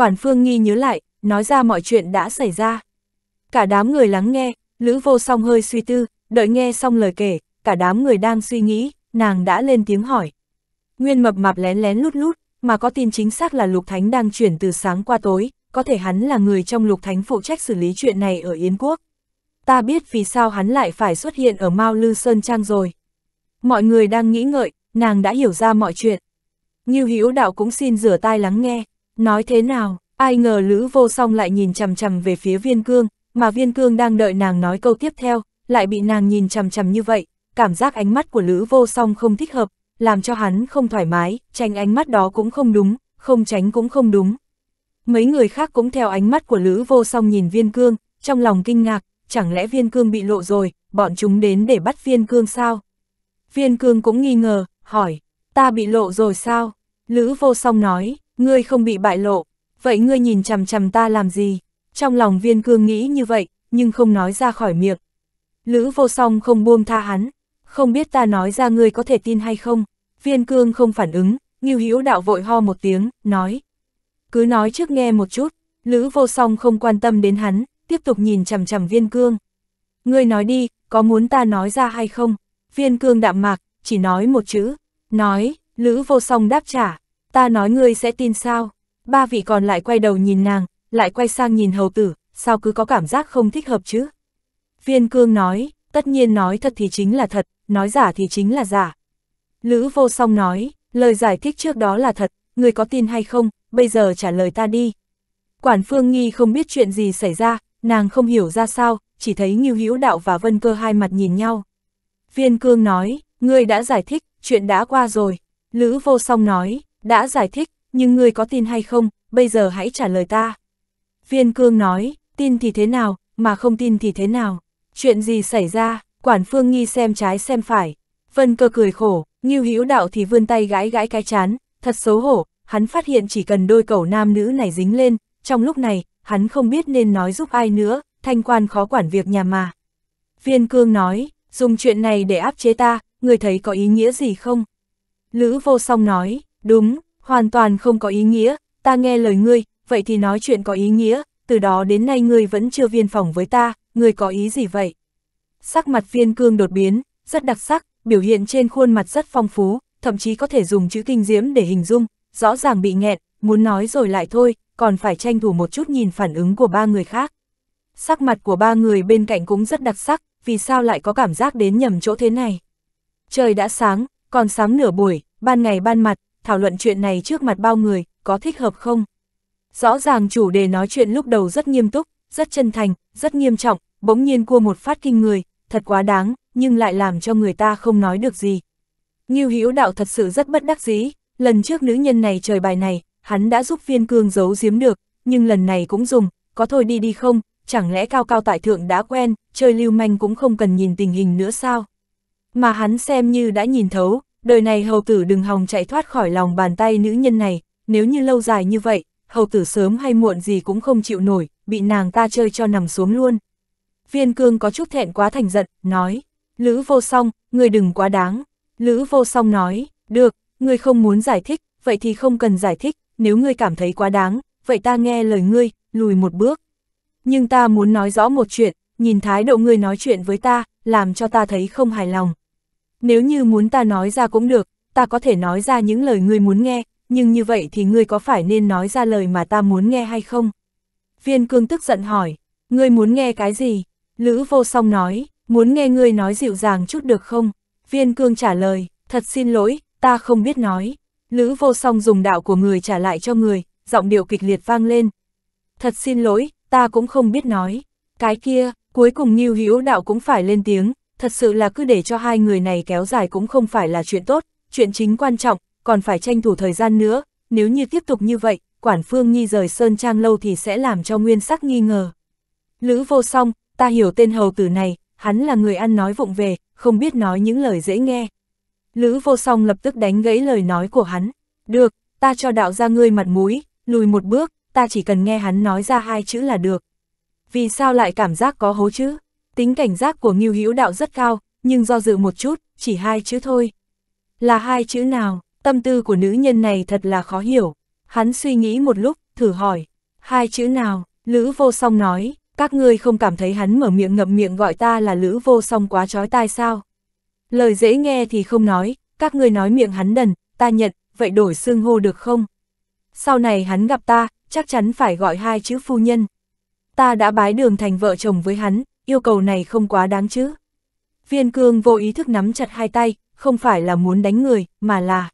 Quản Phương Nghi nhớ lại, nói ra mọi chuyện đã xảy ra. Cả đám người lắng nghe, Lữ Vô Song hơi suy tư, đợi nghe xong lời kể, cả đám người đang suy nghĩ, nàng đã lên tiếng hỏi. Nguyên mập mạp lén lén lút lút, mà có tin chính xác là Lục Thánh đang chuyển từ sáng qua tối, có thể hắn là người trong Lục Thánh phụ trách xử lý chuyện này ở Yến Quốc. Ta biết vì sao hắn lại phải xuất hiện ở Mao Lư Sơn Trang rồi. Mọi người đang nghĩ ngợi, nàng đã hiểu ra mọi chuyện. Nghiêu Hữu đạo cũng xin rửa tai lắng nghe, Nói thế nào, ai ngờ Lữ vô song lại nhìn chằm chằm về phía viên cương, mà viên cương đang đợi nàng nói câu tiếp theo, lại bị nàng nhìn chằm chằm như vậy, cảm giác ánh mắt của Lữ vô song không thích hợp, làm cho hắn không thoải mái, tránh ánh mắt đó cũng không đúng, không tránh cũng không đúng. Mấy người khác cũng theo ánh mắt của Lữ vô song nhìn viên cương, trong lòng kinh ngạc, chẳng lẽ viên cương bị lộ rồi, bọn chúng đến để bắt viên cương sao? Viên cương cũng nghi ngờ, hỏi, ta bị lộ rồi sao? Lữ vô song nói, Ngươi không bị bại lộ, vậy ngươi nhìn chằm chằm ta làm gì? Trong lòng viên cương nghĩ như vậy, nhưng không nói ra khỏi miệng. Lữ vô song không buông tha hắn, không biết ta nói ra ngươi có thể tin hay không? Viên cương không phản ứng, ngưu hữu đạo vội ho một tiếng, nói. Cứ nói trước nghe một chút, Lữ vô song không quan tâm đến hắn, tiếp tục nhìn chằm chằm viên cương. Ngươi nói đi, có muốn ta nói ra hay không? Viên cương đạm mạc, chỉ nói một chữ, nói, Lữ vô song đáp trả, Ta nói ngươi sẽ tin sao? Ba vị còn lại quay đầu nhìn nàng, lại quay sang nhìn hầu tử, sao cứ có cảm giác không thích hợp chứ? Viên cương nói, tất nhiên nói thật thì chính là thật, nói giả thì chính là giả. Lữ vô song nói, lời giải thích trước đó là thật, ngươi có tin hay không, bây giờ trả lời ta đi. Quản phương nghi không biết chuyện gì xảy ra, nàng không hiểu ra sao, chỉ thấy Ngưu Hữu Đạo và Vân Cơ hai mặt nhìn nhau. Viên Cương nói, ngươi đã giải thích, chuyện đã qua rồi. Lữ Vô Song nói, đã giải thích, nhưng ngươi có tin hay không, bây giờ hãy trả lời ta. Viên cương nói, tin thì thế nào, mà không tin thì thế nào, chuyện gì xảy ra, quản phương nghi xem trái xem phải. Vân cơ cười khổ, nghiêu hữu đạo thì vươn tay gãi gãi cái chán, thật xấu hổ, hắn phát hiện chỉ cần đôi cầu nam nữ này dính lên, trong lúc này, hắn không biết nên nói giúp ai nữa, thanh quan khó quản việc nhà mà. Viên cương nói, dùng chuyện này để áp chế ta, người thấy có ý nghĩa gì không? Lữ vô song nói, Đúng, hoàn toàn không có ý nghĩa, ta nghe lời ngươi, vậy thì nói chuyện có ý nghĩa, từ đó đến nay ngươi vẫn chưa viên phòng với ta, ngươi có ý gì vậy? Sắc mặt viên cương đột biến, rất đặc sắc, biểu hiện trên khuôn mặt rất phong phú, thậm chí có thể dùng chữ kinh diễm để hình dung, rõ ràng bị nghẹn, muốn nói rồi lại thôi, còn phải tranh thủ một chút nhìn phản ứng của ba người khác. Sắc mặt của ba người bên cạnh cũng rất đặc sắc, vì sao lại có cảm giác đến nhầm chỗ thế này? Trời đã sáng, còn sáng nửa buổi, ban ngày ban mặt, thảo luận chuyện này trước mặt bao người, có thích hợp không? Rõ ràng chủ đề nói chuyện lúc đầu rất nghiêm túc, rất chân thành, rất nghiêm trọng, bỗng nhiên cua một phát kinh người, thật quá đáng, nhưng lại làm cho người ta không nói được gì. Ngưu Hữu Đạo thật sự rất bất đắc dĩ, lần trước nữ nhân này trời bài này, hắn đã giúp Viên Cương giấu giếm được, nhưng lần này cũng dùng, có thôi đi đi không, chẳng lẽ cao cao tại thượng đã quen, chơi lưu manh cũng không cần nhìn tình hình nữa sao? Mà hắn xem như đã nhìn thấu, đời này hầu tử đừng hòng chạy thoát khỏi lòng bàn tay nữ nhân này, nếu như lâu dài như vậy, hầu tử sớm hay muộn gì cũng không chịu nổi, bị nàng ta chơi cho nằm xuống luôn. Viên cương có chút thẹn quá thành giận, nói, Lữ vô song, người đừng quá đáng. Lữ vô song nói, được, người không muốn giải thích, vậy thì không cần giải thích, nếu ngươi cảm thấy quá đáng, vậy ta nghe lời ngươi, lùi một bước. Nhưng ta muốn nói rõ một chuyện, nhìn thái độ ngươi nói chuyện với ta, làm cho ta thấy không hài lòng. Nếu như muốn ta nói ra cũng được, ta có thể nói ra những lời ngươi muốn nghe, nhưng như vậy thì ngươi có phải nên nói ra lời mà ta muốn nghe hay không? Viên cương tức giận hỏi, ngươi muốn nghe cái gì? Lữ vô song nói, muốn nghe ngươi nói dịu dàng chút được không? Viên cương trả lời, thật xin lỗi, ta không biết nói. Lữ vô song dùng đạo của người trả lại cho người, giọng điệu kịch liệt vang lên. Thật xin lỗi, ta cũng không biết nói. Cái kia, cuối cùng Nghiêu Hữu đạo cũng phải lên tiếng, thật sự là cứ để cho hai người này kéo dài cũng không phải là chuyện tốt, chuyện chính quan trọng, còn phải tranh thủ thời gian nữa, nếu như tiếp tục như vậy, Quản Phương Nhi rời Sơn Trang lâu thì sẽ làm cho nguyên sắc nghi ngờ. Lữ vô song, ta hiểu tên hầu tử này, hắn là người ăn nói vụng về, không biết nói những lời dễ nghe. Lữ vô song lập tức đánh gãy lời nói của hắn. Được, ta cho đạo ra ngươi mặt mũi, lùi một bước, ta chỉ cần nghe hắn nói ra hai chữ là được. Vì sao lại cảm giác có hố chứ? Tính cảnh giác của Ngưu Hữu Đạo rất cao, nhưng do dự một chút, chỉ hai chữ thôi. Là hai chữ nào, tâm tư của nữ nhân này thật là khó hiểu. Hắn suy nghĩ một lúc, thử hỏi, hai chữ nào, Lữ Vô Song nói, các ngươi không cảm thấy hắn mở miệng ngậm miệng gọi ta là Lữ Vô Song quá chói tai sao? Lời dễ nghe thì không nói, các ngươi nói miệng hắn đần, ta nhận, vậy đổi xương hô được không? Sau này hắn gặp ta, chắc chắn phải gọi hai chữ phu nhân. Ta đã bái đường thành vợ chồng với hắn, yêu cầu này không quá đáng chứ. Viên cương vô ý thức nắm chặt hai tay, không phải là muốn đánh người, mà là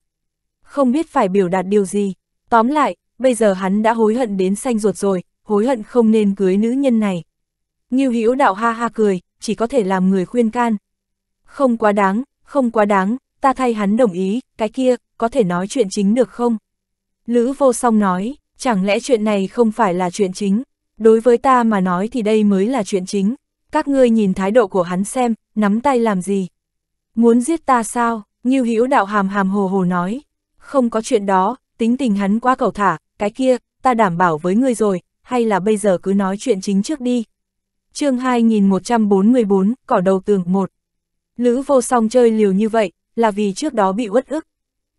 không biết phải biểu đạt điều gì. Tóm lại, bây giờ hắn đã hối hận đến xanh ruột rồi, hối hận không nên cưới nữ nhân này. Nghiêu Hữu đạo ha ha cười, chỉ có thể làm người khuyên can. Không quá đáng, không quá đáng, ta thay hắn đồng ý, cái kia, có thể nói chuyện chính được không? Lữ vô song nói, chẳng lẽ chuyện này không phải là chuyện chính? Đối với ta mà nói thì đây mới là chuyện chính các ngươi nhìn thái độ của hắn xem, nắm tay làm gì? Muốn giết ta sao? Như hữu đạo hàm hàm hồ hồ nói. Không có chuyện đó, tính tình hắn quá cầu thả, cái kia, ta đảm bảo với ngươi rồi, hay là bây giờ cứ nói chuyện chính trước đi. chương 2144, cỏ đầu tường 1. Lữ vô song chơi liều như vậy, là vì trước đó bị uất ức.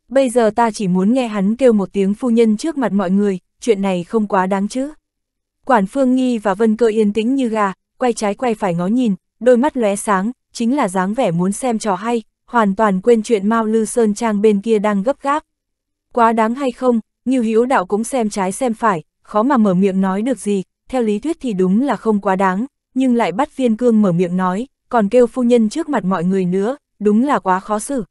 Bây giờ ta chỉ muốn nghe hắn kêu một tiếng phu nhân trước mặt mọi người, chuyện này không quá đáng chứ. Quản Phương Nghi và Vân Cơ yên tĩnh như gà, quay trái quay phải ngó nhìn, đôi mắt lóe sáng, chính là dáng vẻ muốn xem trò hay, hoàn toàn quên chuyện Mao Lư Sơn Trang bên kia đang gấp gáp. Quá đáng hay không, Ngưu Hữu Đạo cũng xem trái xem phải, khó mà mở miệng nói được gì, theo lý thuyết thì đúng là không quá đáng, nhưng lại bắt Viên Cương mở miệng nói, còn kêu phu nhân trước mặt mọi người nữa, đúng là quá khó xử.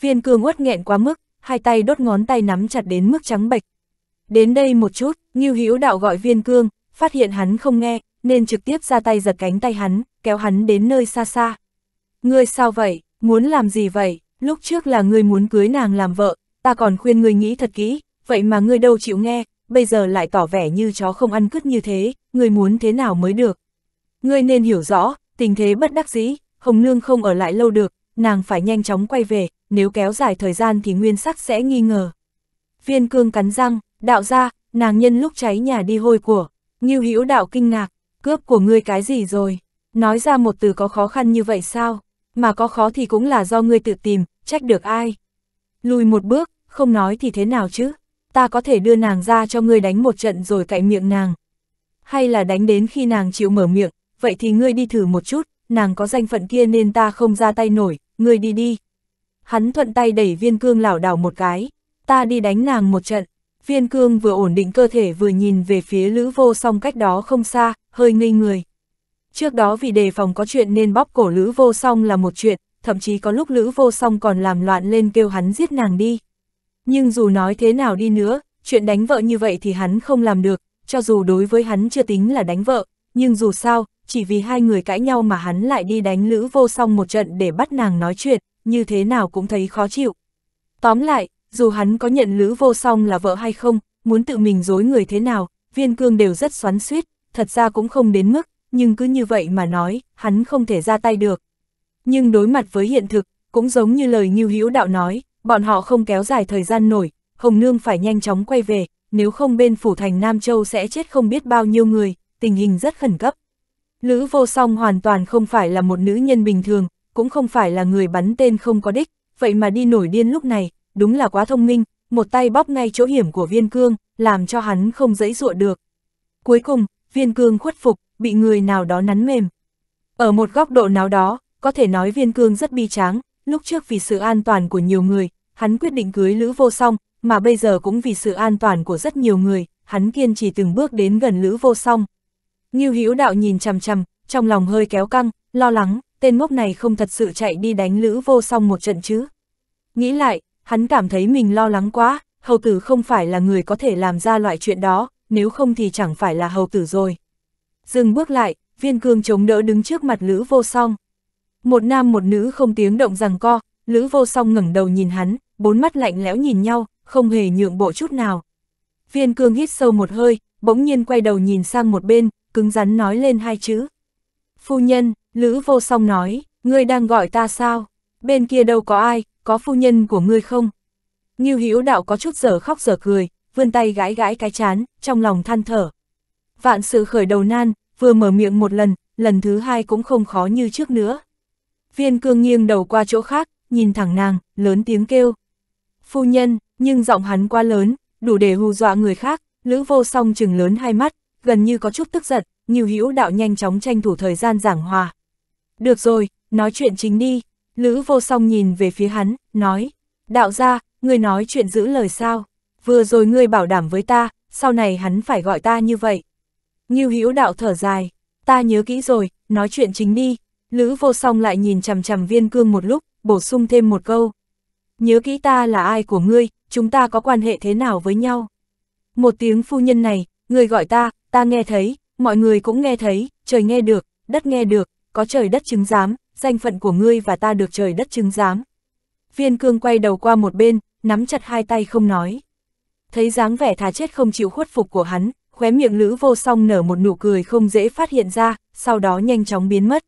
Viên Cương uất nghẹn quá mức, hai tay đốt ngón tay nắm chặt đến mức trắng bệch. Đến đây một chút, Ngưu Hữu Đạo gọi Viên Cương, phát hiện hắn không nghe, nên trực tiếp ra tay giật cánh tay hắn, kéo hắn đến nơi xa xa. Ngươi sao vậy, muốn làm gì vậy, lúc trước là ngươi muốn cưới nàng làm vợ, ta còn khuyên ngươi nghĩ thật kỹ, vậy mà ngươi đâu chịu nghe, bây giờ lại tỏ vẻ như chó không ăn cứt như thế, ngươi muốn thế nào mới được. Ngươi nên hiểu rõ, tình thế bất đắc dĩ, Hồng Nương không ở lại lâu được, nàng phải nhanh chóng quay về, nếu kéo dài thời gian thì nguyên sắc sẽ nghi ngờ. Viên cương cắn răng, đạo ra, nàng nhân lúc cháy nhà đi hôi của, Ngưu Hữu đạo kinh ngạc, cướp của ngươi cái gì rồi? Nói ra một từ có khó khăn như vậy sao? Mà có khó thì cũng là do ngươi tự tìm, trách được ai? Lùi một bước, không nói thì thế nào chứ? Ta có thể đưa nàng ra cho ngươi đánh một trận rồi cạy miệng nàng. Hay là đánh đến khi nàng chịu mở miệng, vậy thì ngươi đi thử một chút, nàng có danh phận kia nên ta không ra tay nổi, ngươi đi đi. Hắn thuận tay đẩy viên cương lảo đảo một cái, ta đi đánh nàng một trận. Viên cương vừa ổn định cơ thể vừa nhìn về phía Lữ Vô song cách đó không xa, hơi ngây người. Trước đó vì đề phòng có chuyện nên bóp cổ Lữ Vô Song là một chuyện, thậm chí có lúc Lữ Vô Song còn làm loạn lên kêu hắn giết nàng đi. Nhưng dù nói thế nào đi nữa, chuyện đánh vợ như vậy thì hắn không làm được, cho dù đối với hắn chưa tính là đánh vợ, nhưng dù sao, chỉ vì hai người cãi nhau mà hắn lại đi đánh Lữ Vô Song một trận để bắt nàng nói chuyện, như thế nào cũng thấy khó chịu. Tóm lại, dù hắn có nhận Lữ Vô Song là vợ hay không, muốn tự mình dối người thế nào, viên cương đều rất xoắn suýt, thật ra cũng không đến mức, nhưng cứ như vậy mà nói, hắn không thể ra tay được. Nhưng đối mặt với hiện thực, cũng giống như lời Ngưu Hữu Đạo nói, bọn họ không kéo dài thời gian nổi, Hồng Nương phải nhanh chóng quay về, nếu không bên phủ thành Nam Châu sẽ chết không biết bao nhiêu người, tình hình rất khẩn cấp. Lữ vô song hoàn toàn không phải là một nữ nhân bình thường, cũng không phải là người bắn tên không có đích, vậy mà đi nổi điên lúc này, đúng là quá thông minh, một tay bóp ngay chỗ hiểm của viên cương, làm cho hắn không dẫy dụa được. Cuối cùng, viên cương khuất phục, bị người nào đó nắn mềm. Ở một góc độ nào đó, có thể nói viên cương rất bi tráng, lúc trước vì sự an toàn của nhiều người, hắn quyết định cưới Lữ Vô Song, mà bây giờ cũng vì sự an toàn của rất nhiều người, hắn kiên trì từng bước đến gần Lữ Vô Song. Ngưu Hữu Đạo nhìn chằm chằm, trong lòng hơi kéo căng, lo lắng, tên ngốc này không thật sự chạy đi đánh Lữ Vô Song một trận chứ. Nghĩ lại, hắn cảm thấy mình lo lắng quá, hầu tử không phải là người có thể làm ra loại chuyện đó, nếu không thì chẳng phải là hầu tử rồi. Dừng bước lại, viên cương chống đỡ đứng trước mặt Lữ Vô Song. Một nam một nữ không tiếng động rằng co, Lữ Vô Song ngẩng đầu nhìn hắn, bốn mắt lạnh lẽo nhìn nhau, không hề nhượng bộ chút nào. Viên cương hít sâu một hơi, bỗng nhiên quay đầu nhìn sang một bên, cứng rắn nói lên hai chữ. Phu nhân, Lữ Vô Song nói, ngươi đang gọi ta sao? Bên kia đâu có ai, có phu nhân của ngươi không? Nghiêu Hữu đạo có chút giờ khóc giờ cười, vươn tay gãi gãi cái chán, trong lòng than thở. Vạn sự khởi đầu nan, vừa mở miệng một lần, lần thứ hai cũng không khó như trước nữa. Viên cương nghiêng đầu qua chỗ khác, nhìn thẳng nàng, lớn tiếng kêu. Phu nhân, nhưng giọng hắn quá lớn, đủ để hù dọa người khác, lữ vô song chừng lớn hai mắt, gần như có chút tức giận, nhiều hữu đạo nhanh chóng tranh thủ thời gian giảng hòa. Được rồi, nói chuyện chính đi, lữ vô song nhìn về phía hắn, nói, đạo ra, người nói chuyện giữ lời sao vừa rồi ngươi bảo đảm với ta, sau này hắn phải gọi ta như vậy. Ngưu Hữu đạo thở dài, ta nhớ kỹ rồi, nói chuyện chính đi. Lữ vô song lại nhìn chằm chằm viên cương một lúc, bổ sung thêm một câu. Nhớ kỹ ta là ai của ngươi, chúng ta có quan hệ thế nào với nhau? Một tiếng phu nhân này, người gọi ta, ta nghe thấy, mọi người cũng nghe thấy, trời nghe được, đất nghe được, có trời đất chứng giám, danh phận của ngươi và ta được trời đất chứng giám. Viên cương quay đầu qua một bên, nắm chặt hai tay không nói thấy dáng vẻ thà chết không chịu khuất phục của hắn, khóe miệng Lữ Vô Song nở một nụ cười không dễ phát hiện ra, sau đó nhanh chóng biến mất.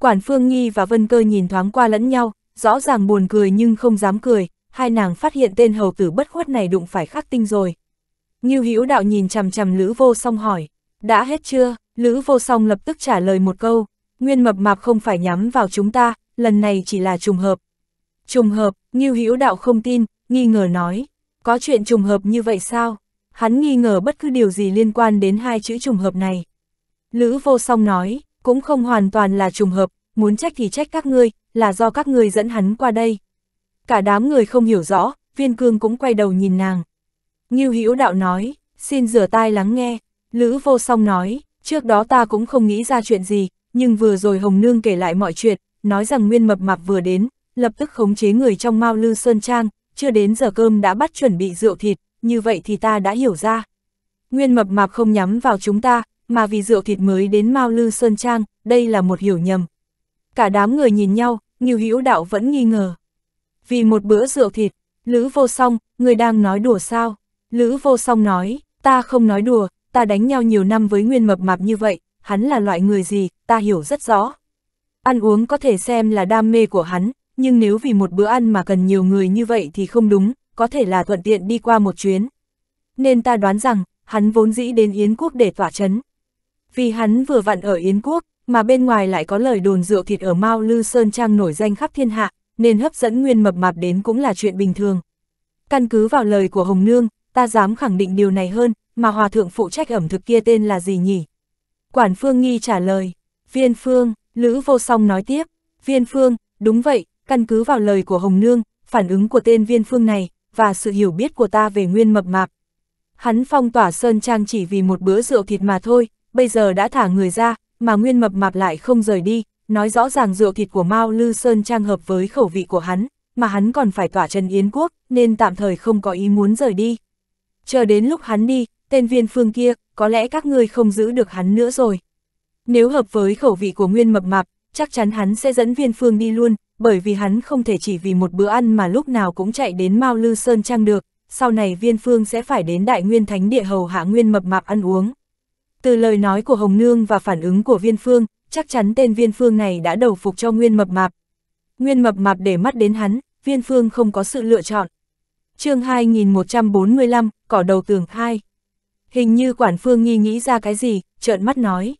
Quản Phương Nghi và Vân Cơ nhìn thoáng qua lẫn nhau, rõ ràng buồn cười nhưng không dám cười, hai nàng phát hiện tên hầu tử bất khuất này đụng phải khắc tinh rồi. Ngưu Hữu Đạo nhìn chằm chằm Lữ Vô Song hỏi, đã hết chưa? Lữ Vô Song lập tức trả lời một câu, Nguyên Mập Mạp không phải nhắm vào chúng ta, lần này chỉ là trùng hợp. Trùng hợp, Ngưu Hữu Đạo không tin, nghi ngờ nói, có chuyện trùng hợp như vậy sao? Hắn nghi ngờ bất cứ điều gì liên quan đến hai chữ trùng hợp này. Lữ vô song nói, cũng không hoàn toàn là trùng hợp, muốn trách thì trách các ngươi, là do các ngươi dẫn hắn qua đây. Cả đám người không hiểu rõ, viên cương cũng quay đầu nhìn nàng. Ngưu Hữu đạo nói, xin rửa tai lắng nghe. Lữ vô song nói, trước đó ta cũng không nghĩ ra chuyện gì, nhưng vừa rồi Hồng Nương kể lại mọi chuyện, nói rằng Nguyên Mập Mạp vừa đến, lập tức khống chế người trong Mao Lư Sơn Trang, chưa đến giờ cơm đã bắt chuẩn bị rượu thịt, như vậy thì ta đã hiểu ra. Nguyên mập mạp không nhắm vào chúng ta, mà vì rượu thịt mới đến Mao Lư Sơn Trang, đây là một hiểu nhầm. Cả đám người nhìn nhau, Nghiêu Hữu Đạo vẫn nghi ngờ. Vì một bữa rượu thịt, Lữ Vô Song, người đang nói đùa sao? Lữ Vô Song nói, ta không nói đùa, ta đánh nhau nhiều năm với Nguyên mập mạp như vậy, hắn là loại người gì, ta hiểu rất rõ. Ăn uống có thể xem là đam mê của hắn, nhưng nếu vì một bữa ăn mà cần nhiều người như vậy thì không đúng, có thể là thuận tiện đi qua một chuyến. Nên ta đoán rằng, hắn vốn dĩ đến Yến quốc để tỏa chấn. Vì hắn vừa vặn ở Yến quốc, mà bên ngoài lại có lời đồn rượu thịt ở Mao Lư Sơn Trang nổi danh khắp thiên hạ, nên hấp dẫn nguyên mập mạp đến cũng là chuyện bình thường. Căn cứ vào lời của Hồng Nương, ta dám khẳng định điều này hơn, mà hòa thượng phụ trách ẩm thực kia tên là gì nhỉ? Quản Phương Nghi trả lời, Viên Phương, Lữ Vô Song nói tiếp, Viên Phương, đúng vậy, Căn cứ vào lời của Hồng Nương, phản ứng của tên viên phương này, và sự hiểu biết của ta về nguyên mập mạp. Hắn phong tỏa Sơn Trang chỉ vì một bữa rượu thịt mà thôi, bây giờ đã thả người ra, mà nguyên mập mạp lại không rời đi, nói rõ ràng rượu thịt của Mao Lư Sơn Trang hợp với khẩu vị của hắn, mà hắn còn phải tỏa Trần Yến Quốc, nên tạm thời không có ý muốn rời đi. Chờ đến lúc hắn đi, tên viên phương kia, có lẽ các ngươi không giữ được hắn nữa rồi. Nếu hợp với khẩu vị của nguyên mập mạp, chắc chắn hắn sẽ dẫn viên phương đi luôn, bởi vì hắn không thể chỉ vì một bữa ăn mà lúc nào cũng chạy đến Mao Lư Sơn Trang được, sau này viên phương sẽ phải đến Đại Nguyên Thánh Địa Hầu Hạ Nguyên mập mạp ăn uống. Từ lời nói của Hồng Nương và phản ứng của viên phương, chắc chắn tên viên phương này đã đầu phục cho Nguyên mập mạp. Nguyên mập mạp để mắt đến hắn, viên phương không có sự lựa chọn. chương 2145, cỏ đầu tường 2. Hình như quản phương nghi nghĩ ra cái gì, trợn mắt nói.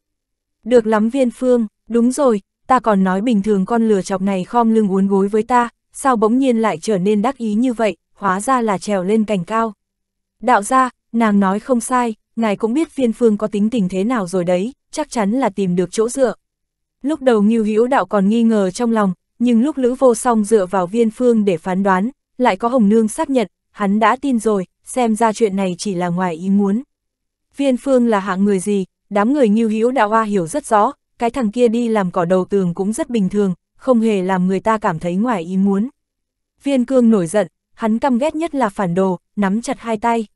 Được lắm viên phương, đúng rồi, ta còn nói bình thường con lừa chọc này khom lưng uốn gối với ta, sao bỗng nhiên lại trở nên đắc ý như vậy, hóa ra là trèo lên cành cao. Đạo ra, nàng nói không sai, ngài cũng biết phiên phương có tính tình thế nào rồi đấy, chắc chắn là tìm được chỗ dựa. Lúc đầu Ngưu Hữu Đạo còn nghi ngờ trong lòng, nhưng lúc Lữ Vô Song dựa vào viên phương để phán đoán, lại có Hồng Nương xác nhận, hắn đã tin rồi, xem ra chuyện này chỉ là ngoài ý muốn. Viên phương là hạng người gì, đám người Ngưu Hữu Đạo Hoa hiểu rất rõ, cái thằng kia đi làm cỏ đầu tường cũng rất bình thường, không hề làm người ta cảm thấy ngoài ý muốn. Viên cương nổi giận, hắn căm ghét nhất là phản đồ, nắm chặt hai tay.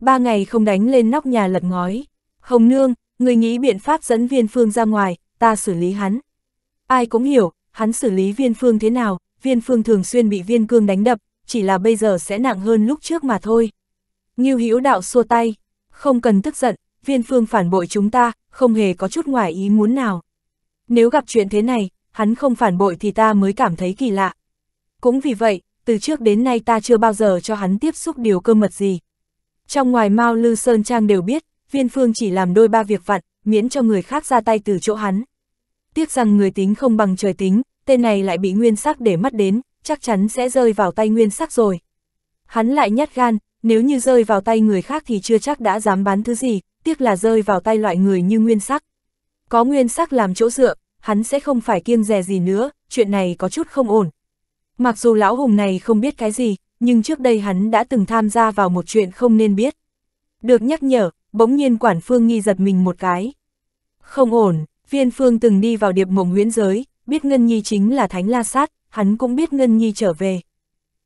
Ba ngày không đánh lên nóc nhà lật ngói. Hồng Nương, người nghĩ biện pháp dẫn viên phương ra ngoài, ta xử lý hắn. Ai cũng hiểu, hắn xử lý viên phương thế nào, viên phương thường xuyên bị viên cương đánh đập, chỉ là bây giờ sẽ nặng hơn lúc trước mà thôi. Nghiêu Hữu đạo xua tay, không cần tức giận, viên phương phản bội chúng ta, không hề có chút ngoài ý muốn nào. Nếu gặp chuyện thế này, hắn không phản bội thì ta mới cảm thấy kỳ lạ. Cũng vì vậy, từ trước đến nay ta chưa bao giờ cho hắn tiếp xúc điều cơ mật gì. Trong ngoài Mao Lư Sơn Trang đều biết, viên phương chỉ làm đôi ba việc vặt, miễn cho người khác ra tay từ chỗ hắn. Tiếc rằng người tính không bằng trời tính, tên này lại bị nguyên sắc để mắt đến, chắc chắn sẽ rơi vào tay nguyên sắc rồi. Hắn lại nhát gan, nếu như rơi vào tay người khác thì chưa chắc đã dám bán thứ gì, tiếc là rơi vào tay loại người như nguyên sắc. Có nguyên sắc làm chỗ dựa, hắn sẽ không phải kiêng rè gì nữa, chuyện này có chút không ổn. Mặc dù lão hùng này không biết cái gì, nhưng trước đây hắn đã từng tham gia vào một chuyện không nên biết. Được nhắc nhở, bỗng nhiên quản phương nghi giật mình một cái. Không ổn, viên phương từng đi vào điệp mộng huyễn giới, biết Ngân Nhi chính là Thánh La Sát, hắn cũng biết Ngân Nhi trở về.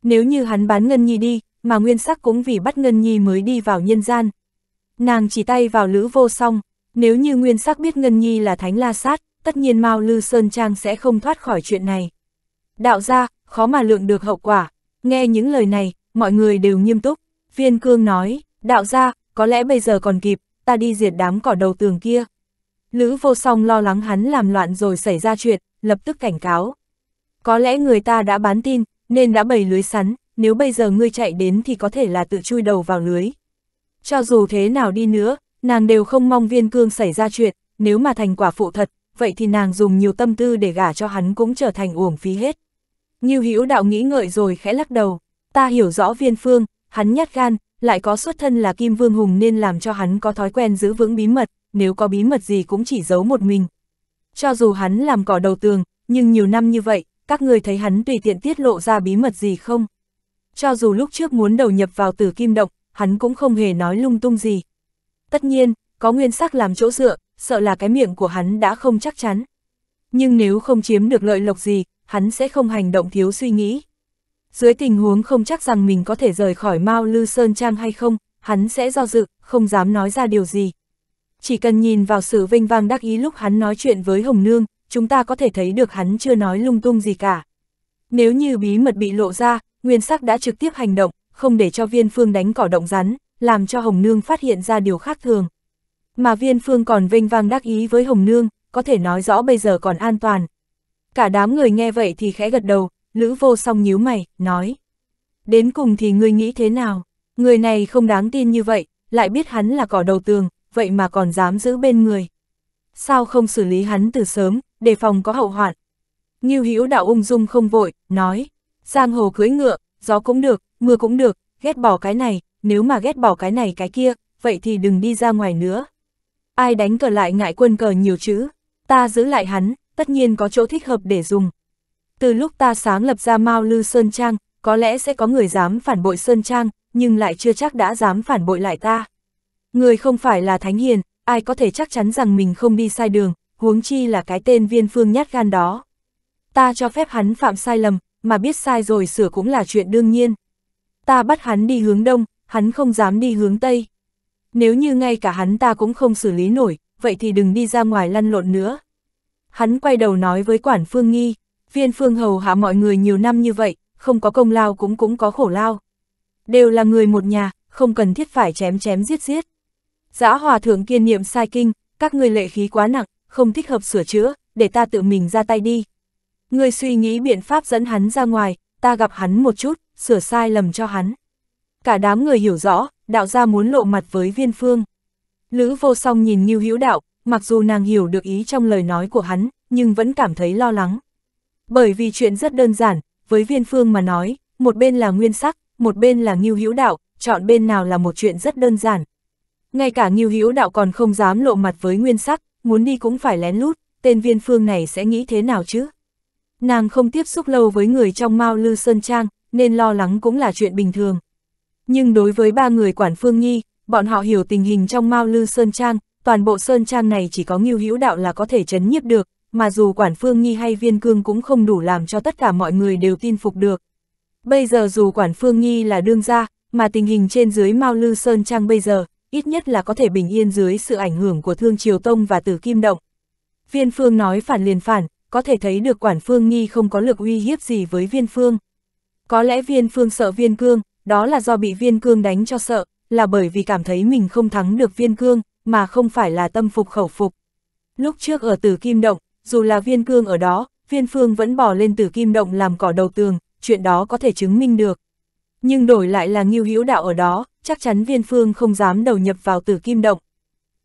Nếu như hắn bán Ngân Nhi đi, mà nguyên sắc cũng vì bắt Ngân Nhi mới đi vào nhân gian, Nàng chỉ tay vào Lữ Vô Song, nếu như nguyên sắc biết Ngân Nhi là Thánh La Sát, tất nhiên Mao Lư Sơn Trang sẽ không thoát khỏi chuyện này. Đạo ra, khó mà lượng được hậu quả. Nghe những lời này, mọi người đều nghiêm túc. Viên Cương nói, đạo ra, có lẽ bây giờ còn kịp, ta đi diệt đám cỏ đầu tường kia. Lữ vô song lo lắng hắn làm loạn rồi xảy ra chuyện, lập tức cảnh cáo. Có lẽ người ta đã bán tin, nên đã bày lưới sắn, nếu bây giờ ngươi chạy đến thì có thể là tự chui đầu vào lưới. Cho dù thế nào đi nữa, nàng đều không mong viên cương xảy ra chuyện, nếu mà thành quả phụ thật, vậy thì nàng dùng nhiều tâm tư để gả cho hắn cũng trở thành uổng phí hết. Như hữu đạo nghĩ ngợi rồi khẽ lắc đầu, ta hiểu rõ viên phương, hắn nhát gan, lại có xuất thân là Kim Vương Hùng nên làm cho hắn có thói quen giữ vững bí mật, nếu có bí mật gì cũng chỉ giấu một mình. Cho dù hắn làm cỏ đầu tường, nhưng nhiều năm như vậy, các người thấy hắn tùy tiện tiết lộ ra bí mật gì không? Cho dù lúc trước muốn đầu nhập vào tử kim động, hắn cũng không hề nói lung tung gì. Tất nhiên, có nguyên sắc làm chỗ dựa, sợ là cái miệng của hắn đã không chắc chắn. Nhưng nếu không chiếm được lợi lộc gì, hắn sẽ không hành động thiếu suy nghĩ. Dưới tình huống không chắc rằng mình có thể rời khỏi Mao Lư Sơn Trang hay không, hắn sẽ do dự, không dám nói ra điều gì. Chỉ cần nhìn vào sự vinh vang đắc ý lúc hắn nói chuyện với Hồng Nương, chúng ta có thể thấy được hắn chưa nói lung tung gì cả. Nếu như bí mật bị lộ ra, nguyên sắc đã trực tiếp hành động, không để cho viên phương đánh cỏ động rắn, làm cho Hồng Nương phát hiện ra điều khác thường. Mà viên phương còn vinh vang đắc ý với Hồng Nương, có thể nói rõ bây giờ còn an toàn. Cả đám người nghe vậy thì khẽ gật đầu, Lữ vô song nhíu mày, nói. Đến cùng thì ngươi nghĩ thế nào? Người này không đáng tin như vậy, lại biết hắn là cỏ đầu tường, vậy mà còn dám giữ bên người. Sao không xử lý hắn từ sớm, đề phòng có hậu hoạn? Nghiêu Hữu đạo ung dung không vội, nói. Giang hồ cưới ngựa, gió cũng được, mưa cũng được, ghét bỏ cái này, nếu mà ghét bỏ cái này cái kia, vậy thì đừng đi ra ngoài nữa. Ai đánh cờ lại ngại quân cờ nhiều chữ, ta giữ lại hắn, tất nhiên có chỗ thích hợp để dùng. Từ lúc ta sáng lập ra Mao Lư Sơn Trang, có lẽ sẽ có người dám phản bội Sơn Trang, nhưng lại chưa chắc đã dám phản bội lại ta. Người không phải là Thánh Hiền, ai có thể chắc chắn rằng mình không đi sai đường, huống chi là cái tên viên phương nhát gan đó. Ta cho phép hắn phạm sai lầm, mà biết sai rồi sửa cũng là chuyện đương nhiên ta bắt hắn đi hướng đông, hắn không dám đi hướng tây. Nếu như ngay cả hắn ta cũng không xử lý nổi, vậy thì đừng đi ra ngoài lăn lộn nữa. Hắn quay đầu nói với quản phương nghi, viên phương hầu hạ mọi người nhiều năm như vậy, không có công lao cũng cũng có khổ lao. Đều là người một nhà, không cần thiết phải chém chém giết giết. Giã hòa thượng kiên niệm sai kinh, các người lệ khí quá nặng, không thích hợp sửa chữa, để ta tự mình ra tay đi. Người suy nghĩ biện pháp dẫn hắn ra ngoài, ta gặp hắn một chút sửa sai lầm cho hắn. Cả đám người hiểu rõ, đạo gia muốn lộ mặt với viên phương. Lữ vô song nhìn Ngưu Hữu Đạo, mặc dù nàng hiểu được ý trong lời nói của hắn, nhưng vẫn cảm thấy lo lắng. Bởi vì chuyện rất đơn giản, với viên phương mà nói, một bên là nguyên sắc, một bên là Ngưu Hữu Đạo, chọn bên nào là một chuyện rất đơn giản. Ngay cả Ngưu Hữu Đạo còn không dám lộ mặt với nguyên sắc, muốn đi cũng phải lén lút, tên viên phương này sẽ nghĩ thế nào chứ? Nàng không tiếp xúc lâu với người trong Mao Lư Sơn Trang, nên lo lắng cũng là chuyện bình thường. Nhưng đối với ba người quản phương nhi, bọn họ hiểu tình hình trong Mao Lư Sơn Trang, toàn bộ Sơn Trang này chỉ có nghiêu hữu đạo là có thể chấn nhiếp được, mà dù quản phương nhi hay viên cương cũng không đủ làm cho tất cả mọi người đều tin phục được. Bây giờ dù quản phương nhi là đương gia, mà tình hình trên dưới Mao Lư Sơn Trang bây giờ, ít nhất là có thể bình yên dưới sự ảnh hưởng của Thương Triều Tông và Tử Kim Động. Viên phương nói phản liền phản, có thể thấy được quản phương nhi không có lực uy hiếp gì với viên phương. Có lẽ viên phương sợ viên cương, đó là do bị viên cương đánh cho sợ, là bởi vì cảm thấy mình không thắng được viên cương, mà không phải là tâm phục khẩu phục. Lúc trước ở tử kim động, dù là viên cương ở đó, viên phương vẫn bỏ lên tử kim động làm cỏ đầu tường, chuyện đó có thể chứng minh được. Nhưng đổi lại là nghiêu hữu đạo ở đó, chắc chắn viên phương không dám đầu nhập vào tử kim động.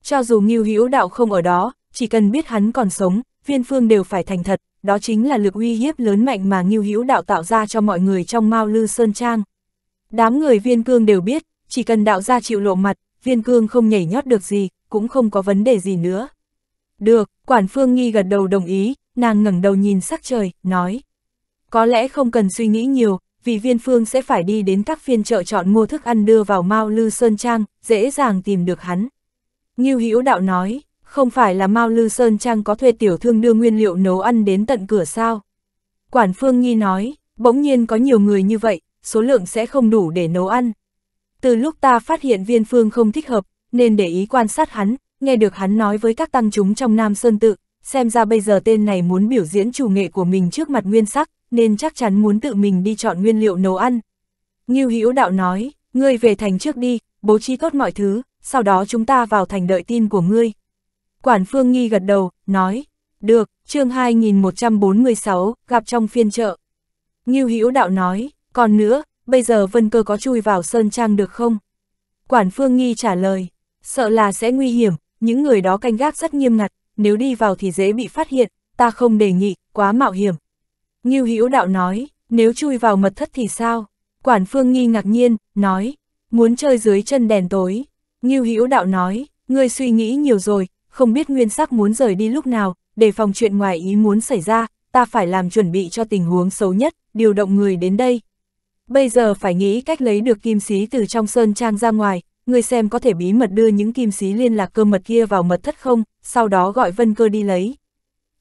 Cho dù nghiêu hữu đạo không ở đó, chỉ cần biết hắn còn sống, viên phương đều phải thành thật, đó chính là lực uy hiếp lớn mạnh mà Ngưu Hữu Đạo tạo ra cho mọi người trong Mao Lư Sơn Trang. Đám người viên cương đều biết, chỉ cần đạo gia chịu lộ mặt, viên cương không nhảy nhót được gì, cũng không có vấn đề gì nữa. Được, quản phương nghi gật đầu đồng ý, nàng ngẩng đầu nhìn sắc trời, nói. Có lẽ không cần suy nghĩ nhiều, vì viên phương sẽ phải đi đến các phiên chợ chọn mua thức ăn đưa vào Mao Lư Sơn Trang, dễ dàng tìm được hắn. Ngưu Hữu Đạo nói, không phải là Mao Lư Sơn Trang có thuê tiểu thương đưa nguyên liệu nấu ăn đến tận cửa sao? Quản Phương Nghi nói, bỗng nhiên có nhiều người như vậy, số lượng sẽ không đủ để nấu ăn. Từ lúc ta phát hiện viên phương không thích hợp, nên để ý quan sát hắn, nghe được hắn nói với các tăng chúng trong Nam Sơn Tự, xem ra bây giờ tên này muốn biểu diễn chủ nghệ của mình trước mặt nguyên sắc, nên chắc chắn muốn tự mình đi chọn nguyên liệu nấu ăn. Ngưu Hữu Đạo nói, ngươi về thành trước đi, bố trí tốt mọi thứ, sau đó chúng ta vào thành đợi tin của ngươi, Quản Phương Nghi gật đầu, nói, được, chương 2146, gặp trong phiên chợ. Ngưu Hữu Đạo nói, còn nữa, bây giờ Vân Cơ có chui vào Sơn Trang được không? Quản Phương Nghi trả lời, sợ là sẽ nguy hiểm, những người đó canh gác rất nghiêm ngặt, nếu đi vào thì dễ bị phát hiện, ta không đề nghị, quá mạo hiểm. Ngưu Hữu Đạo nói, nếu chui vào mật thất thì sao? Quản Phương Nghi ngạc nhiên, nói, muốn chơi dưới chân đèn tối. Ngưu Hữu Đạo nói, ngươi suy nghĩ nhiều rồi, không biết nguyên sắc muốn rời đi lúc nào, để phòng chuyện ngoài ý muốn xảy ra, ta phải làm chuẩn bị cho tình huống xấu nhất, điều động người đến đây. Bây giờ phải nghĩ cách lấy được kim sĩ từ trong sơn trang ra ngoài, người xem có thể bí mật đưa những kim sĩ liên lạc cơ mật kia vào mật thất không, sau đó gọi vân cơ đi lấy.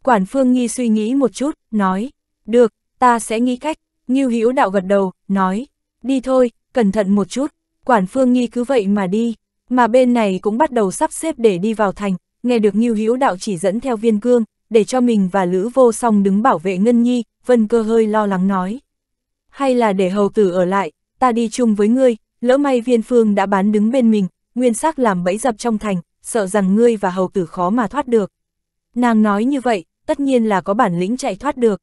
Quản phương nghi suy nghĩ một chút, nói, được, ta sẽ nghĩ cách, Ngưu Hữu đạo gật đầu, nói, đi thôi, cẩn thận một chút, quản phương nghi cứ vậy mà đi, mà bên này cũng bắt đầu sắp xếp để đi vào thành, nghe được Ngưu Hữu Đạo chỉ dẫn theo viên cương, để cho mình và Lữ Vô Song đứng bảo vệ Ngân Nhi, Vân Cơ hơi lo lắng nói. Hay là để hầu tử ở lại, ta đi chung với ngươi, lỡ may viên phương đã bán đứng bên mình, nguyên xác làm bẫy dập trong thành, sợ rằng ngươi và hầu tử khó mà thoát được. Nàng nói như vậy, tất nhiên là có bản lĩnh chạy thoát được.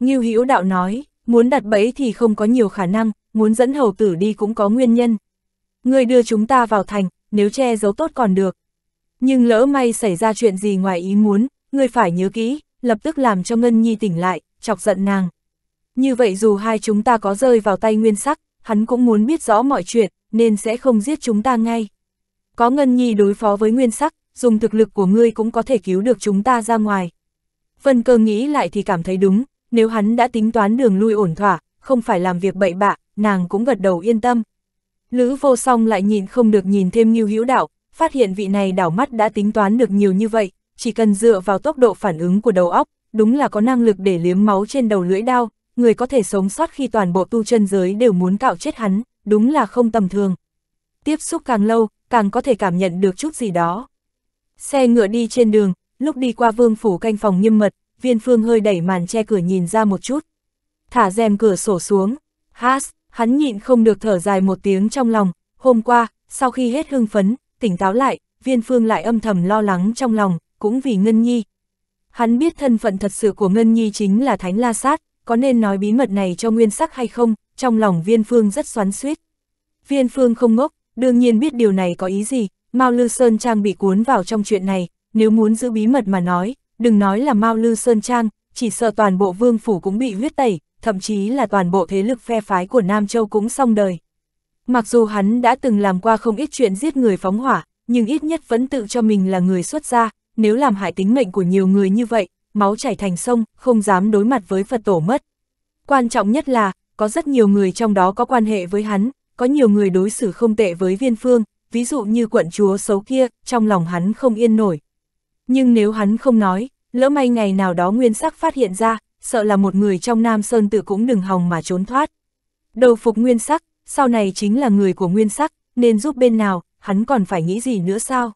Ngưu Hữu Đạo nói, muốn đặt bẫy thì không có nhiều khả năng, muốn dẫn hầu tử đi cũng có nguyên nhân. Ngươi đưa chúng ta vào thành, nếu che giấu tốt còn được, nhưng lỡ may xảy ra chuyện gì ngoài ý muốn, ngươi phải nhớ kỹ, lập tức làm cho Ngân Nhi tỉnh lại, chọc giận nàng. Như vậy dù hai chúng ta có rơi vào tay nguyên sắc, hắn cũng muốn biết rõ mọi chuyện, nên sẽ không giết chúng ta ngay. Có Ngân Nhi đối phó với nguyên sắc, dùng thực lực của ngươi cũng có thể cứu được chúng ta ra ngoài. Vân cơ nghĩ lại thì cảm thấy đúng, nếu hắn đã tính toán đường lui ổn thỏa, không phải làm việc bậy bạ, nàng cũng gật đầu yên tâm. Lữ vô song lại nhìn không được nhìn thêm như hữu đạo, phát hiện vị này đảo mắt đã tính toán được nhiều như vậy, chỉ cần dựa vào tốc độ phản ứng của đầu óc, đúng là có năng lực để liếm máu trên đầu lưỡi đao, người có thể sống sót khi toàn bộ tu chân giới đều muốn cạo chết hắn, đúng là không tầm thường. Tiếp xúc càng lâu, càng có thể cảm nhận được chút gì đó. Xe ngựa đi trên đường, lúc đi qua vương phủ canh phòng nghiêm mật, viên phương hơi đẩy màn che cửa nhìn ra một chút. Thả rèm cửa sổ xuống, has, hắn nhịn không được thở dài một tiếng trong lòng, hôm qua, sau khi hết hưng phấn, tỉnh táo lại, viên phương lại âm thầm lo lắng trong lòng, cũng vì Ngân Nhi. Hắn biết thân phận thật sự của Ngân Nhi chính là Thánh La Sát, có nên nói bí mật này cho nguyên sắc hay không, trong lòng viên phương rất xoắn suýt. Viên phương không ngốc, đương nhiên biết điều này có ý gì, Mao Lư Sơn Trang bị cuốn vào trong chuyện này, nếu muốn giữ bí mật mà nói, đừng nói là Mao Lư Sơn Trang, chỉ sợ toàn bộ vương phủ cũng bị huyết tẩy, thậm chí là toàn bộ thế lực phe phái của Nam Châu cũng xong đời. Mặc dù hắn đã từng làm qua không ít chuyện giết người phóng hỏa, nhưng ít nhất vẫn tự cho mình là người xuất gia, nếu làm hại tính mệnh của nhiều người như vậy, máu chảy thành sông, không dám đối mặt với Phật tổ mất. Quan trọng nhất là, có rất nhiều người trong đó có quan hệ với hắn, có nhiều người đối xử không tệ với viên phương, ví dụ như quận chúa xấu kia, trong lòng hắn không yên nổi. Nhưng nếu hắn không nói, lỡ may ngày nào đó nguyên sắc phát hiện ra, sợ là một người trong Nam Sơn tự cũng đừng hòng mà trốn thoát. Đầu phục nguyên sắc, sau này chính là người của nguyên sắc, nên giúp bên nào, hắn còn phải nghĩ gì nữa sao?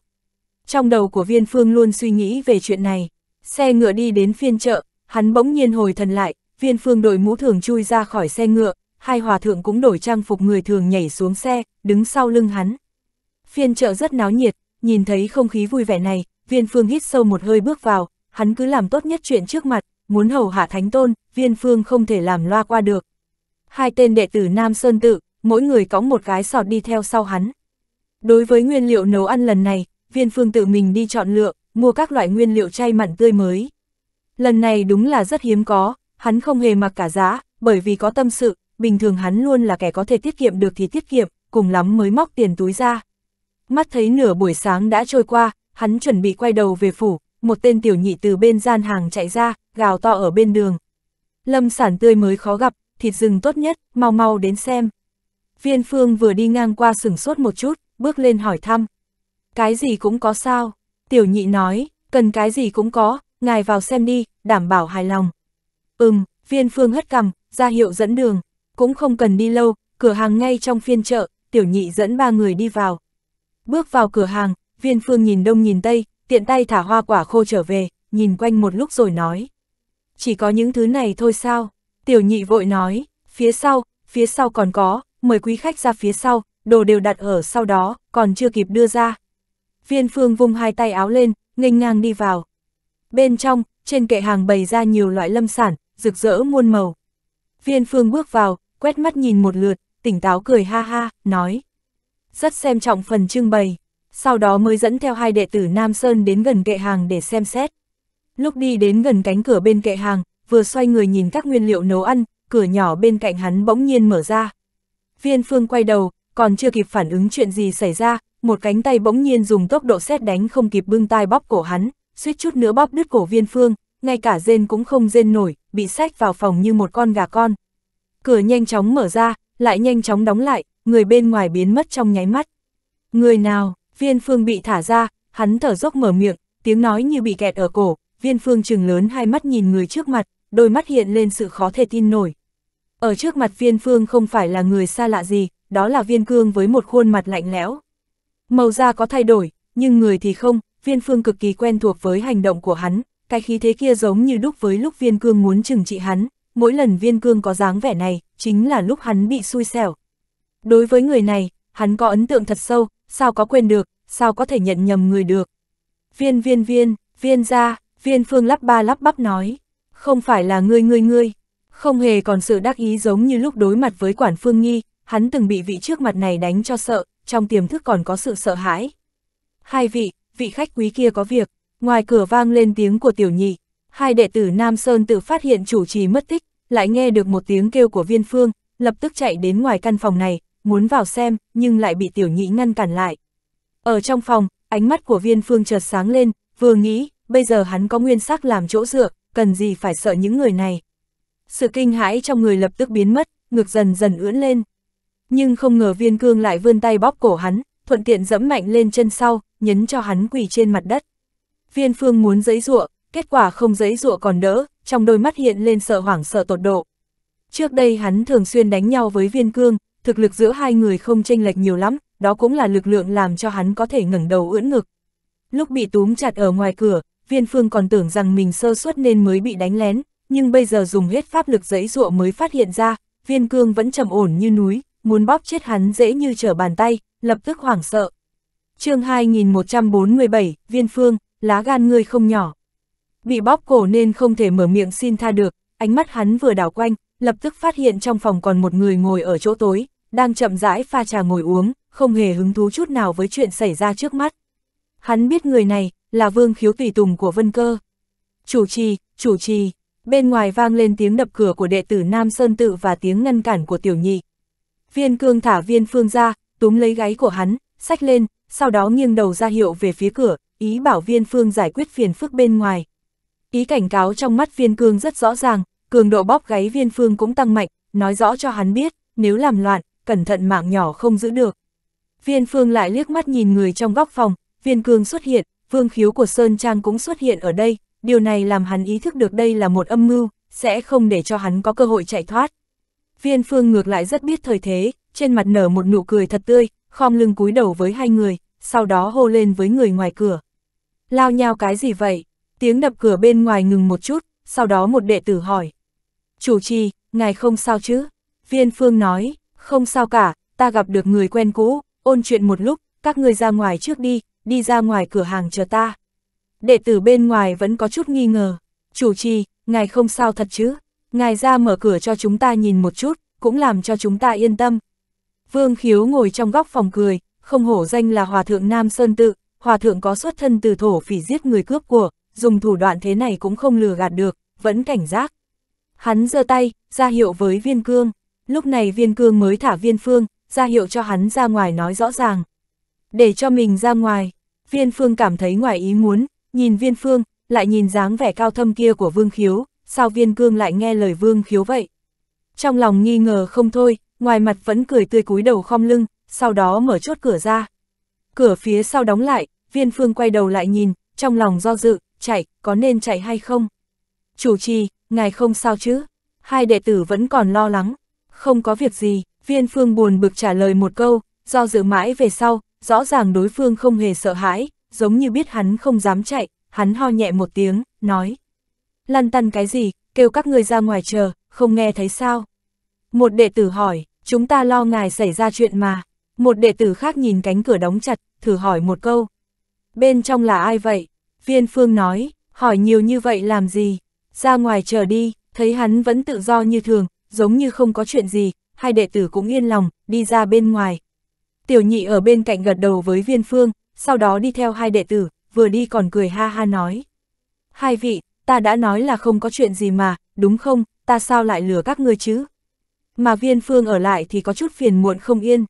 Trong đầu của viên phương luôn suy nghĩ về chuyện này, xe ngựa đi đến phiên chợ, hắn bỗng nhiên hồi thần lại, viên phương đội mũ thường chui ra khỏi xe ngựa, hai hòa thượng cũng đổi trang phục người thường nhảy xuống xe, đứng sau lưng hắn. Phiên chợ rất náo nhiệt, nhìn thấy không khí vui vẻ này, viên phương hít sâu một hơi bước vào, hắn cứ làm tốt nhất chuyện trước mặt, muốn hầu hạ thánh tôn, viên phương không thể làm loa qua được. Hai tên đệ tử Nam Sơn Tự, mỗi người có một gái sọt đi theo sau hắn. Đối với nguyên liệu nấu ăn lần này, viên phương tự mình đi chọn lựa, mua các loại nguyên liệu chay mặn tươi mới. Lần này đúng là rất hiếm có, hắn không hề mặc cả giá, bởi vì có tâm sự, bình thường hắn luôn là kẻ có thể tiết kiệm được thì tiết kiệm, cùng lắm mới móc tiền túi ra. Mắt thấy nửa buổi sáng đã trôi qua, hắn chuẩn bị quay đầu về phủ, một tên tiểu nhị từ bên gian hàng chạy ra, gào to ở bên đường. Lâm sản tươi mới khó gặp, thịt rừng tốt nhất, mau mau đến xem. Viên Phương vừa đi ngang qua sừng sốt một chút, bước lên hỏi thăm. Cái gì cũng có sao? Tiểu nhị nói, cần cái gì cũng có, ngài vào xem đi, đảm bảo hài lòng. Ừm, viên phương hất cằm, ra hiệu dẫn đường, cũng không cần đi lâu, cửa hàng ngay trong phiên chợ, tiểu nhị dẫn ba người đi vào. Bước vào cửa hàng, viên phương nhìn đông nhìn tây, tiện tay thả hoa quả khô trở về, nhìn quanh một lúc rồi nói. Chỉ có những thứ này thôi sao? Tiểu nhị vội nói, phía sau, phía sau còn có, mời quý khách ra phía sau, đồ đều đặt ở sau đó, còn chưa kịp đưa ra. Viên Phương vung hai tay áo lên, nghênh ngang đi vào. Bên trong, trên kệ hàng bày ra nhiều loại lâm sản, rực rỡ muôn màu. Viên Phương bước vào, quét mắt nhìn một lượt, tỉnh táo cười ha ha, nói. Rất xem trọng phần trưng bày, sau đó mới dẫn theo hai đệ tử Nam Sơn đến gần kệ hàng để xem xét. Lúc đi đến gần cánh cửa bên kệ hàng, vừa xoay người nhìn các nguyên liệu nấu ăn, cửa nhỏ bên cạnh hắn bỗng nhiên mở ra. Viên Phương quay đầu, còn chưa kịp phản ứng chuyện gì xảy ra, một cánh tay bỗng nhiên dùng tốc độ xét đánh không kịp bưng tai bóp cổ hắn, suýt chút nữa bóp đứt cổ Viên Phương, ngay cả rên cũng không rên nổi, bị sách vào phòng như một con gà con. Cửa nhanh chóng mở ra, lại nhanh chóng đóng lại, người bên ngoài biến mất trong nháy mắt. Người nào, Viên Phương bị thả ra, hắn thở dốc mở miệng, tiếng nói như bị kẹt ở cổ, Viên Phương trừng lớn hai mắt nhìn người trước mặt, đôi mắt hiện lên sự khó thể tin nổi, ở trước mặt viên phương không phải là người xa lạ gì, đó là viên cương với một khuôn mặt lạnh lẽo. Màu da có thay đổi, nhưng người thì không, viên phương cực kỳ quen thuộc với hành động của hắn, cái khí thế kia giống như đúc với lúc viên cương muốn trừng trị hắn, mỗi lần viên cương có dáng vẻ này, chính là lúc hắn bị xui xẻo. Đối với người này, hắn có ấn tượng thật sâu, sao có quên được, sao có thể nhận nhầm người được. Viên viên viên, viên ra, viên phương lắp ba lắp bắp nói, không phải là ngươi ngươi ngươi, không hề còn sự đắc ý giống như lúc đối mặt với quản phương nghi, hắn từng bị vị trước mặt này đánh cho sợ, trong tiềm thức còn có sự sợ hãi. Hai vị, vị khách quý kia có việc, ngoài cửa vang lên tiếng của tiểu nhị, hai đệ tử Nam Sơn tự phát hiện chủ trì mất tích, lại nghe được một tiếng kêu của viên phương, lập tức chạy đến ngoài căn phòng này, muốn vào xem, nhưng lại bị tiểu nhị ngăn cản lại. Ở trong phòng, ánh mắt của viên phương chợt sáng lên, vừa nghĩ, bây giờ hắn có nguyên sắc làm chỗ dựa, cần gì phải sợ những người này. Sự kinh hãi trong người lập tức biến mất, ngực dần dần ưỡn lên. Nhưng không ngờ viên cương lại vươn tay bóp cổ hắn, thuận tiện dẫm mạnh lên chân sau, nhấn cho hắn quỳ trên mặt đất. Viên phương muốn giấy rụa, kết quả không giấy rụa còn đỡ, trong đôi mắt hiện lên sợ hoảng sợ tột độ. Trước đây hắn thường xuyên đánh nhau với viên cương, thực lực giữa hai người không chênh lệch nhiều lắm, đó cũng là lực lượng làm cho hắn có thể ngẩng đầu ưỡn ngực. Lúc bị túm chặt ở ngoài cửa, viên phương còn tưởng rằng mình sơ suất nên mới bị đánh lén, nhưng bây giờ dùng hết pháp lực giấy dụa mới phát hiện ra, viên cương vẫn trầm ổn như núi, muốn bóp chết hắn dễ như trở bàn tay, lập tức hoảng sợ. chương 2147, viên phương, lá gan ngươi không nhỏ. Bị bóp cổ nên không thể mở miệng xin tha được, ánh mắt hắn vừa đảo quanh, lập tức phát hiện trong phòng còn một người ngồi ở chỗ tối, đang chậm rãi pha trà ngồi uống, không hề hứng thú chút nào với chuyện xảy ra trước mắt. Hắn biết người này là vương khiếu tùy tùng của Vân Cơ. Chủ trì, chủ trì, bên ngoài vang lên tiếng đập cửa của đệ tử Nam Sơn Tự và tiếng ngăn cản của tiểu nhị. Viên cương thả viên phương ra, túm lấy gáy của hắn, sách lên, sau đó nghiêng đầu ra hiệu về phía cửa, ý bảo viên phương giải quyết phiền phức bên ngoài. Ý cảnh cáo trong mắt viên cương rất rõ ràng, cường độ bóp gáy viên phương cũng tăng mạnh, nói rõ cho hắn biết, nếu làm loạn, cẩn thận mạng nhỏ không giữ được. Viên phương lại liếc mắt nhìn người trong góc phòng, viên cương xuất hiện, vương khiếu của Sơn Trang cũng xuất hiện ở đây, điều này làm hắn ý thức được đây là một âm mưu, sẽ không để cho hắn có cơ hội chạy thoát. Viên Phương ngược lại rất biết thời thế, trên mặt nở một nụ cười thật tươi, khom lưng cúi đầu với hai người, sau đó hô lên với người ngoài cửa. Lao nhau cái gì vậy? Tiếng đập cửa bên ngoài ngừng một chút, sau đó một đệ tử hỏi. Chủ trì, ngài không sao chứ? Viên Phương nói, không sao cả, ta gặp được người quen cũ, ôn chuyện một lúc, các ngươi ra ngoài trước đi, đi ra ngoài cửa hàng chờ ta đệ tử bên ngoài vẫn có chút nghi ngờ. Chủ trì, ngài không sao thật chứ? Ngài ra mở cửa cho chúng ta nhìn một chút, cũng làm cho chúng ta yên tâm. Vương Khiếu ngồi trong góc phòng cười, không hổ danh là Hòa Thượng Nam Sơn Tự, Hòa Thượng có xuất thân từ thổ phỉ giết người cướp của, dùng thủ đoạn thế này cũng không lừa gạt được, vẫn cảnh giác. Hắn giơ tay, ra hiệu với viên cương, lúc này viên cương mới thả viên phương, ra hiệu cho hắn ra ngoài nói rõ ràng. Để cho mình ra ngoài, viên phương cảm thấy ngoài ý muốn, Nhìn viên phương, lại nhìn dáng vẻ cao thâm kia của vương khiếu, sao viên cương lại nghe lời vương khiếu vậy? Trong lòng nghi ngờ không thôi, ngoài mặt vẫn cười tươi cúi đầu khom lưng, sau đó mở chốt cửa ra. Cửa phía sau đóng lại, viên phương quay đầu lại nhìn, trong lòng do dự, chạy, có nên chạy hay không? Chủ trì, ngài không sao chứ? Hai đệ tử vẫn còn lo lắng, không có việc gì, viên phương buồn bực trả lời một câu, do dự mãi về sau, rõ ràng đối phương không hề sợ hãi, giống như biết hắn không dám chạy, hắn ho nhẹ một tiếng, nói. Lăn tăn cái gì, kêu các người ra ngoài chờ, không nghe thấy sao? Một đệ tử hỏi, chúng ta lo ngài xảy ra chuyện mà. Một đệ tử khác nhìn cánh cửa đóng chặt, thử hỏi một câu. Bên trong là ai vậy? Viên Phương nói, hỏi nhiều như vậy làm gì? Ra ngoài chờ đi, thấy hắn vẫn tự do như thường, giống như không có chuyện gì, hai đệ tử cũng yên lòng, đi ra bên ngoài. Tiểu nhị ở bên cạnh gật đầu với viên phương, sau đó đi theo hai đệ tử, vừa đi còn cười ha ha nói. Hai vị, ta đã nói là không có chuyện gì mà, đúng không, ta sao lại lừa các ngươi chứ? Mà viên phương ở lại thì có chút phiền muộn không yên.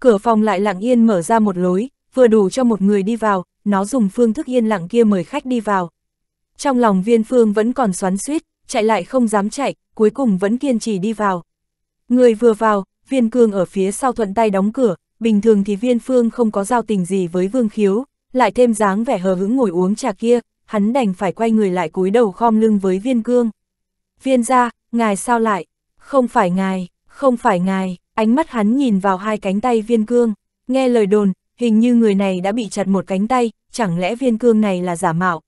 Cửa phòng lại lặng yên mở ra một lối, vừa đủ cho một người đi vào, nó dùng phương thức yên lặng kia mời khách đi vào. Trong lòng viên phương vẫn còn xoắn suýt, chạy lại không dám chạy, cuối cùng vẫn kiên trì đi vào. Người vừa vào, viên cương ở phía sau thuận tay đóng cửa, bình thường thì viên phương không có giao tình gì với vương khiếu, lại thêm dáng vẻ hờ hững ngồi uống trà kia, hắn đành phải quay người lại cúi đầu khom lưng với viên cương. Viên ra, ngài sao lại? Không phải ngài, không phải ngài, ánh mắt hắn nhìn vào hai cánh tay viên cương, nghe lời đồn, hình như người này đã bị chặt một cánh tay, chẳng lẽ viên cương này là giả mạo.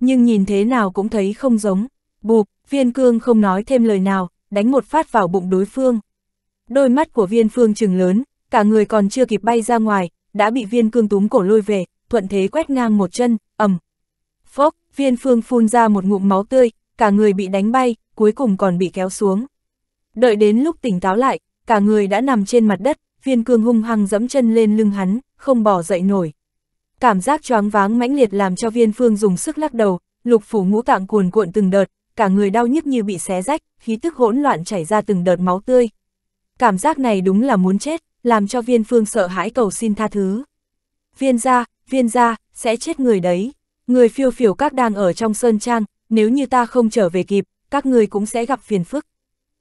Nhưng nhìn thế nào cũng thấy không giống, bụp, viên cương không nói thêm lời nào, đánh một phát vào bụng đối phương. Đôi mắt của viên phương trừng lớn, cả người còn chưa kịp bay ra ngoài, đã bị viên cương túm cổ lôi về, thuận thế quét ngang một chân, ầm. Phốc, viên phương phun ra một ngụm máu tươi, cả người bị đánh bay, cuối cùng còn bị kéo xuống. Đợi đến lúc tỉnh táo lại, cả người đã nằm trên mặt đất, viên cương hung hăng dẫm chân lên lưng hắn, không bỏ dậy nổi. Cảm giác choáng váng mãnh liệt làm cho viên phương dùng sức lắc đầu, lục phủ ngũ tạng cuồn cuộn từng đợt, cả người đau nhức như bị xé rách, khí tức hỗn loạn chảy ra từng đợt máu tươi. Cảm giác này đúng là muốn chết làm cho viên phương sợ hãi cầu xin tha thứ. Viên ra, viên ra, sẽ chết người đấy. Người phiêu phiểu các đang ở trong sơn trang, nếu như ta không trở về kịp, các người cũng sẽ gặp phiền phức.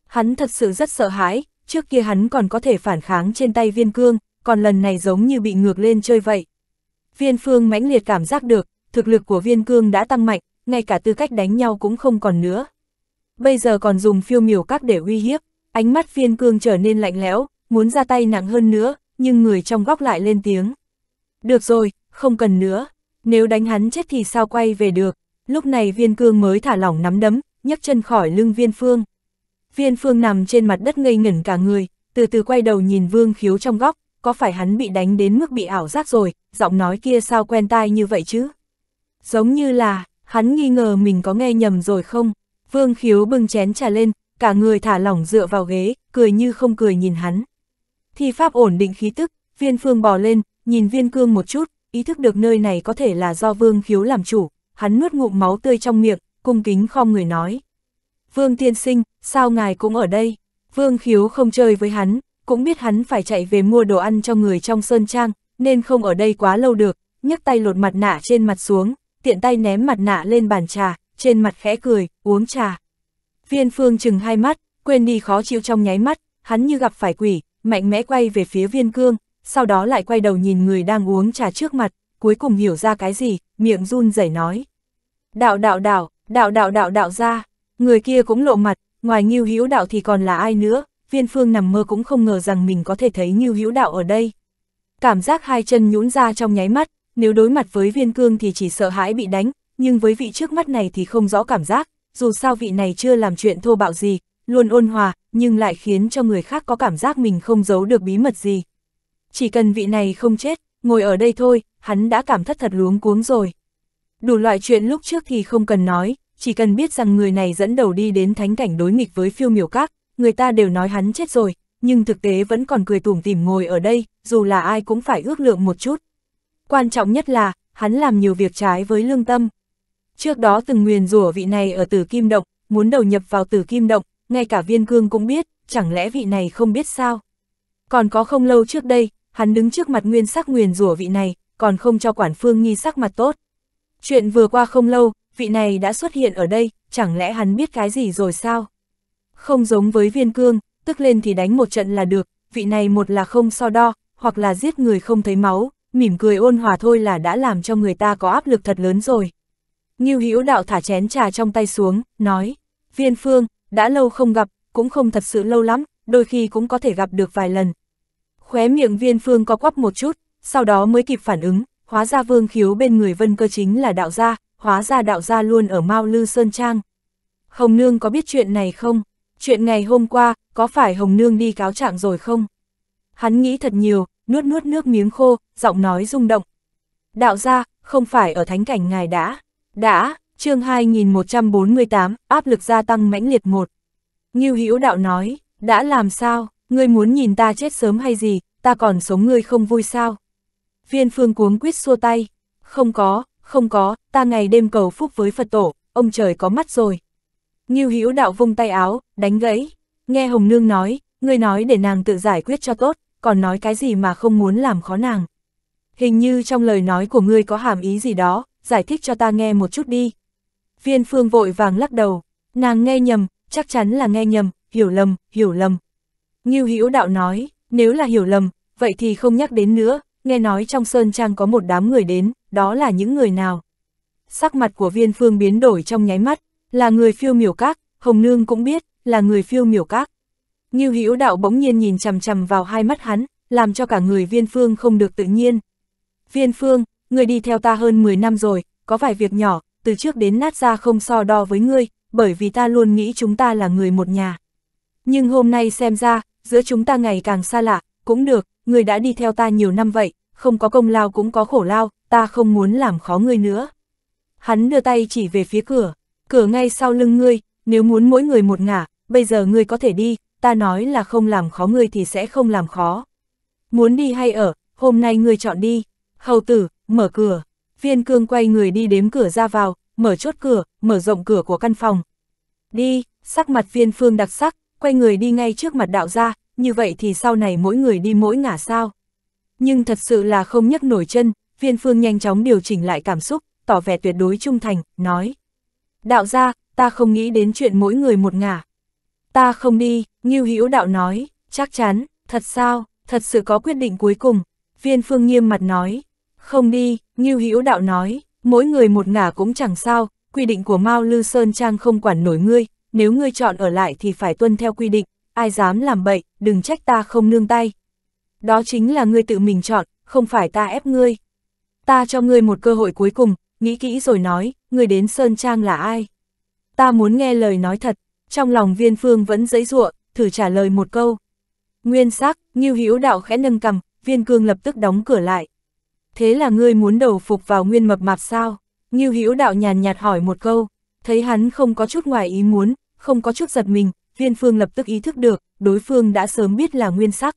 Hắn thật sự rất sợ hãi, trước kia hắn còn có thể phản kháng trên tay viên cương, còn lần này giống như bị ngược lên chơi vậy. Viên phương mãnh liệt cảm giác được, thực lực của viên cương đã tăng mạnh, ngay cả tư cách đánh nhau cũng không còn nữa. Bây giờ còn dùng phiêu miểu các để uy hiếp, ánh mắt viên cương trở nên lạnh lẽo, muốn ra tay nặng hơn nữa, nhưng người trong góc lại lên tiếng. Được rồi, không cần nữa, nếu đánh hắn chết thì sao quay về được, lúc này viên cương mới thả lỏng nắm đấm, nhấc chân khỏi lưng viên phương. Viên phương nằm trên mặt đất ngây ngẩn cả người, từ từ quay đầu nhìn vương khiếu trong góc, có phải hắn bị đánh đến mức bị ảo giác rồi, giọng nói kia sao quen tai như vậy chứ? Giống như là, hắn nghi ngờ mình có nghe nhầm rồi không? Vương khiếu bưng chén trà lên, cả người thả lỏng dựa vào ghế, cười như không cười nhìn hắn. Thi pháp ổn định khí tức, viên phương bò lên, nhìn viên cương một chút, ý thức được nơi này có thể là do vương khiếu làm chủ, hắn nuốt ngụm máu tươi trong miệng, cung kính khom người nói. Vương tiên sinh, sao ngài cũng ở đây? Vương khiếu không chơi với hắn, cũng biết hắn phải chạy về mua đồ ăn cho người trong sơn trang, nên không ở đây quá lâu được, nhấc tay lột mặt nạ trên mặt xuống, tiện tay ném mặt nạ lên bàn trà, trên mặt khẽ cười, uống trà. Viên phương chừng hai mắt, quên đi khó chịu trong nháy mắt, hắn như gặp phải quỷ, mạnh mẽ quay về phía viên cương, sau đó lại quay đầu nhìn người đang uống trà trước mặt, cuối cùng hiểu ra cái gì, miệng run rẩy nói. Đạo đạo đạo, đạo đạo đạo đạo ra, người kia cũng lộ mặt, ngoài nghiêu hữu đạo thì còn là ai nữa, viên phương nằm mơ cũng không ngờ rằng mình có thể thấy nghiêu hữu đạo ở đây. Cảm giác hai chân nhũn ra trong nháy mắt, nếu đối mặt với viên cương thì chỉ sợ hãi bị đánh, nhưng với vị trước mắt này thì không rõ cảm giác, dù sao vị này chưa làm chuyện thô bạo gì, luôn ôn hòa, nhưng lại khiến cho người khác có cảm giác mình không giấu được bí mật gì. Chỉ cần vị này không chết, ngồi ở đây thôi, hắn đã cảm thất thật luống cuống rồi. Đủ loại chuyện lúc trước thì không cần nói, chỉ cần biết rằng người này dẫn đầu đi đến thánh cảnh đối nghịch với phiêu miểu các, người ta đều nói hắn chết rồi, nhưng thực tế vẫn còn cười tủm tỉm ngồi ở đây, dù là ai cũng phải ước lượng một chút. Quan trọng nhất là, hắn làm nhiều việc trái với lương tâm. Trước đó từng nguyền rủa vị này ở tử kim động, muốn đầu nhập vào tử kim động, ngay cả viên cương cũng biết, chẳng lẽ vị này không biết sao? Còn có không lâu trước đây, hắn đứng trước mặt nguyên sắc nguyền rủa vị này, còn không cho quản phương nghi sắc mặt tốt. Chuyện vừa qua không lâu, vị này đã xuất hiện ở đây, chẳng lẽ hắn biết cái gì rồi sao? Không giống với viên cương, tức lên thì đánh một trận là được, vị này một là không so đo, hoặc là giết người không thấy máu, mỉm cười ôn hòa thôi là đã làm cho người ta có áp lực thật lớn rồi. Ngưu Hữu Đạo thả chén trà trong tay xuống, nói, viên phương, đã lâu không gặp, cũng không thật sự lâu lắm, đôi khi cũng có thể gặp được vài lần. Khóe miệng viên phương có quắp một chút, sau đó mới kịp phản ứng, hóa ra vương khiếu bên người vân cơ chính là đạo gia, hóa ra đạo gia luôn ở Mao Lư Sơn Trang. Hồng Nương có biết chuyện này không? Chuyện ngày hôm qua, có phải Hồng Nương đi cáo trạng rồi không? Hắn nghĩ thật nhiều, nuốt nuốt nước miếng khô, giọng nói rung động. Đạo gia, không phải ở thánh cảnh ngài đã, đã, chương 2148, áp lực gia tăng mãnh liệt một. Ngưu Hữu Đạo nói, đã làm sao, ngươi muốn nhìn ta chết sớm hay gì, ta còn sống ngươi không vui sao? Viên phương cuống quyết xua tay, không có, không có, ta ngày đêm cầu phúc với Phật tổ, ông trời có mắt rồi. Ngưu Hữu Đạo vung tay áo, đánh gãy, nghe Hồng Nương nói, ngươi nói để nàng tự giải quyết cho tốt, còn nói cái gì mà không muốn làm khó nàng. Hình như trong lời nói của ngươi có hàm ý gì đó, giải thích cho ta nghe một chút đi, Viên Phương vội vàng lắc đầu, nàng nghe nhầm, chắc chắn là nghe nhầm, hiểu lầm, hiểu lầm. Ngưu Hữu Đạo nói, nếu là hiểu lầm, vậy thì không nhắc đến nữa, nghe nói trong sơn trang có một đám người đến, đó là những người nào. Sắc mặt của Viên Phương biến đổi trong nháy mắt, là người phiêu miểu các, Hồng Nương cũng biết, là người phiêu miểu các. Ngưu Hữu Đạo bỗng nhiên nhìn chằm chằm vào hai mắt hắn, làm cho cả người Viên Phương không được tự nhiên. Viên Phương, người đi theo ta hơn 10 năm rồi, có vài việc nhỏ, từ trước đến nát ra không so đo với ngươi, bởi vì ta luôn nghĩ chúng ta là người một nhà. Nhưng hôm nay xem ra, giữa chúng ta ngày càng xa lạ, cũng được, ngươi đã đi theo ta nhiều năm vậy, không có công lao cũng có khổ lao, ta không muốn làm khó ngươi nữa. Hắn đưa tay chỉ về phía cửa, cửa ngay sau lưng ngươi, nếu muốn mỗi người một ngả, bây giờ ngươi có thể đi, ta nói là không làm khó ngươi thì sẽ không làm khó. Muốn đi hay ở, hôm nay ngươi chọn đi, hầu tử, mở cửa. Viên cương quay người đi đếm cửa ra vào, mở chốt cửa, mở rộng cửa của căn phòng. Đi, sắc mặt viên phương đặc sắc, quay người đi ngay trước mặt đạo gia, như vậy thì sau này mỗi người đi mỗi ngả sao. Nhưng thật sự là không nhấc nổi chân, viên phương nhanh chóng điều chỉnh lại cảm xúc, tỏ vẻ tuyệt đối trung thành, nói. Đạo gia, ta không nghĩ đến chuyện mỗi người một ngả. Ta không đi, Ngưu Hữu đạo nói, chắc chắn, thật sao, thật sự có quyết định cuối cùng. Viên phương nghiêm mặt nói, không đi, Ngưu Hữu Đạo nói, mỗi người một ngả cũng chẳng sao, quy định của Mao Lư Sơn Trang không quản nổi ngươi, nếu ngươi chọn ở lại thì phải tuân theo quy định, ai dám làm bậy, đừng trách ta không nương tay. Đó chính là ngươi tự mình chọn, không phải ta ép ngươi. Ta cho ngươi một cơ hội cuối cùng, nghĩ kỹ rồi nói, ngươi đến Sơn Trang là ai? Ta muốn nghe lời nói thật, trong lòng viên phương vẫn dãy ruộng, thử trả lời một câu. Nguyên xác, Ngưu Hữu Đạo khẽ nâng cầm, viên cương lập tức đóng cửa lại thế là ngươi muốn đầu phục vào nguyên mập mạp sao? Ngưu Hữu đạo nhàn nhạt hỏi một câu, thấy hắn không có chút ngoài ý muốn, không có chút giật mình, Viên Phương lập tức ý thức được, đối phương đã sớm biết là nguyên sắc.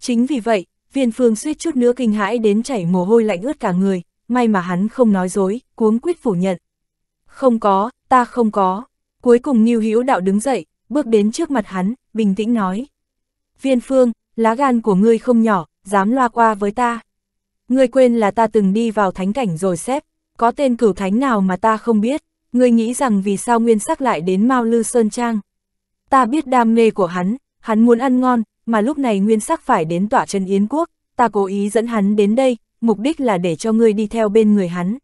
Chính vì vậy, Viên Phương suýt chút nữa kinh hãi đến chảy mồ hôi lạnh ướt cả người, may mà hắn không nói dối, cuống quyết phủ nhận. Không có, ta không có. Cuối cùng Ngưu Hữu đạo đứng dậy, bước đến trước mặt hắn, bình tĩnh nói. Viên Phương, lá gan của ngươi không nhỏ, dám loa qua với ta. Ngươi quên là ta từng đi vào thánh cảnh rồi xếp, có tên cửu thánh nào mà ta không biết, ngươi nghĩ rằng vì sao nguyên sắc lại đến Mao Lư Sơn Trang. Ta biết đam mê của hắn, hắn muốn ăn ngon, mà lúc này nguyên sắc phải đến tỏa chân Yến Quốc, ta cố ý dẫn hắn đến đây, mục đích là để cho ngươi đi theo bên người hắn.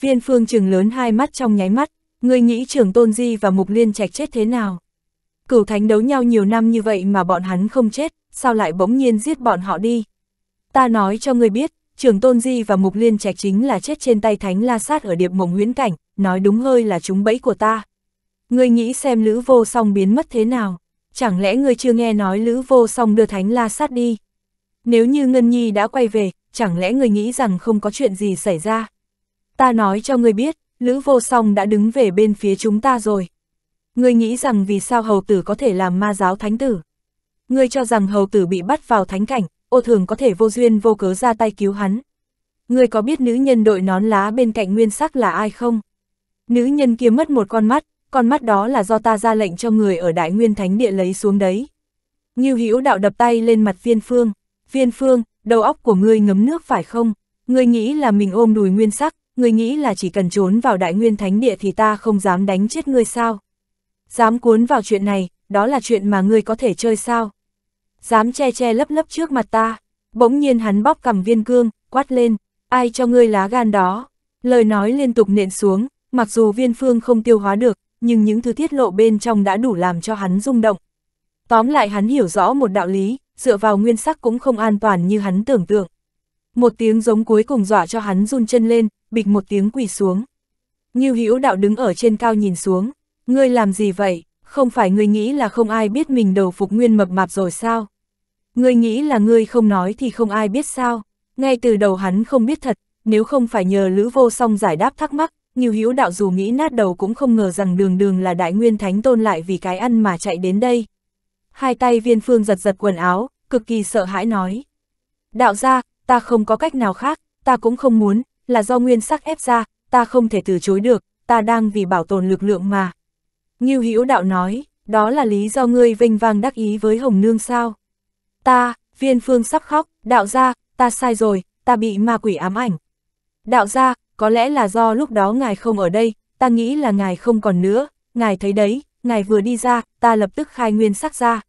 Viên phương trừng lớn hai mắt trong nháy mắt, ngươi nghĩ trưởng tôn di và mục liên trạch chết thế nào? Cửu thánh đấu nhau nhiều năm như vậy mà bọn hắn không chết, sao lại bỗng nhiên giết bọn họ đi? Ta nói cho ngươi biết, Trường Tôn Di và Mục Liên Trạch chính là chết trên tay Thánh La Sát ở điệp mộng huyễn cảnh, nói đúng hơi là chúng bẫy của ta. Ngươi nghĩ xem Lữ Vô Song biến mất thế nào? Chẳng lẽ ngươi chưa nghe nói Lữ Vô Song đưa Thánh La Sát đi? Nếu như Ngân Nhi đã quay về, chẳng lẽ ngươi nghĩ rằng không có chuyện gì xảy ra? Ta nói cho ngươi biết, Lữ Vô Song đã đứng về bên phía chúng ta rồi. Ngươi nghĩ rằng vì sao hầu tử có thể làm ma giáo thánh tử? Ngươi cho rằng hầu tử bị bắt vào thánh cảnh, ô thường có thể vô duyên vô cớ ra tay cứu hắn. Người có biết nữ nhân đội nón lá bên cạnh nguyên sắc là ai không? Nữ nhân kia mất một con mắt, con mắt đó là do ta ra lệnh cho người ở đại nguyên thánh địa lấy xuống đấy. Ngưu hữu đạo đập tay lên mặt viên phương, viên phương, đầu óc của ngươi ngấm nước phải không? Ngươi nghĩ là mình ôm đùi nguyên sắc, ngươi nghĩ là chỉ cần trốn vào đại nguyên thánh địa thì ta không dám đánh chết ngươi sao? Dám cuốn vào chuyện này, đó là chuyện mà ngươi có thể chơi sao? dám che che lấp lấp trước mặt ta. Bỗng nhiên hắn bóp cầm viên cương, quát lên, ai cho ngươi lá gan đó. Lời nói liên tục nện xuống, mặc dù viên phương không tiêu hóa được, nhưng những thứ tiết lộ bên trong đã đủ làm cho hắn rung động. Tóm lại hắn hiểu rõ một đạo lý, dựa vào nguyên sắc cũng không an toàn như hắn tưởng tượng. Một tiếng giống cuối cùng dọa cho hắn run chân lên, bịch một tiếng quỳ xuống. Ngưu Hữu Đạo đứng ở trên cao nhìn xuống, ngươi làm gì vậy? không phải ngươi nghĩ là không ai biết mình đầu phục nguyên mập mạp rồi sao? Ngươi nghĩ là ngươi không nói thì không ai biết sao? Ngay từ đầu hắn không biết thật, nếu không phải nhờ Lữ Vô Song giải đáp thắc mắc, Nhiều hiếu Đạo dù nghĩ nát đầu cũng không ngờ rằng đường đường là đại nguyên thánh tôn lại vì cái ăn mà chạy đến đây. Hai tay viên phương giật giật quần áo, cực kỳ sợ hãi nói. Đạo ra, ta không có cách nào khác, ta cũng không muốn, là do nguyên sắc ép ra, ta không thể từ chối được, ta đang vì bảo tồn lực lượng mà. Ngưu Hữu Đạo nói, đó là lý do ngươi vinh vang đắc ý với Hồng Nương sao. Ta, viên phương sắp khóc, đạo gia, ta sai rồi, ta bị ma quỷ ám ảnh. Đạo gia, có lẽ là do lúc đó ngài không ở đây, ta nghĩ là ngài không còn nữa, ngài thấy đấy, ngài vừa đi ra, ta lập tức khai nguyên sắc ra.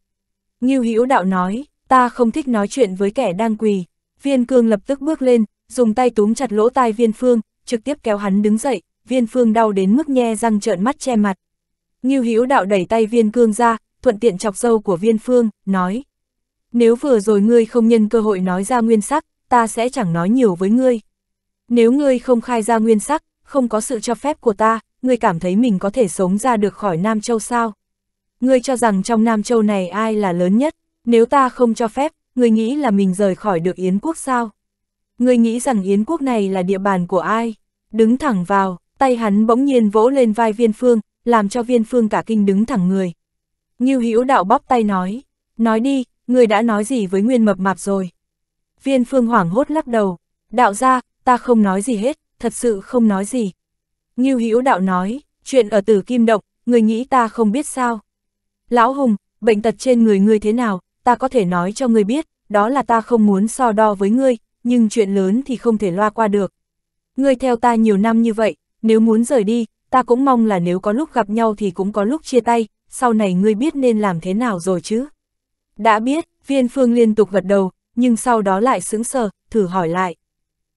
Ngưu Hữu Đạo nói, ta không thích nói chuyện với kẻ đang quỳ. Viên cương lập tức bước lên, dùng tay túm chặt lỗ tai viên phương, trực tiếp kéo hắn đứng dậy, viên phương đau đến mức nhe răng trợn mắt che mặt. Ngưu Hữu đạo đẩy tay viên cương ra, thuận tiện chọc dâu của viên phương, nói. Nếu vừa rồi ngươi không nhân cơ hội nói ra nguyên sắc, ta sẽ chẳng nói nhiều với ngươi. Nếu ngươi không khai ra nguyên sắc, không có sự cho phép của ta, ngươi cảm thấy mình có thể sống ra được khỏi Nam Châu sao? Ngươi cho rằng trong Nam Châu này ai là lớn nhất, nếu ta không cho phép, ngươi nghĩ là mình rời khỏi được Yến quốc sao? Ngươi nghĩ rằng Yến quốc này là địa bàn của ai? Đứng thẳng vào, tay hắn bỗng nhiên vỗ lên vai viên phương, làm cho viên phương cả kinh đứng thẳng người. Ngưu Hữu đạo bóp tay nói, nói đi, người đã nói gì với nguyên mập mạp rồi. Viên phương hoảng hốt lắc đầu, đạo ra, ta không nói gì hết, thật sự không nói gì. Ngưu Hữu đạo nói, chuyện ở tử kim động, người nghĩ ta không biết sao. Lão Hùng, bệnh tật trên người ngươi thế nào, ta có thể nói cho ngươi biết, đó là ta không muốn so đo với ngươi, nhưng chuyện lớn thì không thể loa qua được. Ngươi theo ta nhiều năm như vậy, nếu muốn rời đi, ta cũng mong là nếu có lúc gặp nhau thì cũng có lúc chia tay, sau này ngươi biết nên làm thế nào rồi chứ. Đã biết, viên phương liên tục gật đầu, nhưng sau đó lại sững sờ, thử hỏi lại.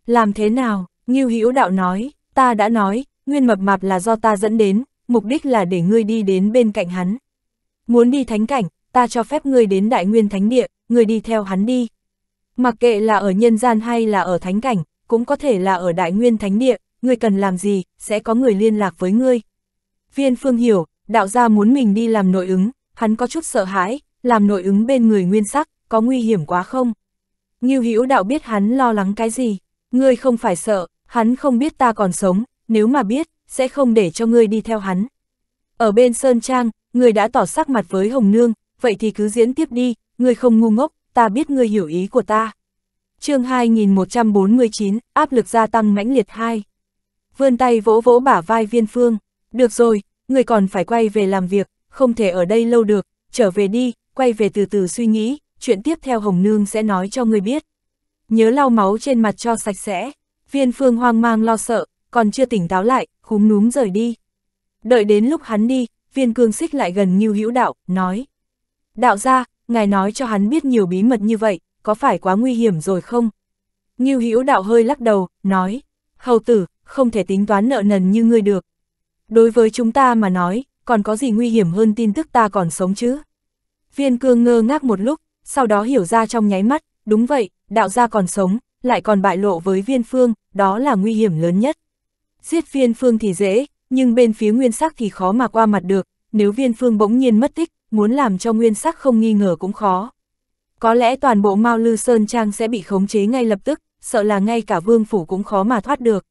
Làm thế nào, Ngưu Hữu Đạo nói, ta đã nói, nguyên mập mạp là do ta dẫn đến, mục đích là để ngươi đi đến bên cạnh hắn. Muốn đi thánh cảnh, ta cho phép ngươi đến đại nguyên thánh địa, ngươi đi theo hắn đi. Mặc kệ là ở nhân gian hay là ở thánh cảnh, cũng có thể là ở đại nguyên thánh địa, ngươi cần làm gì, sẽ có người liên lạc với ngươi. Viên Phương hiểu, đạo gia muốn mình đi làm nội ứng, hắn có chút sợ hãi, làm nội ứng bên người nguyên sắc, có nguy hiểm quá không? Nghiêu Hữu đạo biết hắn lo lắng cái gì, ngươi không phải sợ, hắn không biết ta còn sống, nếu mà biết, sẽ không để cho ngươi đi theo hắn. Ở bên Sơn Trang, ngươi đã tỏ sắc mặt với Hồng Nương, vậy thì cứ diễn tiếp đi, ngươi không ngu ngốc, ta biết ngươi hiểu ý của ta. chương 2149, áp lực gia tăng mãnh liệt 2 vươn tay vỗ vỗ bả vai viên phương, được rồi, người còn phải quay về làm việc, không thể ở đây lâu được, trở về đi, quay về từ từ suy nghĩ, chuyện tiếp theo Hồng Nương sẽ nói cho người biết. Nhớ lau máu trên mặt cho sạch sẽ, viên phương hoang mang lo sợ, còn chưa tỉnh táo lại, húm núm rời đi. Đợi đến lúc hắn đi, viên cương xích lại gần như hữu đạo, nói. Đạo ra, ngài nói cho hắn biết nhiều bí mật như vậy, có phải quá nguy hiểm rồi không? Nghiêu hữu đạo hơi lắc đầu, nói, hầu tử, không thể tính toán nợ nần như ngươi được. Đối với chúng ta mà nói, còn có gì nguy hiểm hơn tin tức ta còn sống chứ? Viên cương ngơ ngác một lúc, sau đó hiểu ra trong nháy mắt, đúng vậy, đạo gia còn sống, lại còn bại lộ với viên phương, đó là nguy hiểm lớn nhất. Giết viên phương thì dễ, nhưng bên phía nguyên sắc thì khó mà qua mặt được, nếu viên phương bỗng nhiên mất tích, muốn làm cho nguyên sắc không nghi ngờ cũng khó. Có lẽ toàn bộ Mao Lư Sơn Trang sẽ bị khống chế ngay lập tức, sợ là ngay cả vương phủ cũng khó mà thoát được.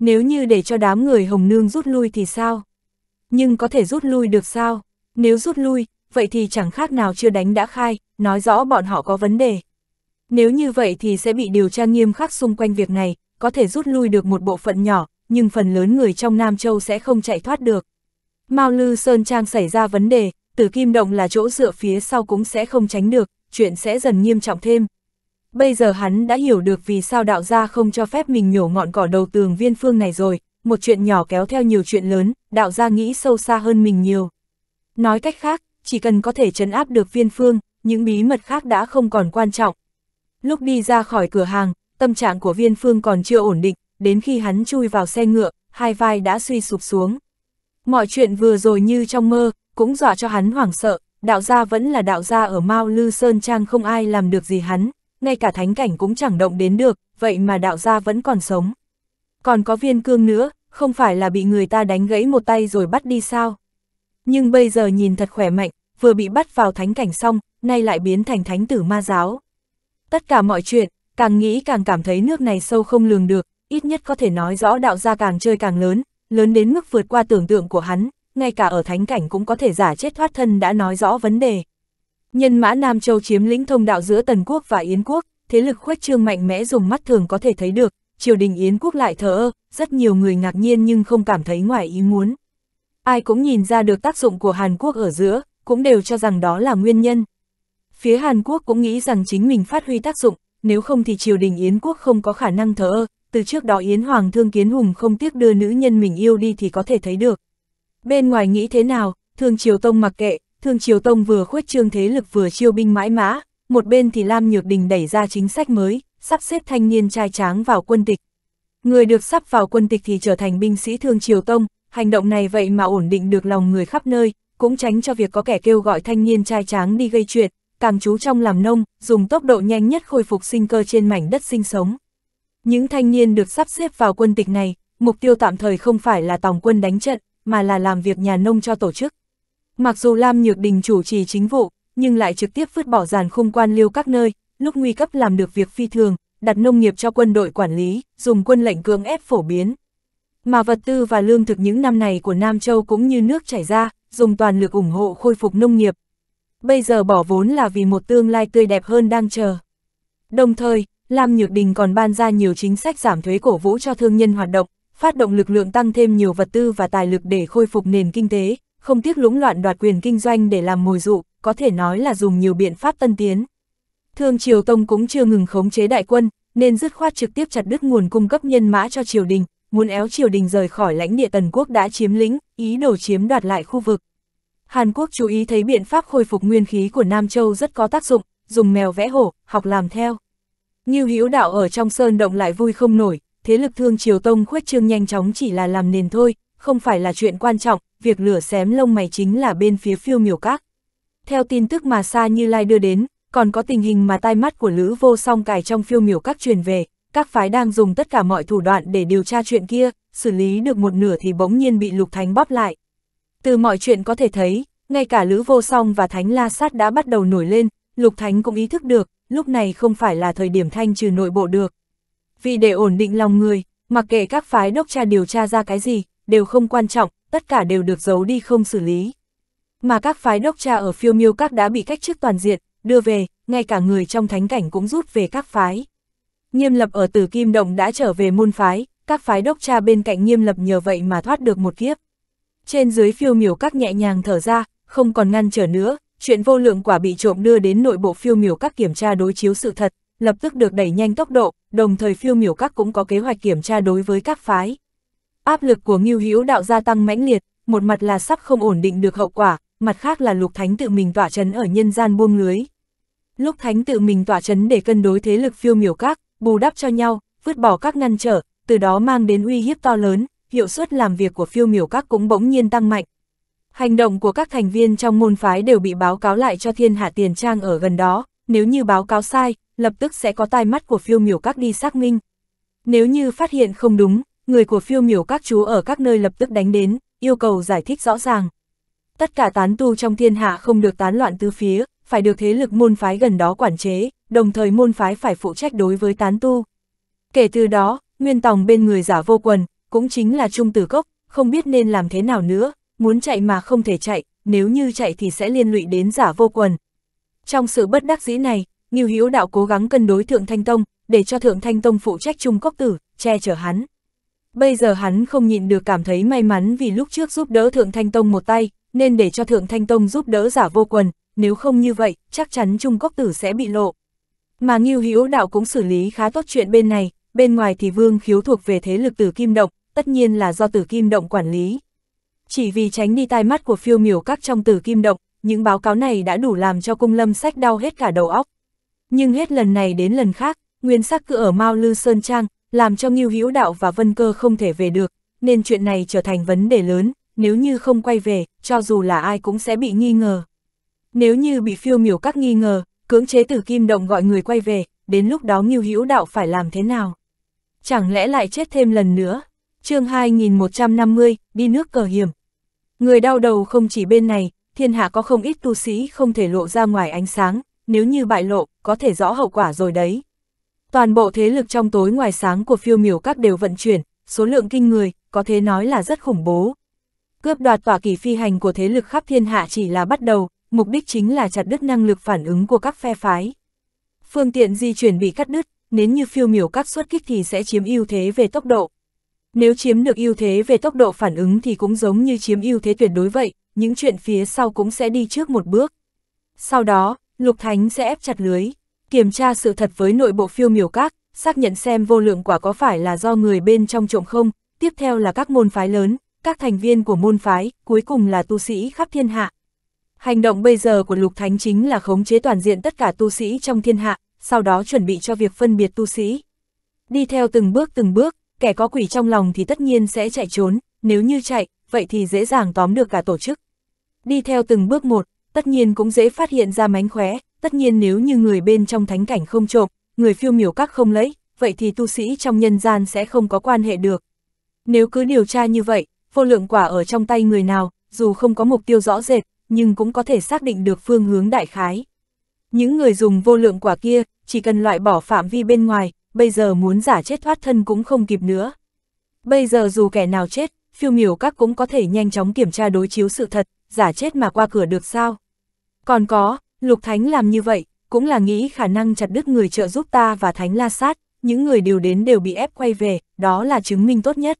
Nếu như để cho đám người Hồng Nương rút lui thì sao? Nhưng có thể rút lui được sao? Nếu rút lui, vậy thì chẳng khác nào chưa đánh đã khai, nói rõ bọn họ có vấn đề. Nếu như vậy thì sẽ bị điều tra nghiêm khắc xung quanh việc này, có thể rút lui được một bộ phận nhỏ, nhưng phần lớn người trong Nam Châu sẽ không chạy thoát được. Mao Lư Sơn Trang xảy ra vấn đề, Tử Kim Động là chỗ dựa phía sau cũng sẽ không tránh được, chuyện sẽ dần nghiêm trọng thêm, Bây giờ hắn đã hiểu được vì sao đạo gia không cho phép mình nhổ ngọn cỏ đầu tường viên phương này rồi, một chuyện nhỏ kéo theo nhiều chuyện lớn, đạo gia nghĩ sâu xa hơn mình nhiều. Nói cách khác, chỉ cần có thể chấn áp được viên phương, những bí mật khác đã không còn quan trọng. Lúc đi ra khỏi cửa hàng, tâm trạng của viên phương còn chưa ổn định, đến khi hắn chui vào xe ngựa, hai vai đã suy sụp xuống. Mọi chuyện vừa rồi như trong mơ, cũng dọa cho hắn hoảng sợ, đạo gia vẫn là đạo gia ở Mao Lư Sơn Trang không ai làm được gì hắn ngay cả thánh cảnh cũng chẳng động đến được, vậy mà đạo gia vẫn còn sống. Còn có viên cương nữa, không phải là bị người ta đánh gãy một tay rồi bắt đi sao? Nhưng bây giờ nhìn thật khỏe mạnh, vừa bị bắt vào thánh cảnh xong, nay lại biến thành thánh tử ma giáo. Tất cả mọi chuyện, càng nghĩ càng cảm thấy nước này sâu không lường được, ít nhất có thể nói rõ đạo gia càng chơi càng lớn, lớn đến mức vượt qua tưởng tượng của hắn, ngay cả ở thánh cảnh cũng có thể giả chết thoát thân đã nói rõ vấn đề. Nhân mã Nam Châu chiếm lĩnh thông đạo giữa Tần Quốc và Yến Quốc, thế lực khuếch trương mạnh mẽ dùng mắt thường có thể thấy được, triều đình Yến Quốc lại thờ ơ, rất nhiều người ngạc nhiên nhưng không cảm thấy ngoài ý muốn. Ai cũng nhìn ra được tác dụng của Hàn Quốc ở giữa, cũng đều cho rằng đó là nguyên nhân. Phía Hàn Quốc cũng nghĩ rằng chính mình phát huy tác dụng, nếu không thì triều đình Yến Quốc không có khả năng thờ ơ, từ trước đó Yến Hoàng Thương Kiến Hùng không tiếc đưa nữ nhân mình yêu đi thì có thể thấy được. Bên ngoài nghĩ thế nào, Thương Triều Tông mặc kệ, Thương Triều Tông vừa khuếch trương thế lực vừa chiêu binh mãi mã, một bên thì Lam Nhược Đình đẩy ra chính sách mới, sắp xếp thanh niên trai tráng vào quân tịch. Người được sắp vào quân tịch thì trở thành binh sĩ Thương Triều Tông, hành động này vậy mà ổn định được lòng người khắp nơi, cũng tránh cho việc có kẻ kêu gọi thanh niên trai tráng đi gây chuyện, càng chú trong làm nông, dùng tốc độ nhanh nhất khôi phục sinh cơ trên mảnh đất sinh sống. Những thanh niên được sắp xếp vào quân tịch này, mục tiêu tạm thời không phải là tòng quân đánh trận, mà là làm việc nhà nông cho tổ chức. Mặc dù Lam Nhược Đình chủ trì chính vụ, nhưng lại trực tiếp vứt bỏ giàn khung quan liêu các nơi, lúc nguy cấp làm được việc phi thường, đặt nông nghiệp cho quân đội quản lý, dùng quân lệnh cưỡng ép phổ biến. Mà vật tư và lương thực những năm này của Nam Châu cũng như nước chảy ra, dùng toàn lực ủng hộ khôi phục nông nghiệp. Bây giờ bỏ vốn là vì một tương lai tươi đẹp hơn đang chờ. Đồng thời, Lam Nhược Đình còn ban ra nhiều chính sách giảm thuế cổ vũ cho thương nhân hoạt động, phát động lực lượng tăng thêm nhiều vật tư và tài lực để khôi phục nền kinh tế, không tiếc lũng loạn đoạt quyền kinh doanh để làm mồi dụ, có thể nói là dùng nhiều biện pháp tân tiến. Thương Triều Tông cũng chưa ngừng khống chế đại quân, nên dứt khoát trực tiếp chặt đứt nguồn cung cấp nhân mã cho triều đình, muốn éo triều đình rời khỏi lãnh địa tần quốc đã chiếm lĩnh, ý đồ chiếm đoạt lại khu vực. Hàn Quốc chú ý thấy biện pháp khôi phục nguyên khí của Nam Châu rất có tác dụng, dùng mèo vẽ hổ, học làm theo. Như hữu đạo ở trong sơn động lại vui không nổi, thế lực thương Triều Tông khuếch trương nhanh chóng chỉ là làm nền thôi, không phải là chuyện quan trọng, việc lửa xém lông mày chính là bên phía phiêu miểu các. Theo tin tức mà Sa Như Lai đưa đến, còn có tình hình mà tai mắt của Lữ Vô Song cài trong phiêu miểu các truyền về, các phái đang dùng tất cả mọi thủ đoạn để điều tra chuyện kia, xử lý được một nửa thì bỗng nhiên bị Lục Thánh bóp lại. Từ mọi chuyện có thể thấy, ngay cả Lữ Vô Song và Thánh La Sát đã bắt đầu nổi lên, Lục Thánh cũng ý thức được, lúc này không phải là thời điểm thanh trừ nội bộ được. Vì để ổn định lòng người, mặc kệ các phái đốc tra điều tra ra cái gì, đều không quan trọng, tất cả đều được giấu đi không xử lý. Mà các phái đốc cha ở phiêu miêu các đã bị cách chức toàn diện, đưa về, ngay cả người trong thánh cảnh cũng rút về các phái. Nghiêm lập ở tử kim động đã trở về môn phái, các phái đốc cha bên cạnh nghiêm lập nhờ vậy mà thoát được một kiếp. Trên dưới phiêu miểu các nhẹ nhàng thở ra, không còn ngăn trở nữa, chuyện vô lượng quả bị trộm đưa đến nội bộ phiêu miểu các kiểm tra đối chiếu sự thật, lập tức được đẩy nhanh tốc độ, đồng thời phiêu miểu các cũng có kế hoạch kiểm tra đối với các phái. Áp lực của Ngưu Hữu đạo gia tăng mãnh liệt, một mặt là sắp không ổn định được hậu quả, mặt khác là Lục Thánh tự mình tỏa chấn ở nhân gian buông lưới. Lúc Thánh tự mình tỏa chấn để cân đối thế lực phiêu miểu các, bù đắp cho nhau, vứt bỏ các ngăn trở, từ đó mang đến uy hiếp to lớn, hiệu suất làm việc của phiêu miểu các cũng bỗng nhiên tăng mạnh. Hành động của các thành viên trong môn phái đều bị báo cáo lại cho thiên hạ tiền trang ở gần đó, nếu như báo cáo sai, lập tức sẽ có tai mắt của phiêu miểu các đi xác minh. Nếu như phát hiện không đúng, người của phiêu miểu các chú ở các nơi lập tức đánh đến, yêu cầu giải thích rõ ràng. Tất cả tán tu trong thiên hạ không được tán loạn tứ phía, phải được thế lực môn phái gần đó quản chế, đồng thời môn phái phải phụ trách đối với tán tu. Kể từ đó, Nguyên Tòng bên người giả vô quần, cũng chính là Trung Tử Cốc, không biết nên làm thế nào nữa, muốn chạy mà không thể chạy, nếu như chạy thì sẽ liên lụy đến giả vô quần. Trong sự bất đắc dĩ này, Nghiêu Hữu Đạo cố gắng cân đối Thượng Thanh Tông, để cho Thượng Thanh Tông phụ trách Trung Cốc Tử, che chở hắn bây giờ hắn không nhịn được cảm thấy may mắn vì lúc trước giúp đỡ Thượng Thanh Tông một tay, nên để cho Thượng Thanh Tông giúp đỡ giả vô quần, nếu không như vậy, chắc chắn Trung Quốc Tử sẽ bị lộ. Mà Ngưu Hữu Đạo cũng xử lý khá tốt chuyện bên này, bên ngoài thì Vương Khiếu thuộc về thế lực Tử Kim Động, tất nhiên là do Tử Kim Động quản lý. Chỉ vì tránh đi tai mắt của phiêu miểu các trong Tử Kim Động, những báo cáo này đã đủ làm cho cung lâm sách đau hết cả đầu óc. Nhưng hết lần này đến lần khác, nguyên sắc cứ ở Mao Lư Sơn Trang, làm cho Ngưu Hữu Đạo và Vân Cơ không thể về được, nên chuyện này trở thành vấn đề lớn, nếu như không quay về, cho dù là ai cũng sẽ bị nghi ngờ. Nếu như bị phiêu miểu các nghi ngờ, cưỡng chế Tử Kim Động gọi người quay về, đến lúc đó Ngưu Hữu Đạo phải làm thế nào? Chẳng lẽ lại chết thêm lần nữa? Chương 2150, đi nước cờ hiểm. Người đau đầu không chỉ bên này, thiên hạ có không ít tu sĩ không thể lộ ra ngoài ánh sáng, nếu như bại lộ, có thể rõ hậu quả rồi đấy. Toàn bộ thế lực trong tối ngoài sáng của phiêu miểu các đều vận chuyển, số lượng kinh người, có thể nói là rất khủng bố. Cướp đoạt tỏa kỳ phi hành của thế lực khắp thiên hạ chỉ là bắt đầu, mục đích chính là chặt đứt năng lực phản ứng của các phe phái. Phương tiện di chuyển bị cắt đứt, nếu như phiêu miểu các xuất kích thì sẽ chiếm ưu thế về tốc độ. Nếu chiếm được ưu thế về tốc độ phản ứng thì cũng giống như chiếm ưu thế tuyệt đối vậy, những chuyện phía sau cũng sẽ đi trước một bước. Sau đó, Lục Thánh sẽ ép chặt lưới. Kiểm tra sự thật với nội bộ phiêu miểu các, xác nhận xem vô lượng quả có phải là do người bên trong trộm không, tiếp theo là các môn phái lớn, các thành viên của môn phái, cuối cùng là tu sĩ khắp thiên hạ. Hành động bây giờ của Lục Thánh chính là khống chế toàn diện tất cả tu sĩ trong thiên hạ, sau đó chuẩn bị cho việc phân biệt tu sĩ. Đi theo từng bước từng bước, kẻ có quỷ trong lòng thì tất nhiên sẽ chạy trốn, nếu như chạy, vậy thì dễ dàng tóm được cả tổ chức. Đi theo từng bước một, tất nhiên cũng dễ phát hiện ra mánh khóe, tất nhiên nếu như người bên trong thánh cảnh không trộm, người phiêu miểu các không lấy, vậy thì tu sĩ trong nhân gian sẽ không có quan hệ được. Nếu cứ điều tra như vậy, vô lượng quả ở trong tay người nào, dù không có mục tiêu rõ rệt, nhưng cũng có thể xác định được phương hướng đại khái. Những người dùng vô lượng quả kia, chỉ cần loại bỏ phạm vi bên ngoài, bây giờ muốn giả chết thoát thân cũng không kịp nữa. Bây giờ dù kẻ nào chết, phiêu miểu các cũng có thể nhanh chóng kiểm tra đối chiếu sự thật, giả chết mà qua cửa được sao. Còn có, Lục Thánh làm như vậy, cũng là nghĩ khả năng chặt đứt người trợ giúp ta và Thánh La Sát, những người điều đến đều bị ép quay về, đó là chứng minh tốt nhất.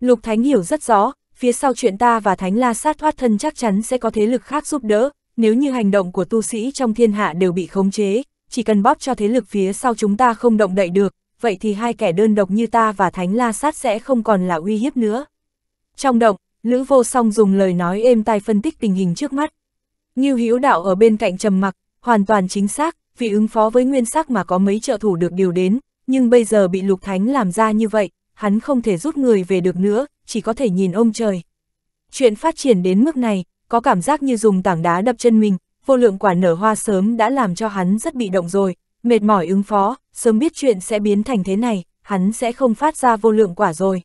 Lục Thánh hiểu rất rõ, phía sau chuyện ta và Thánh La Sát thoát thân chắc chắn sẽ có thế lực khác giúp đỡ, nếu như hành động của tu sĩ trong thiên hạ đều bị khống chế, chỉ cần bóp cho thế lực phía sau chúng ta không động đậy được, vậy thì hai kẻ đơn độc như ta và Thánh La Sát sẽ không còn là uy hiếp nữa. Trong động, Lữ Vô Song dùng lời nói êm tai phân tích tình hình trước mắt, Ngưu Hữu Đạo ở bên cạnh trầm mặc, hoàn toàn chính xác, vì ứng phó với nguyên sắc mà có mấy trợ thủ được điều đến, nhưng bây giờ bị Lục Thánh làm ra như vậy, hắn không thể rút người về được nữa, chỉ có thể nhìn ông trời. Chuyện phát triển đến mức này, có cảm giác như dùng tảng đá đập chân mình, vô lượng quả nở hoa sớm đã làm cho hắn rất bị động rồi, mệt mỏi ứng phó, sớm biết chuyện sẽ biến thành thế này, hắn sẽ không phát ra vô lượng quả rồi.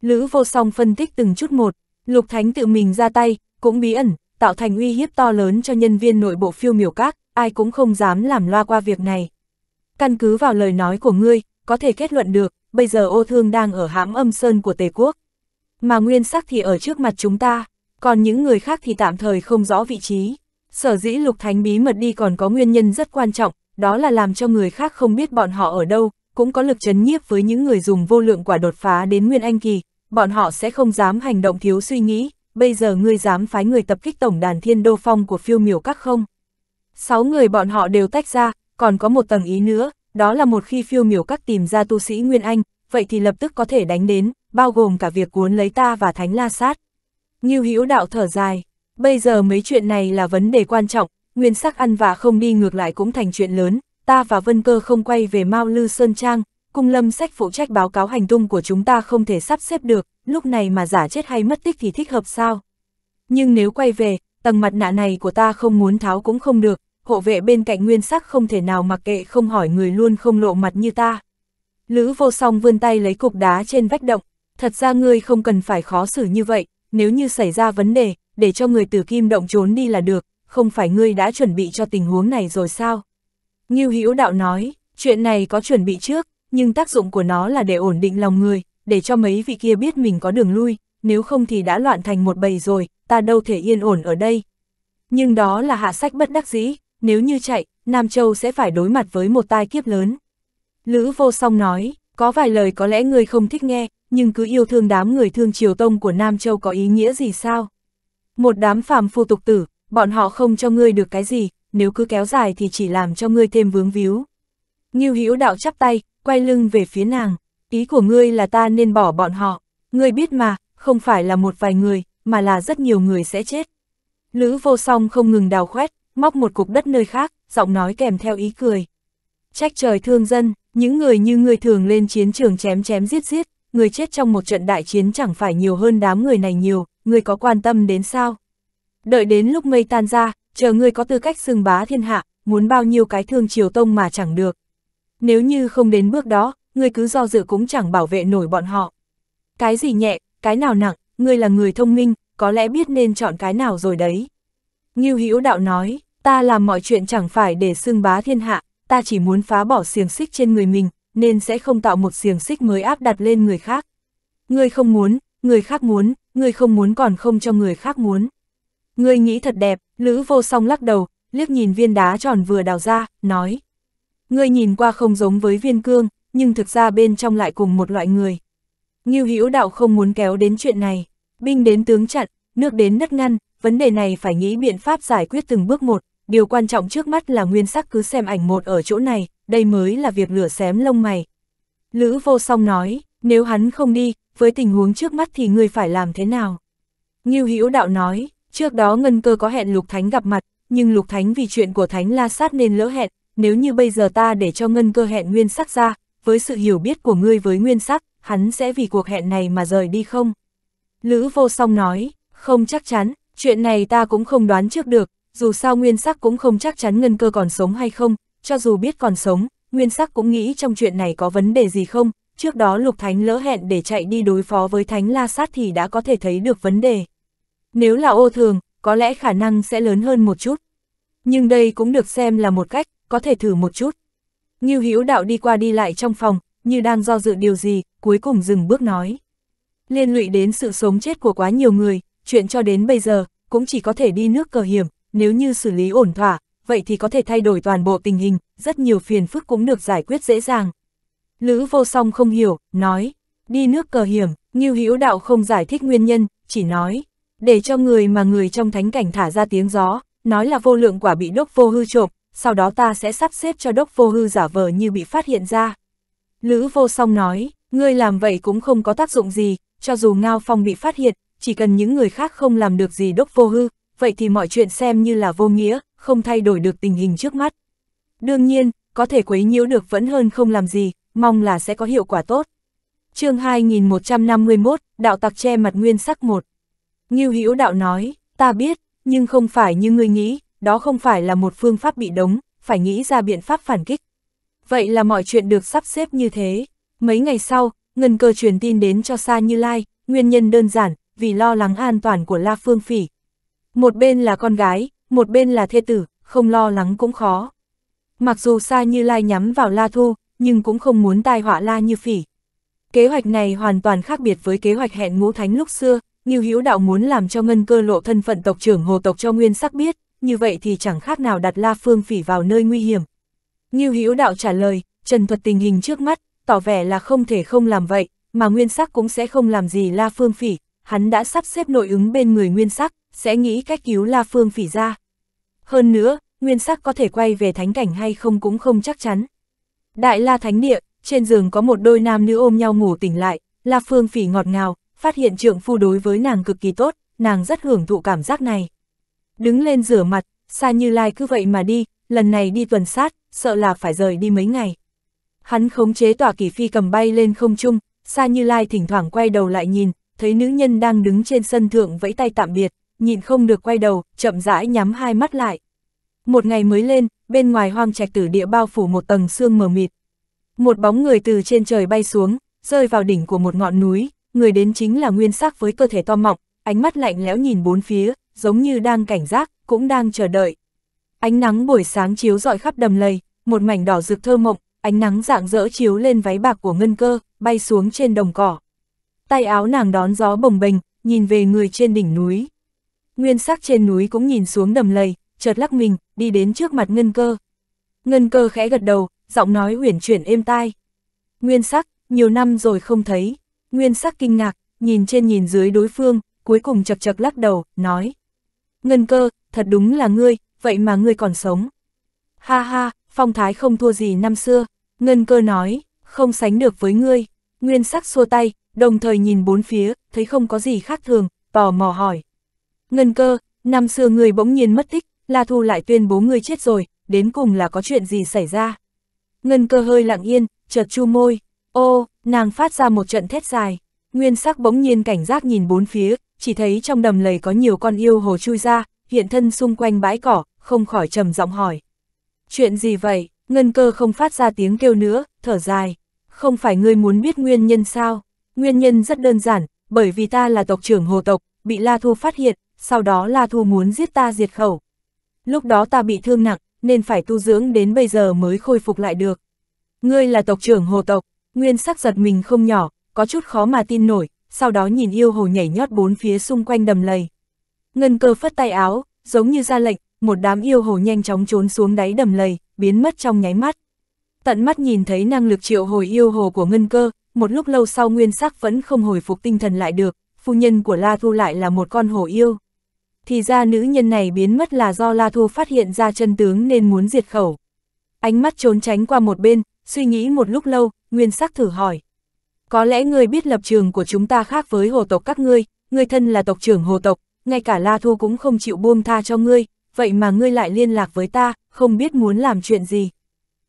Lữ vô song phân tích từng chút một, Lục Thánh tự mình ra tay, cũng bí ẩn, tạo thành uy hiếp to lớn cho nhân viên nội bộ phiêu miểu các, ai cũng không dám làm loa qua việc này. Căn cứ vào lời nói của ngươi, có thể kết luận được, bây giờ ô thương đang ở hãm âm sơn của Tề Quốc. Mà nguyên sắc thì ở trước mặt chúng ta, còn những người khác thì tạm thời không rõ vị trí. Sở dĩ lục thánh bí mật đi còn có nguyên nhân rất quan trọng, đó là làm cho người khác không biết bọn họ ở đâu, cũng có lực chấn nhiếp với những người dùng vô lượng quả đột phá đến nguyên anh kỳ, bọn họ sẽ không dám hành động thiếu suy nghĩ, bây giờ ngươi dám phái người tập kích tổng đàn thiên đô phong của phiêu miểu các không? Sáu người bọn họ đều tách ra, còn có một tầng ý nữa, đó là một khi phiêu miểu các tìm ra tu sĩ Nguyên Anh, vậy thì lập tức có thể đánh đến, bao gồm cả việc cuốn lấy ta và Thánh La Sát. Ngưu Hữu đạo thở dài, bây giờ mấy chuyện này là vấn đề quan trọng, nguyên sắc ăn và không đi ngược lại cũng thành chuyện lớn, ta và Vân Cơ không quay về Mao Lư Sơn Trang, cung lâm sách phụ trách báo cáo hành tung của chúng ta không thể sắp xếp được, lúc này mà giả chết hay mất tích thì thích hợp sao. Nhưng nếu quay về, tầng mặt nạ này của ta không muốn tháo cũng không được, hộ vệ bên cạnh nguyên sắc không thể nào mặc kệ không hỏi người luôn không lộ mặt như ta. Lữ vô song vươn tay lấy cục đá trên vách động, thật ra ngươi không cần phải khó xử như vậy, nếu như xảy ra vấn đề, để cho người từ kim động trốn đi là được, không phải ngươi đã chuẩn bị cho tình huống này rồi sao? Ngưu Hữu Đạo nói, chuyện này có chuẩn bị trước, nhưng tác dụng của nó là để ổn định lòng người, để cho mấy vị kia biết mình có đường lui, nếu không thì đã loạn thành một bầy rồi, ta đâu thể yên ổn ở đây. Nhưng đó là hạ sách bất đắc dĩ, nếu như chạy, Nam Châu sẽ phải đối mặt với một tai kiếp lớn. Lữ vô song nói, có vài lời có lẽ người không thích nghe, nhưng cứ yêu thương đám người thương triều tông của Nam Châu có ý nghĩa gì sao? Một đám phàm phu tục tử, bọn họ không cho ngươi được cái gì, nếu cứ kéo dài thì chỉ làm cho ngươi thêm vướng víu. Ngưu Hữu đạo chắp tay, quay lưng về phía nàng, ý của ngươi là ta nên bỏ bọn họ, ngươi biết mà, không phải là một vài người, mà là rất nhiều người sẽ chết. Lữ vô song không ngừng đào khoét, móc một cục đất nơi khác, giọng nói kèm theo ý cười. Trách trời thương dân, những người như ngươi thường lên chiến trường chém chém giết giết, người chết trong một trận đại chiến chẳng phải nhiều hơn đám người này nhiều, ngươi có quan tâm đến sao? Đợi đến lúc mây tan ra, chờ ngươi có tư cách xưng bá thiên hạ, muốn bao nhiêu cái thương triều tông mà chẳng được nếu như không đến bước đó, ngươi cứ do dự cũng chẳng bảo vệ nổi bọn họ. Cái gì nhẹ, cái nào nặng, ngươi là người thông minh, có lẽ biết nên chọn cái nào rồi đấy. Ngưu Hữu Đạo nói, ta làm mọi chuyện chẳng phải để xưng bá thiên hạ, ta chỉ muốn phá bỏ xiềng xích trên người mình, nên sẽ không tạo một xiềng xích mới áp đặt lên người khác. Ngươi không muốn, người khác muốn, ngươi không muốn còn không cho người khác muốn. Ngươi nghĩ thật đẹp, Lữ Vô Song lắc đầu, liếc nhìn viên đá tròn vừa đào ra, nói, Ngươi nhìn qua không giống với viên cương, nhưng thực ra bên trong lại cùng một loại người. Ngưu Hữu Đạo không muốn kéo đến chuyện này, binh đến tướng chặn, nước đến đất ngăn, vấn đề này phải nghĩ biện pháp giải quyết từng bước một, điều quan trọng trước mắt là nguyên sắc cứ xem ảnh một ở chỗ này, đây mới là việc lửa xém lông mày. Lữ vô song nói, nếu hắn không đi, với tình huống trước mắt thì ngươi phải làm thế nào? Ngưu Hữu Đạo nói, trước đó Ngân Cơ có hẹn Lục Thánh gặp mặt, nhưng Lục Thánh vì chuyện của Thánh La Sát nên lỡ hẹn, nếu như bây giờ ta để cho ngân cơ hẹn nguyên sắc ra, với sự hiểu biết của ngươi với nguyên sắc, hắn sẽ vì cuộc hẹn này mà rời đi không? Lữ vô song nói, không chắc chắn, chuyện này ta cũng không đoán trước được, dù sao nguyên sắc cũng không chắc chắn ngân cơ còn sống hay không, cho dù biết còn sống, nguyên sắc cũng nghĩ trong chuyện này có vấn đề gì không, trước đó lục thánh lỡ hẹn để chạy đi đối phó với thánh la sát thì đã có thể thấy được vấn đề. Nếu là ô thường, có lẽ khả năng sẽ lớn hơn một chút. Nhưng đây cũng được xem là một cách, có thể thử một chút. Ngưu Hữu Đạo đi qua đi lại trong phòng, như đang do dự điều gì, cuối cùng dừng bước nói. Liên lụy đến sự sống chết của quá nhiều người, chuyện cho đến bây giờ, cũng chỉ có thể đi nước cờ hiểm, nếu như xử lý ổn thỏa, vậy thì có thể thay đổi toàn bộ tình hình, rất nhiều phiền phức cũng được giải quyết dễ dàng. Lữ vô song không hiểu, nói, đi nước cờ hiểm, Ngưu Hữu Đạo không giải thích nguyên nhân, chỉ nói, để cho người mà người trong thánh cảnh thả ra tiếng gió, nói là vô lượng quả bị đốc vô hư trộm, sau đó ta sẽ sắp xếp cho đốc vô hư giả vờ như bị phát hiện ra. Lữ vô song nói, ngươi làm vậy cũng không có tác dụng gì, cho dù Ngao Phong bị phát hiện, chỉ cần những người khác không làm được gì đốc vô hư, vậy thì mọi chuyện xem như là vô nghĩa, không thay đổi được tình hình trước mắt. Đương nhiên, có thể quấy nhiễu được vẫn hơn không làm gì, mong là sẽ có hiệu quả tốt. chương 2151, Đạo Tạc Che Mặt Nguyên Sắc 1 Ngưu Hữu Đạo nói, ta biết, nhưng không phải như ngươi nghĩ, đó không phải là một phương pháp bị đống, phải nghĩ ra biện pháp phản kích. Vậy là mọi chuyện được sắp xếp như thế. Mấy ngày sau, Ngân Cơ truyền tin đến cho Sa Như Lai, nguyên nhân đơn giản, vì lo lắng an toàn của La Phương Phỉ. Một bên là con gái, một bên là thê tử, không lo lắng cũng khó. Mặc dù Sa Như Lai nhắm vào La Thu, nhưng cũng không muốn tai họa La Như Phỉ. Kế hoạch này hoàn toàn khác biệt với kế hoạch hẹn ngũ thánh lúc xưa, Ngưu Hữu Đạo muốn làm cho Ngân Cơ lộ thân phận tộc trưởng Hồ tộc cho Nguyên Sắc biết, như vậy thì chẳng khác nào đặt La Phương Phỉ vào nơi nguy hiểm. Như Hữu Đạo trả lời, Trần Thuật tình hình trước mắt, tỏ vẻ là không thể không làm vậy, mà Nguyên Sắc cũng sẽ không làm gì La Phương Phỉ, hắn đã sắp xếp nội ứng bên người Nguyên Sắc, sẽ nghĩ cách cứu La Phương Phỉ ra. Hơn nữa, Nguyên Sắc có thể quay về thánh cảnh hay không cũng không chắc chắn. Đại La Thánh Địa, trên giường có một đôi nam nữ ôm nhau ngủ tỉnh lại, La Phương Phỉ ngọt ngào, phát hiện trượng phu đối với nàng cực kỳ tốt, nàng rất hưởng thụ cảm giác này. Đứng lên rửa mặt, xa như lai cứ vậy mà đi, lần này đi tuần sát, sợ là phải rời đi mấy ngày. Hắn khống chế tỏa kỳ phi cầm bay lên không trung, xa như lai thỉnh thoảng quay đầu lại nhìn, thấy nữ nhân đang đứng trên sân thượng vẫy tay tạm biệt, nhìn không được quay đầu, chậm rãi nhắm hai mắt lại. Một ngày mới lên, bên ngoài hoang trạch tử địa bao phủ một tầng xương mờ mịt. Một bóng người từ trên trời bay xuống, rơi vào đỉnh của một ngọn núi, người đến chính là nguyên sắc với cơ thể to mọng, ánh mắt lạnh lẽo nhìn bốn phía, giống như đang cảnh giác, cũng đang chờ đợi. Ánh nắng buổi sáng chiếu rọi khắp đầm lầy, một mảnh đỏ rực thơ mộng, ánh nắng dạng dỡ chiếu lên váy bạc của ngân cơ, bay xuống trên đồng cỏ. Tay áo nàng đón gió bồng bềnh, nhìn về người trên đỉnh núi. Nguyên sắc trên núi cũng nhìn xuống đầm lầy, chợt lắc mình, đi đến trước mặt ngân cơ. Ngân cơ khẽ gật đầu, giọng nói uyển chuyển êm tai. Nguyên sắc, nhiều năm rồi không thấy. Nguyên sắc kinh ngạc, nhìn trên nhìn dưới đối phương, cuối cùng chật chật lắc đầu, nói ngân cơ, thật đúng là ngươi, vậy mà ngươi còn sống. Ha ha, phong thái không thua gì năm xưa, ngân cơ nói, không sánh được với ngươi, nguyên sắc xua tay, đồng thời nhìn bốn phía, thấy không có gì khác thường, tò mò hỏi. Ngân cơ, năm xưa ngươi bỗng nhiên mất tích, La Thu lại tuyên bố ngươi chết rồi, đến cùng là có chuyện gì xảy ra. Ngân cơ hơi lặng yên, chợt chu môi, ô, nàng phát ra một trận thét dài. Nguyên sắc bỗng nhiên cảnh giác nhìn bốn phía, chỉ thấy trong đầm lầy có nhiều con yêu hồ chui ra, hiện thân xung quanh bãi cỏ, không khỏi trầm giọng hỏi. Chuyện gì vậy? Ngân cơ không phát ra tiếng kêu nữa, thở dài. Không phải ngươi muốn biết nguyên nhân sao? Nguyên nhân rất đơn giản, bởi vì ta là tộc trưởng hồ tộc, bị La Thu phát hiện, sau đó La Thu muốn giết ta diệt khẩu. Lúc đó ta bị thương nặng, nên phải tu dưỡng đến bây giờ mới khôi phục lại được. Ngươi là tộc trưởng hồ tộc, nguyên sắc giật mình không nhỏ, có chút khó mà tin nổi, sau đó nhìn yêu hồ nhảy nhót bốn phía xung quanh đầm lầy. Ngân cơ phất tay áo, giống như ra lệnh, một đám yêu hồ nhanh chóng trốn xuống đáy đầm lầy, biến mất trong nháy mắt. Tận mắt nhìn thấy năng lực triệu hồi yêu hồ của ngân cơ, một lúc lâu sau nguyên sắc vẫn không hồi phục tinh thần lại được, phu nhân của La Thu lại là một con hồ yêu. Thì ra nữ nhân này biến mất là do La Thu phát hiện ra chân tướng nên muốn diệt khẩu. Ánh mắt trốn tránh qua một bên, suy nghĩ một lúc lâu, nguyên sắc thử hỏi. Có lẽ ngươi biết lập trường của chúng ta khác với hồ tộc các ngươi, ngươi thân là tộc trưởng hồ tộc, ngay cả La Thu cũng không chịu buông tha cho ngươi, vậy mà ngươi lại liên lạc với ta, không biết muốn làm chuyện gì.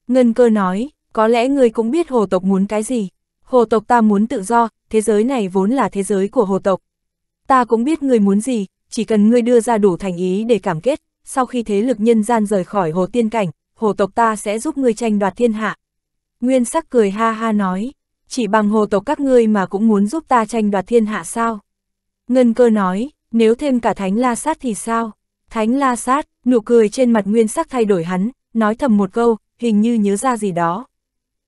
Ngân cơ nói, có lẽ ngươi cũng biết hồ tộc muốn cái gì. Hồ tộc ta muốn tự do, thế giới này vốn là thế giới của hồ tộc. Ta cũng biết ngươi muốn gì, chỉ cần ngươi đưa ra đủ thành ý để cảm kết, sau khi thế lực nhân gian rời khỏi hồ tiên cảnh, hồ tộc ta sẽ giúp ngươi tranh đoạt thiên hạ. Nguyên sắc cười ha ha nói, chỉ bằng hồ tộc các ngươi mà cũng muốn giúp ta tranh đoạt thiên hạ sao? Ngân cơ nói, nếu thêm cả thánh la sát thì sao? Thánh la sát, nụ cười trên mặt nguyên sắc thay đổi hắn, nói thầm một câu, hình như nhớ ra gì đó.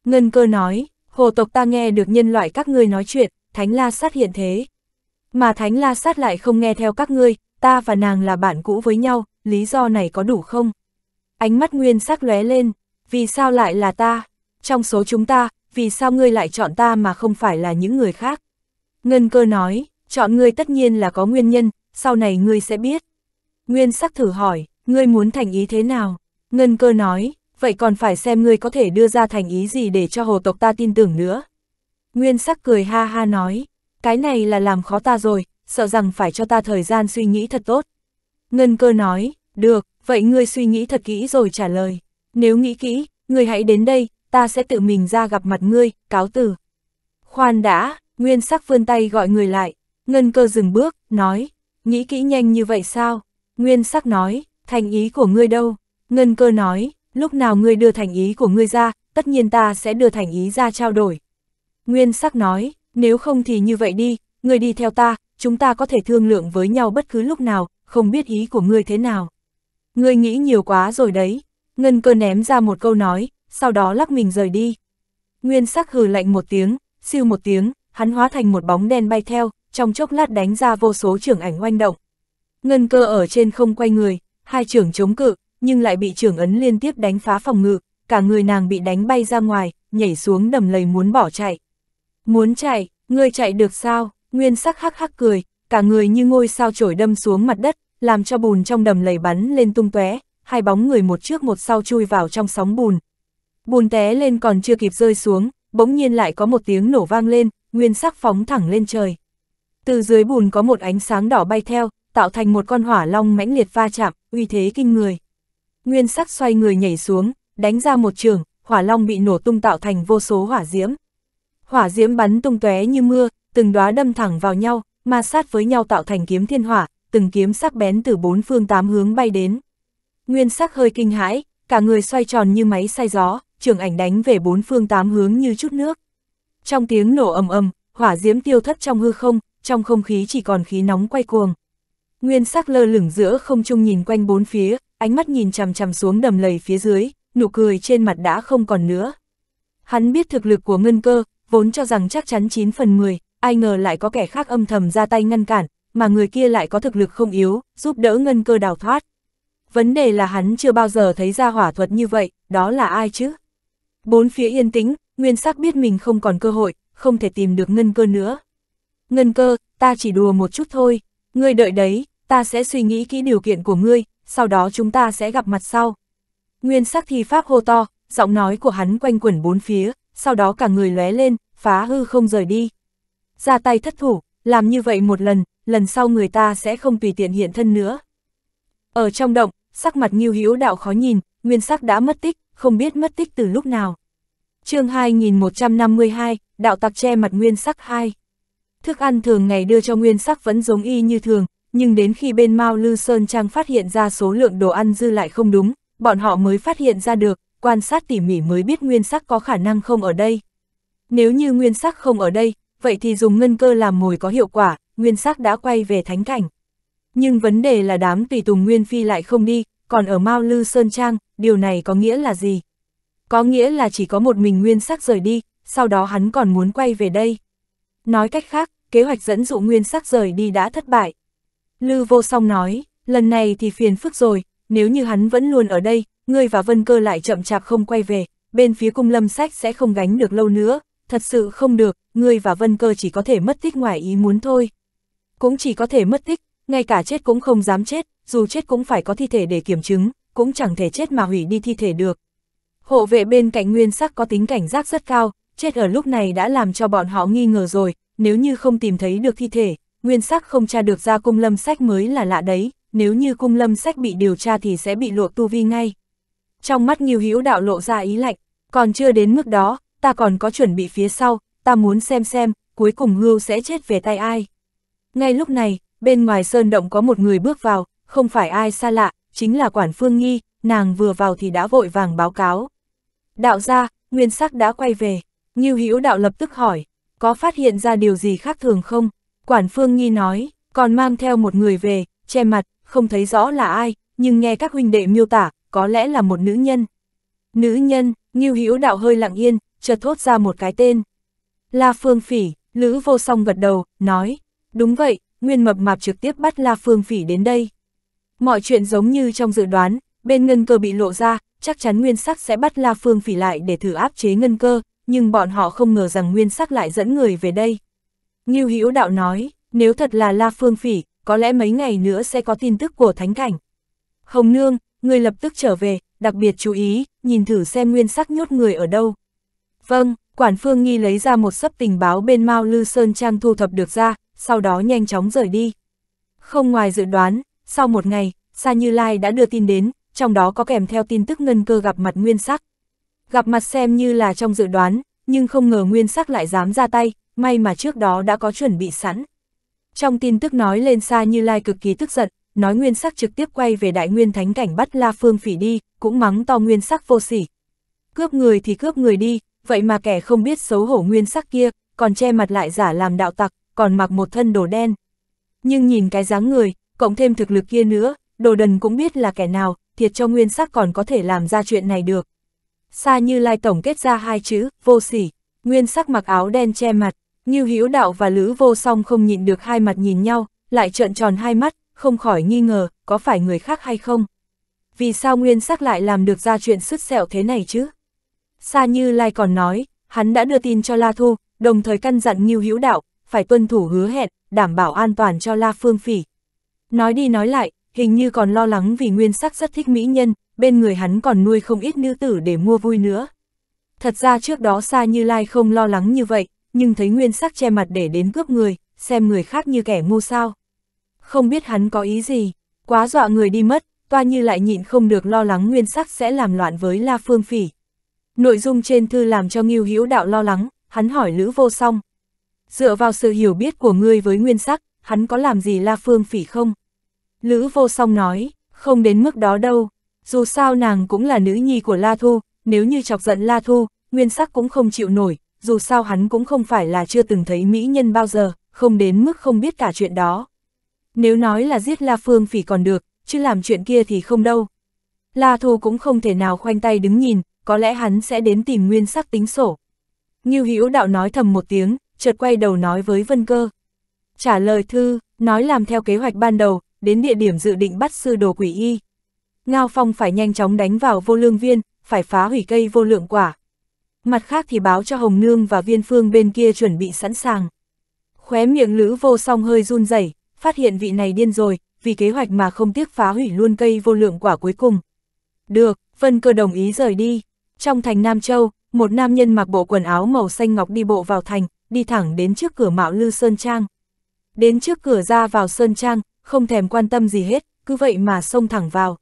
Ngân cơ nói, hồ tộc ta nghe được nhân loại các ngươi nói chuyện, thánh la sát hiện thế. Mà thánh la sát lại không nghe theo các ngươi, ta và nàng là bạn cũ với nhau, lý do này có đủ không? Ánh mắt nguyên sắc lóe lên, vì sao lại là ta? Trong số chúng ta, vì sao ngươi lại chọn ta mà không phải là những người khác? Ngân cơ nói, chọn ngươi tất nhiên là có nguyên nhân, sau này ngươi sẽ biết. Nguyên sắc thử hỏi, ngươi muốn thành ý thế nào? Ngân cơ nói, vậy còn phải xem ngươi có thể đưa ra thành ý gì để cho hồ tộc ta tin tưởng nữa. Nguyên sắc cười ha ha nói, cái này là làm khó ta rồi, sợ rằng phải cho ta thời gian suy nghĩ thật tốt. Ngân cơ nói, được, vậy ngươi suy nghĩ thật kỹ rồi trả lời. Nếu nghĩ kỹ, ngươi hãy đến đây, ta sẽ tự mình ra gặp mặt ngươi, cáo từ. Khoan đã, nguyên sắc vươn tay gọi người lại, ngân cơ dừng bước, nói, nghĩ kỹ nhanh như vậy sao? Nguyên sắc nói, thành ý của ngươi đâu? Ngân cơ nói, lúc nào ngươi đưa thành ý của ngươi ra, tất nhiên ta sẽ đưa thành ý ra trao đổi. Nguyên sắc nói, nếu không thì như vậy đi, ngươi đi theo ta, chúng ta có thể thương lượng với nhau bất cứ lúc nào, không biết ý của ngươi thế nào. Ngươi nghĩ nhiều quá rồi đấy. Ngân cơ ném ra một câu nói, sau đó lắc mình rời đi. Nguyên sắc hừ lạnh một tiếng, siêu một tiếng, hắn hóa thành một bóng đen bay theo, trong chốc lát đánh ra vô số trưởng ảnh oanh động. Ngân cơ ở trên không quay người, hai trưởng chống cự, nhưng lại bị trưởng ấn liên tiếp đánh phá phòng ngự, cả người nàng bị đánh bay ra ngoài, nhảy xuống đầm lầy muốn bỏ chạy. Muốn chạy, ngươi chạy được sao? Nguyên sắc hắc hắc cười, cả người như ngôi sao trổi đâm xuống mặt đất, làm cho bùn trong đầm lầy bắn lên tung tóe, hai bóng người một trước một sau chui vào trong sóng bùn, buồn té lên còn chưa kịp rơi xuống, bỗng nhiên lại có một tiếng nổ vang lên, nguyên sắc phóng thẳng lên trời. Từ dưới bùn có một ánh sáng đỏ bay theo, tạo thành một con hỏa long mãnh liệt va chạm, uy thế kinh người. Nguyên sắc xoay người nhảy xuống, đánh ra một trường, hỏa long bị nổ tung tạo thành vô số hỏa diễm. Hỏa diễm bắn tung tóe như mưa, từng đóa đâm thẳng vào nhau, ma sát với nhau tạo thành kiếm thiên hỏa, từng kiếm sắc bén từ bốn phương tám hướng bay đến. Nguyên sắc hơi kinh hãi, cả người xoay tròn như máy xay gió, trường ảnh đánh về bốn phương tám hướng như chút nước. Trong tiếng nổ ầm ầm, hỏa diễm tiêu thất trong hư không, trong không khí chỉ còn khí nóng quay cuồng. Nguyên sắc lơ lửng giữa không trung nhìn quanh bốn phía, ánh mắt nhìn chằm chằm xuống đầm lầy phía dưới, nụ cười trên mặt đã không còn nữa. Hắn biết thực lực của ngân cơ, vốn cho rằng chắc chắn 9 phần 10, ai ngờ lại có kẻ khác âm thầm ra tay ngăn cản, mà người kia lại có thực lực không yếu, giúp đỡ ngân cơ đào thoát. Vấn đề là hắn chưa bao giờ thấy ra hỏa thuật như vậy, đó là ai chứ? Bốn phía yên tĩnh, nguyên sắc biết mình không còn cơ hội, không thể tìm được ngân cơ nữa. Ngân cơ, ta chỉ đùa một chút thôi, ngươi đợi đấy, ta sẽ suy nghĩ kỹ điều kiện của ngươi, sau đó chúng ta sẽ gặp mặt sau. Nguyên sắc thi pháp hô to, giọng nói của hắn quanh quẩn bốn phía, sau đó cả người lóe lên, phá hư không rời đi. Ra tay thất thủ, làm như vậy một lần, lần sau người ta sẽ không tùy tiện hiện thân nữa. Ở trong động, sắc mặt Ngưu Hữu Đạo khó nhìn, Nguyên Sắc đã mất tích, không biết mất tích từ lúc nào. chương 2152, Đạo tặc che mặt nguyên sắc 2. Thức ăn thường ngày đưa cho nguyên sắc vẫn giống y như thường, nhưng đến khi bên Mao Lư Sơn Trang phát hiện ra số lượng đồ ăn dư lại không đúng, bọn họ mới phát hiện ra được, quan sát tỉ mỉ mới biết nguyên sắc có khả năng không ở đây. Nếu như nguyên sắc không ở đây, vậy thì dùng ngân cơ làm mồi có hiệu quả, nguyên sắc đã quay về thánh cảnh. Nhưng vấn đề là đám tùy tùng Nguyên Phi lại không đi, còn ở Mao Lư Sơn Trang, điều này có nghĩa là gì? Có nghĩa là chỉ có một mình nguyên sắc rời đi, sau đó hắn còn muốn quay về đây. Nói cách khác, kế hoạch dẫn dụ nguyên sắc rời đi đã thất bại. Lư vô song nói, lần này thì phiền phức rồi, nếu như hắn vẫn luôn ở đây, ngươi và vân cơ lại chậm chạp không quay về, bên phía cung lâm sách sẽ không gánh được lâu nữa, thật sự không được, ngươi và vân cơ chỉ có thể mất tích ngoài ý muốn thôi. Cũng chỉ có thể mất tích, ngay cả chết cũng không dám chết, dù chết cũng phải có thi thể để kiểm chứng, cũng chẳng thể chết mà hủy đi thi thể được. Hộ vệ bên cạnh nguyên sắc có tính cảnh giác rất cao, chết ở lúc này đã làm cho bọn họ nghi ngờ rồi, nếu như không tìm thấy được thi thể, nguyên sắc không tra được ra cung lâm sách mới là lạ đấy, nếu như cung lâm sách bị điều tra thì sẽ bị luộc tu vi ngay. Trong mắt Nghiêu Hữu đạo lộ ra ý lạnh, còn chưa đến mức đó, ta còn có chuẩn bị phía sau, ta muốn xem xem, cuối cùng Hưu sẽ chết về tay ai. Ngay lúc này, bên ngoài sơn động có một người bước vào, không phải ai xa lạ, chính là quản phương nghi, nàng vừa vào thì đã vội vàng báo cáo. Đạo gia nguyên sắc đã quay về, Ngưu Hữu đạo lập tức hỏi, có phát hiện ra điều gì khác thường không? Quản phương nghi nói, còn mang theo một người về, che mặt, không thấy rõ là ai, nhưng nghe các huynh đệ miêu tả, có lẽ là một nữ nhân. Nữ nhân, Ngưu Hữu đạo hơi lặng yên, chợt thốt ra một cái tên. La Phương Phỉ, Lữ Vô Song gật đầu, nói, đúng vậy, Nguyên Mập Mạp trực tiếp bắt La Phương Phỉ đến đây. Mọi chuyện giống như trong dự đoán, bên ngân cơ bị lộ ra, chắc chắn Nguyên Sắc sẽ bắt La Phương Phỉ lại để thử áp chế ngân cơ, nhưng bọn họ không ngờ rằng Nguyên Sắc lại dẫn người về đây. Ngưu Hữu Đạo nói, nếu thật là La Phương Phỉ, có lẽ mấy ngày nữa sẽ có tin tức của Thánh Cảnh. Hồng Nương, người lập tức trở về, đặc biệt chú ý, nhìn thử xem Nguyên Sắc nhốt người ở đâu. Vâng, Quản Phương Nghi lấy ra một sấp tình báo bên Mao Lư Sơn Trang thu thập được ra, sau đó nhanh chóng rời đi. Không ngoài dự đoán, sau một ngày, Sa Như Lai đã đưa tin đến, trong đó có kèm theo tin tức ngân cơ gặp mặt nguyên sắc. Gặp mặt xem như là trong dự đoán, nhưng không ngờ nguyên sắc lại dám ra tay, may mà trước đó đã có chuẩn bị sẵn. Trong tin tức nói lên Sa Như Lai cực kỳ tức giận, nói nguyên sắc trực tiếp quay về đại nguyên thánh cảnh bắt La Phương Phỉ đi, cũng mắng to nguyên sắc vô sỉ. Cướp người thì cướp người đi, vậy mà kẻ không biết xấu hổ nguyên sắc kia, còn che mặt lại giả làm đạo tặc, còn mặc một thân đồ đen. Nhưng nhìn cái dáng người, cộng thêm thực lực kia nữa, đồ đần cũng biết là kẻ nào, thiệt cho nguyên sắc còn có thể làm ra chuyện này được. Sa Như Lai tổng kết ra hai chữ, vô sỉ, nguyên sắc mặc áo đen che mặt, như Hữu Đạo và Lữ Vô Song không nhịn được hai mặt nhìn nhau, lại trợn tròn hai mắt, không khỏi nghi ngờ, có phải người khác hay không? Vì sao nguyên sắc lại làm được ra chuyện sứt sẹo thế này chứ? Sa Như Lai còn nói, hắn đã đưa tin cho La Thu, đồng thời căn dặn như Hữu Đạo, phải tuân thủ hứa hẹn, đảm bảo an toàn cho La Phương Phỉ. Nói đi nói lại, hình như còn lo lắng vì nguyên sắc rất thích mỹ nhân, bên người hắn còn nuôi không ít nữ tử để mua vui nữa. Thật ra trước đó xa như Lai không lo lắng như vậy, nhưng thấy nguyên sắc che mặt để đến cướp người, xem người khác như kẻ ngu sao. Không biết hắn có ý gì, quá dọa người đi mất, toa như lại nhịn không được lo lắng nguyên sắc sẽ làm loạn với La Phương Phỉ. Nội dung trên thư làm cho Ngưu Hữu Đạo lo lắng, hắn hỏi Lữ Vô Song, dựa vào sự hiểu biết của ngươi với nguyên sắc, hắn có làm gì La Phương Phỉ không? Lữ vô song nói, không đến mức đó đâu, dù sao nàng cũng là nữ nhi của La Thu, nếu như chọc giận La Thu, nguyên sắc cũng không chịu nổi, dù sao hắn cũng không phải là chưa từng thấy mỹ nhân bao giờ, không đến mức không biết cả chuyện đó. Nếu nói là giết La Phương Phỉ còn được, chứ làm chuyện kia thì không đâu. La Thu cũng không thể nào khoanh tay đứng nhìn, có lẽ hắn sẽ đến tìm nguyên sắc tính sổ. như Hữu Đạo nói thầm một tiếng, chợt quay đầu nói với Vân Cơ. Trả lời thư, nói làm theo kế hoạch ban đầu, đến địa điểm dự định bắt sư đồ quỷ y. Ngao Phong phải nhanh chóng đánh vào vô lương viên, phải phá hủy cây vô lượng quả. Mặt khác thì báo cho Hồng Nương và Viên Phương bên kia chuẩn bị sẵn sàng. Khóe miệng Lữ vô song hơi run rẩy, phát hiện vị này điên rồi, vì kế hoạch mà không tiếc phá hủy luôn cây vô lượng quả cuối cùng. Được, Vân Cơ đồng ý rời đi. Trong thành Nam Châu, một nam nhân mặc bộ quần áo màu xanh ngọc đi bộ vào thành, đi thẳng đến trước cửa mạo lư Sơn Trang. Đến trước cửa ra vào Sơn Trang, không thèm quan tâm gì hết, cứ vậy mà xông thẳng vào.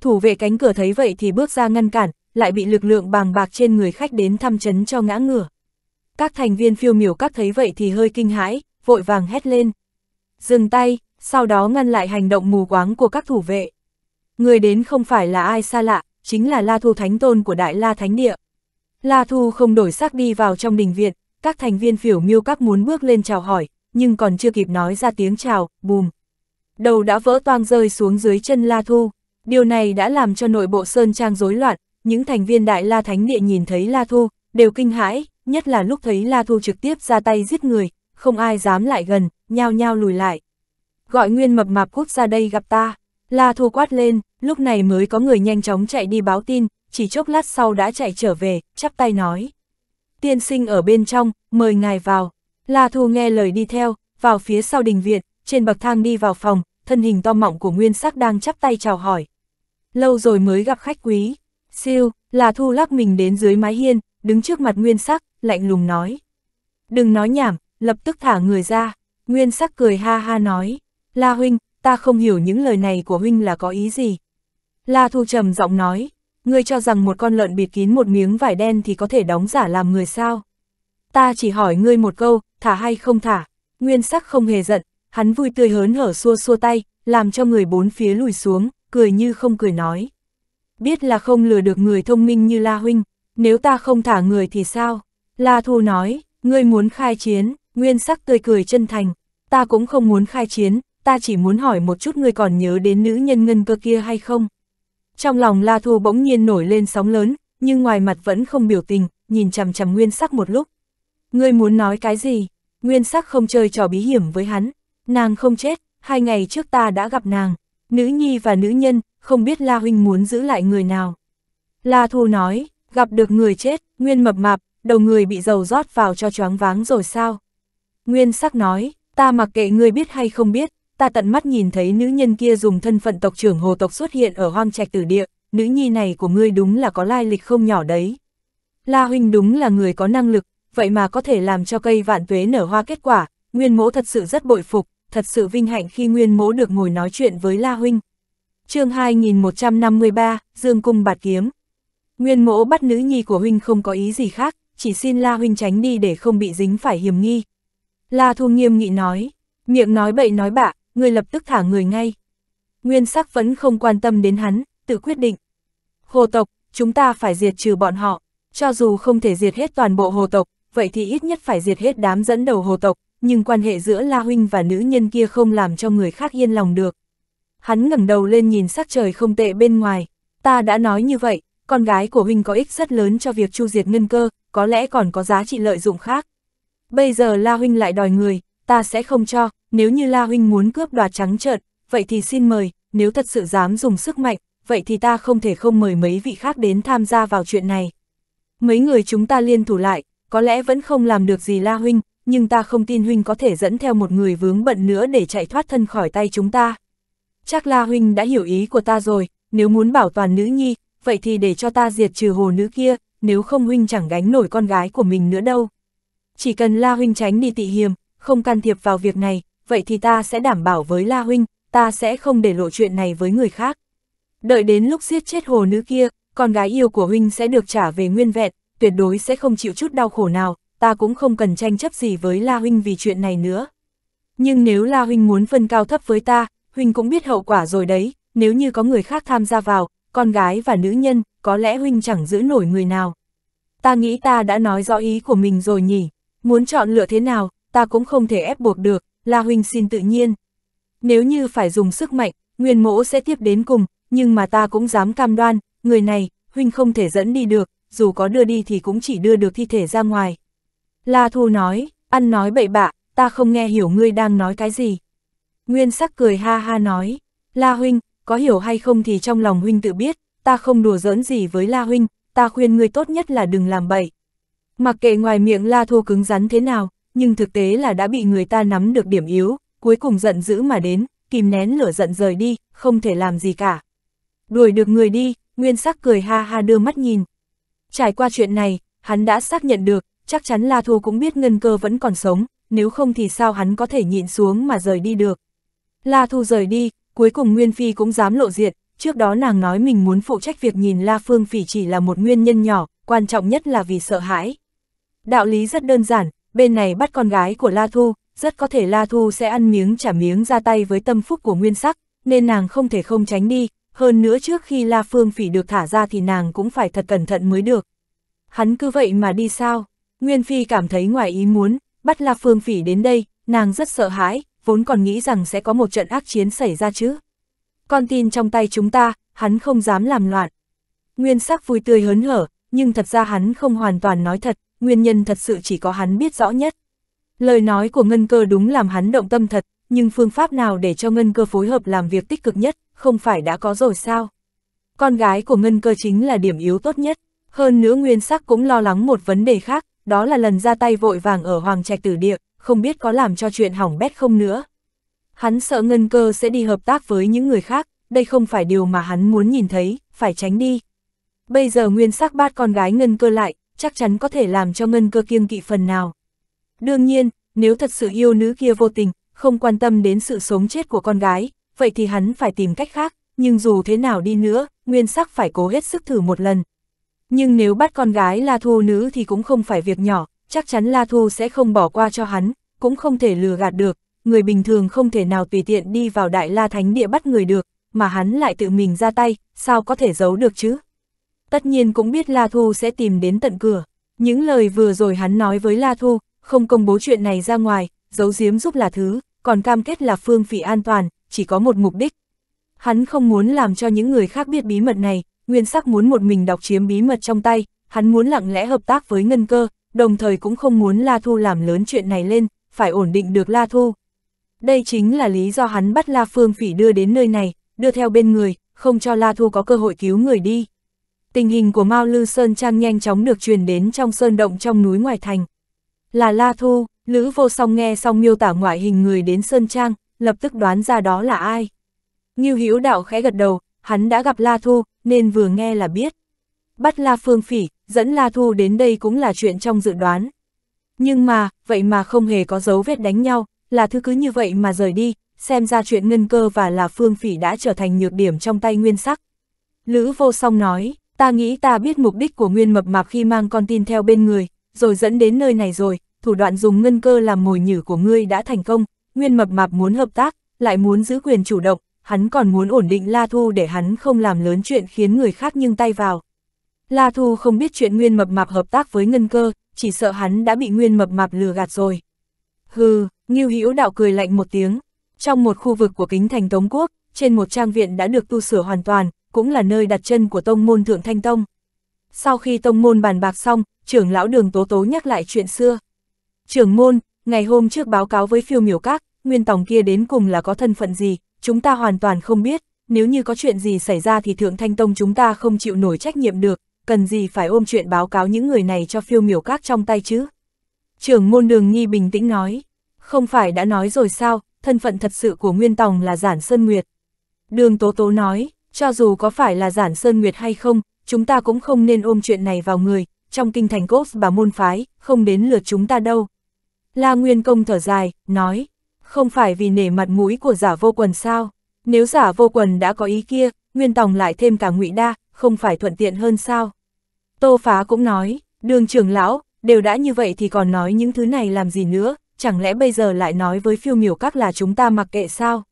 Thủ vệ cánh cửa thấy vậy thì bước ra ngăn cản, lại bị lực lượng bàng bạc trên người khách đến thăm chấn cho ngã ngửa. Các thành viên phiêu miểu các thấy vậy thì hơi kinh hãi, vội vàng hét lên. Dừng tay, sau đó ngăn lại hành động mù quáng của các thủ vệ. Người đến không phải là ai xa lạ, chính là La Thu Thánh Tôn của Đại La Thánh Địa. La Thu không đổi sắc đi vào trong đình viện, các thành viên phiểu miêu các muốn bước lên chào hỏi, nhưng còn chưa kịp nói ra tiếng chào, bùm. Đầu đã vỡ toang rơi xuống dưới chân La Thu, điều này đã làm cho nội bộ Sơn Trang rối loạn, những thành viên Đại La Thánh Địa nhìn thấy La Thu, đều kinh hãi, nhất là lúc thấy La Thu trực tiếp ra tay giết người, không ai dám lại gần, nhao nhao lùi lại. Gọi nguyên mập mạp cút ra đây gặp ta, La Thu quát lên, lúc này mới có người nhanh chóng chạy đi báo tin, chỉ chốc lát sau đã chạy trở về, chắp tay nói tiên sinh ở bên trong, mời ngài vào. La Thu nghe lời đi theo, vào phía sau đình viện, trên bậc thang đi vào phòng, thân hình to mọng của Nguyên Sắc đang chắp tay chào hỏi. Lâu rồi mới gặp khách quý, siêu, La Thu lắc mình đến dưới mái hiên, đứng trước mặt Nguyên Sắc, lạnh lùng nói. Đừng nói nhảm, lập tức thả người ra, Nguyên Sắc cười ha ha nói, La Huynh, ta không hiểu những lời này của Huynh là có ý gì. La Thu trầm giọng nói, ngươi cho rằng một con lợn bịt kín một miếng vải đen thì có thể đóng giả làm người sao? Ta chỉ hỏi ngươi một câu, thả hay không thả? Nguyên sắc không hề giận, hắn vui tươi hớn hở xua xua tay, làm cho người bốn phía lùi xuống, cười như không cười nói. Biết là không lừa được người thông minh như La Huynh, nếu ta không thả người thì sao? La Thu nói, ngươi muốn khai chiến, nguyên sắc tươi cười chân thành, ta cũng không muốn khai chiến, ta chỉ muốn hỏi một chút ngươi còn nhớ đến nữ nhân ngân cơ kia hay không? Trong lòng La Thu bỗng nhiên nổi lên sóng lớn, nhưng ngoài mặt vẫn không biểu tình, nhìn chằm chằm nguyên sắc một lúc. Ngươi muốn nói cái gì? Nguyên sắc không chơi trò bí hiểm với hắn. Nàng không chết, hai ngày trước ta đã gặp nàng. Nữ nhi và nữ nhân, không biết La Huynh muốn giữ lại người nào. La Thu nói, gặp được người chết, Nguyên mập mạp, đầu người bị dầu rót vào cho choáng váng rồi sao? Nguyên sắc nói, ta mặc kệ ngươi biết hay không biết, ta tận mắt nhìn thấy nữ nhân kia dùng thân phận tộc trưởng hồ tộc xuất hiện ở hoang trạch tử địa, nữ nhi này của ngươi đúng là có lai lịch không nhỏ đấy. La huynh đúng là người có năng lực, vậy mà có thể làm cho cây vạn tuế nở hoa kết quả, nguyên mỗ thật sự rất bội phục, thật sự vinh hạnh khi nguyên mỗ được ngồi nói chuyện với La huynh. chương 2153, Dương Cung Bạt Kiếm Nguyên mỗ bắt nữ nhi của huynh không có ý gì khác, chỉ xin La huynh tránh đi để không bị dính phải hiểm nghi. La thu nghiêm nghị nói, miệng nói bậy nói bạ, người lập tức thả người ngay. Nguyên sắc vẫn không quan tâm đến hắn, tự quyết định. Hồ tộc, chúng ta phải diệt trừ bọn họ, cho dù không thể diệt hết toàn bộ hồ tộc, vậy thì ít nhất phải diệt hết đám dẫn đầu hồ tộc, nhưng quan hệ giữa La Huynh và nữ nhân kia không làm cho người khác yên lòng được. Hắn ngẩng đầu lên nhìn sắc trời không tệ bên ngoài, ta đã nói như vậy, con gái của Huynh có ích rất lớn cho việc chu diệt ngân cơ, có lẽ còn có giá trị lợi dụng khác. Bây giờ La Huynh lại đòi người, ta sẽ không cho, nếu như La Huynh muốn cướp đoạt trắng trợn, vậy thì xin mời, nếu thật sự dám dùng sức mạnh, vậy thì ta không thể không mời mấy vị khác đến tham gia vào chuyện này. Mấy người chúng ta liên thủ lại, có lẽ vẫn không làm được gì La Huynh, nhưng ta không tin Huynh có thể dẫn theo một người vướng bận nữa để chạy thoát thân khỏi tay chúng ta. Chắc La Huynh đã hiểu ý của ta rồi, nếu muốn bảo toàn nữ nhi, vậy thì để cho ta diệt trừ hồ nữ kia, nếu không Huynh chẳng gánh nổi con gái của mình nữa đâu. Chỉ cần La Huynh tránh đi tị hiềm, không can thiệp vào việc này, vậy thì ta sẽ đảm bảo với La Huynh, ta sẽ không để lộ chuyện này với người khác. Đợi đến lúc giết chết hồ nữ kia, con gái yêu của Huynh sẽ được trả về nguyên vẹn, tuyệt đối sẽ không chịu chút đau khổ nào, ta cũng không cần tranh chấp gì với La Huynh vì chuyện này nữa. Nhưng nếu La Huynh muốn phân cao thấp với ta, Huynh cũng biết hậu quả rồi đấy, nếu như có người khác tham gia vào, con gái và nữ nhân, có lẽ Huynh chẳng giữ nổi người nào. Ta nghĩ ta đã nói rõ ý của mình rồi nhỉ, muốn chọn lựa thế nào, ta cũng không thể ép buộc được, La Huynh xin tự nhiên. Nếu như phải dùng sức mạnh, Nguyên Mỗ sẽ tiếp đến cùng, nhưng mà ta cũng dám cam đoan, người này, Huynh không thể dẫn đi được, dù có đưa đi thì cũng chỉ đưa được thi thể ra ngoài. La Thu nói, ăn nói bậy bạ, ta không nghe hiểu ngươi đang nói cái gì. Nguyên sắc cười ha ha nói, La Huynh, có hiểu hay không thì trong lòng Huynh tự biết, ta không đùa giỡn gì với La Huynh, ta khuyên ngươi tốt nhất là đừng làm bậy. Mặc kệ ngoài miệng La Thu cứng rắn thế nào, nhưng thực tế là đã bị người ta nắm được điểm yếu, cuối cùng giận dữ mà đến, kìm nén lửa giận rời đi, không thể làm gì cả. Đuổi được người đi, Nguyên Sắc cười ha ha đưa mắt nhìn. Trải qua chuyện này, hắn đã xác nhận được, chắc chắn La Thu cũng biết Ngân Cơ vẫn còn sống, nếu không thì sao hắn có thể nhịn xuống mà rời đi được. La Thu rời đi, cuối cùng Nguyên Phi cũng dám lộ diện, trước đó nàng nói mình muốn phụ trách việc nhìn La Phương Phỉ chỉ là một nguyên nhân nhỏ, quan trọng nhất là vì sợ hãi. Đạo lý rất đơn giản, bên này bắt con gái của La Thu, rất có thể La Thu sẽ ăn miếng trả miếng ra tay với tâm phúc của nguyên sắc, nên nàng không thể không tránh đi, hơn nữa trước khi La Phương Phỉ được thả ra thì nàng cũng phải thật cẩn thận mới được. Hắn cứ vậy mà đi sao? Nguyên Phi cảm thấy ngoài ý muốn, bắt La Phương Phỉ đến đây, nàng rất sợ hãi, vốn còn nghĩ rằng sẽ có một trận ác chiến xảy ra chứ. Con tin trong tay chúng ta, hắn không dám làm loạn. Nguyên sắc vui tươi hớn hở, nhưng thật ra hắn không hoàn toàn nói thật, nguyên nhân thật sự chỉ có hắn biết rõ nhất. Lời nói của ngân cơ đúng làm hắn động tâm thật, nhưng phương pháp nào để cho ngân cơ phối hợp làm việc tích cực nhất, không phải đã có rồi sao? Con gái của ngân cơ chính là điểm yếu tốt nhất, hơn nữa nguyên sắc cũng lo lắng một vấn đề khác, đó là lần ra tay vội vàng ở Hoàng Trạch Tử Địa, không biết có làm cho chuyện hỏng bét không nữa. Hắn sợ ngân cơ sẽ đi hợp tác với những người khác, đây không phải điều mà hắn muốn nhìn thấy, phải tránh đi. Bây giờ nguyên sắc bát con gái ngân cơ lại, chắc chắn có thể làm cho ngân cơ kiêng kỵ phần nào. Đương nhiên, nếu thật sự yêu nữ kia vô tình, không quan tâm đến sự sống chết của con gái, vậy thì hắn phải tìm cách khác, nhưng dù thế nào đi nữa, nguyên sắc phải cố hết sức thử một lần. Nhưng nếu bắt con gái La Thu nữ thì cũng không phải việc nhỏ, chắc chắn La Thu sẽ không bỏ qua cho hắn, cũng không thể lừa gạt được, người bình thường không thể nào tùy tiện đi vào Đại La Thánh Địa bắt người được, mà hắn lại tự mình ra tay, sao có thể giấu được chứ? tất nhiên cũng biết La Thu sẽ tìm đến tận cửa. Những lời vừa rồi hắn nói với La Thu, không công bố chuyện này ra ngoài, giấu giếm giúp là thứ, còn cam kết là phương phỉ an toàn, chỉ có một mục đích. Hắn không muốn làm cho những người khác biết bí mật này, nguyên sắc muốn một mình đọc chiếm bí mật trong tay, hắn muốn lặng lẽ hợp tác với ngân cơ, đồng thời cũng không muốn La Thu làm lớn chuyện này lên, phải ổn định được La Thu. Đây chính là lý do hắn bắt La Phương Phỉ đưa đến nơi này, đưa theo bên người, không cho La Thu có cơ hội cứu người đi tình hình của Mao Lư Sơn Trang nhanh chóng được truyền đến trong sơn động trong núi ngoài thành. Là La Thu, Lữ Vô Song nghe xong miêu tả ngoại hình người đến Sơn Trang, lập tức đoán ra đó là ai. Như Hữu Đạo khẽ gật đầu, hắn đã gặp La Thu, nên vừa nghe là biết. Bắt La Phương Phỉ, dẫn La Thu đến đây cũng là chuyện trong dự đoán. Nhưng mà, vậy mà không hề có dấu vết đánh nhau, là thứ cứ như vậy mà rời đi, xem ra chuyện ngân cơ và là Phương Phỉ đã trở thành nhược điểm trong tay nguyên sắc. Lữ vô song nói, ta nghĩ ta biết mục đích của nguyên mập mạp khi mang con tin theo bên người, rồi dẫn đến nơi này rồi, thủ đoạn dùng ngân cơ làm mồi nhử của ngươi đã thành công, nguyên mập mạp muốn hợp tác, lại muốn giữ quyền chủ động, hắn còn muốn ổn định La Thu để hắn không làm lớn chuyện khiến người khác nhưng tay vào. La Thu không biết chuyện nguyên mập mạp hợp tác với ngân cơ, chỉ sợ hắn đã bị nguyên mập mạp lừa gạt rồi. Hừ, Ngưu Hữu Đạo cười lạnh một tiếng. Trong một khu vực của kính thành Tống Quốc, trên một trang viện đã được tu sửa hoàn toàn, cũng là nơi đặt chân của tông môn Thượng Thanh Tông. Sau khi tông môn bàn bạc xong, trưởng lão đường Tố Tố nhắc lại chuyện xưa. Trưởng môn, ngày hôm trước báo cáo với phiêu miểu các, nguyên tòng kia đến cùng là có thân phận gì, chúng ta hoàn toàn không biết, nếu như có chuyện gì xảy ra thì Thượng Thanh Tông chúng ta không chịu nổi trách nhiệm được, cần gì phải ôm chuyện báo cáo những người này cho phiêu miểu các trong tay chứ. Trưởng môn đường nghi bình tĩnh nói, không phải đã nói rồi sao, thân phận thật sự của Nguyên Tòng là Giản Sơn Nguyệt. Đường Tố Tố nói, cho dù có phải là giản Sơn Nguyệt hay không, chúng ta cũng không nên ôm chuyện này vào người, trong kinh thành cốt Bà môn phái, không đến lượt chúng ta đâu. La Nguyên Công thở dài, nói, không phải vì nể mặt mũi của giả vô quần sao, nếu giả vô quần đã có ý kia, Nguyên Tòng lại thêm cả ngụy Đa, không phải thuận tiện hơn sao. Tô Phá cũng nói, đường trưởng lão, đều đã như vậy thì còn nói những thứ này làm gì nữa, chẳng lẽ bây giờ lại nói với phiêu miểu các là chúng ta mặc kệ sao?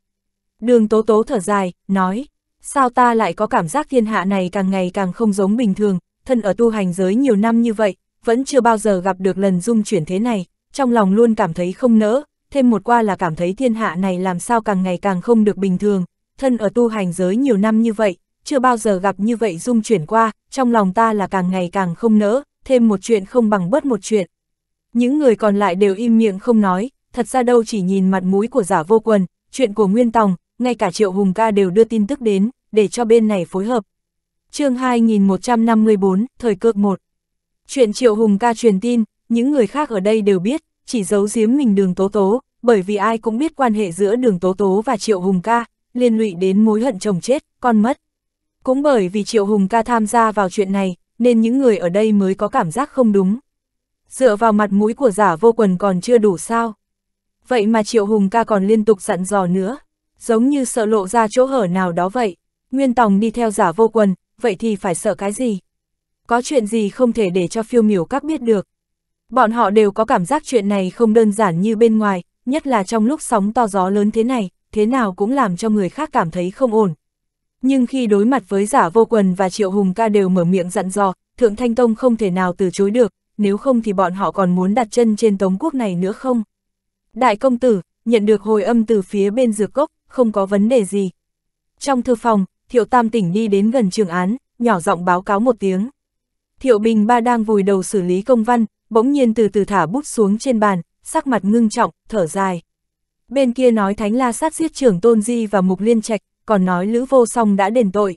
Đường Tố Tố thở dài, nói, Sao ta lại có cảm giác thiên hạ này càng ngày càng không giống bình thường, thân ở tu hành giới nhiều năm như vậy, vẫn chưa bao giờ gặp được lần dung chuyển thế này, trong lòng luôn cảm thấy không nỡ, thêm một qua là cảm thấy thiên hạ này làm sao càng ngày càng không được bình thường, thân ở tu hành giới nhiều năm như vậy, chưa bao giờ gặp như vậy dung chuyển qua, trong lòng ta là càng ngày càng không nỡ, thêm một chuyện không bằng bớt một chuyện. Những người còn lại đều im miệng không nói, thật ra đâu chỉ nhìn mặt mũi của giả vô quần, chuyện của Nguyên Tòng, ngay cả Triệu Hùng ca đều đưa tin tức đến, để cho bên này phối hợp. chương 2154, thời cơ 1 Chuyện Triệu Hùng ca truyền tin, những người khác ở đây đều biết, chỉ giấu giếm mình đường tố tố, bởi vì ai cũng biết quan hệ giữa đường tố tố và Triệu Hùng ca, liên lụy đến mối hận chồng chết, con mất. Cũng bởi vì Triệu Hùng ca tham gia vào chuyện này, nên những người ở đây mới có cảm giác không đúng. Dựa vào mặt mũi của giả vô quần còn chưa đủ sao. Vậy mà Triệu Hùng ca còn liên tục dặn dò nữa, giống như sợ lộ ra chỗ hở nào đó vậy. Nguyên Tòng đi theo giả vô quần, vậy thì phải sợ cái gì? Có chuyện gì không thể để cho phiêu miểu các biết được. Bọn họ đều có cảm giác chuyện này không đơn giản như bên ngoài, nhất là trong lúc sóng to gió lớn thế này, thế nào cũng làm cho người khác cảm thấy không ổn. Nhưng khi đối mặt với giả vô quần và triệu hùng ca đều mở miệng dặn dò, Thượng Thanh Tông không thể nào từ chối được, nếu không thì bọn họ còn muốn đặt chân trên tống quốc này nữa không? Đại công tử, nhận được hồi âm từ phía bên dược cốc, không có vấn đề gì. Trong thư phòng, Thiệu Tam Tỉnh đi đến gần trường án, nhỏ giọng báo cáo một tiếng. Thiệu Bình Ba đang vùi đầu xử lý công văn, bỗng nhiên từ từ thả bút xuống trên bàn, sắc mặt ngưng trọng, thở dài. Bên kia nói Thánh La sát giết trưởng Tôn Di và Mục Liên Trạch, còn nói Lữ Vô Song đã đền tội.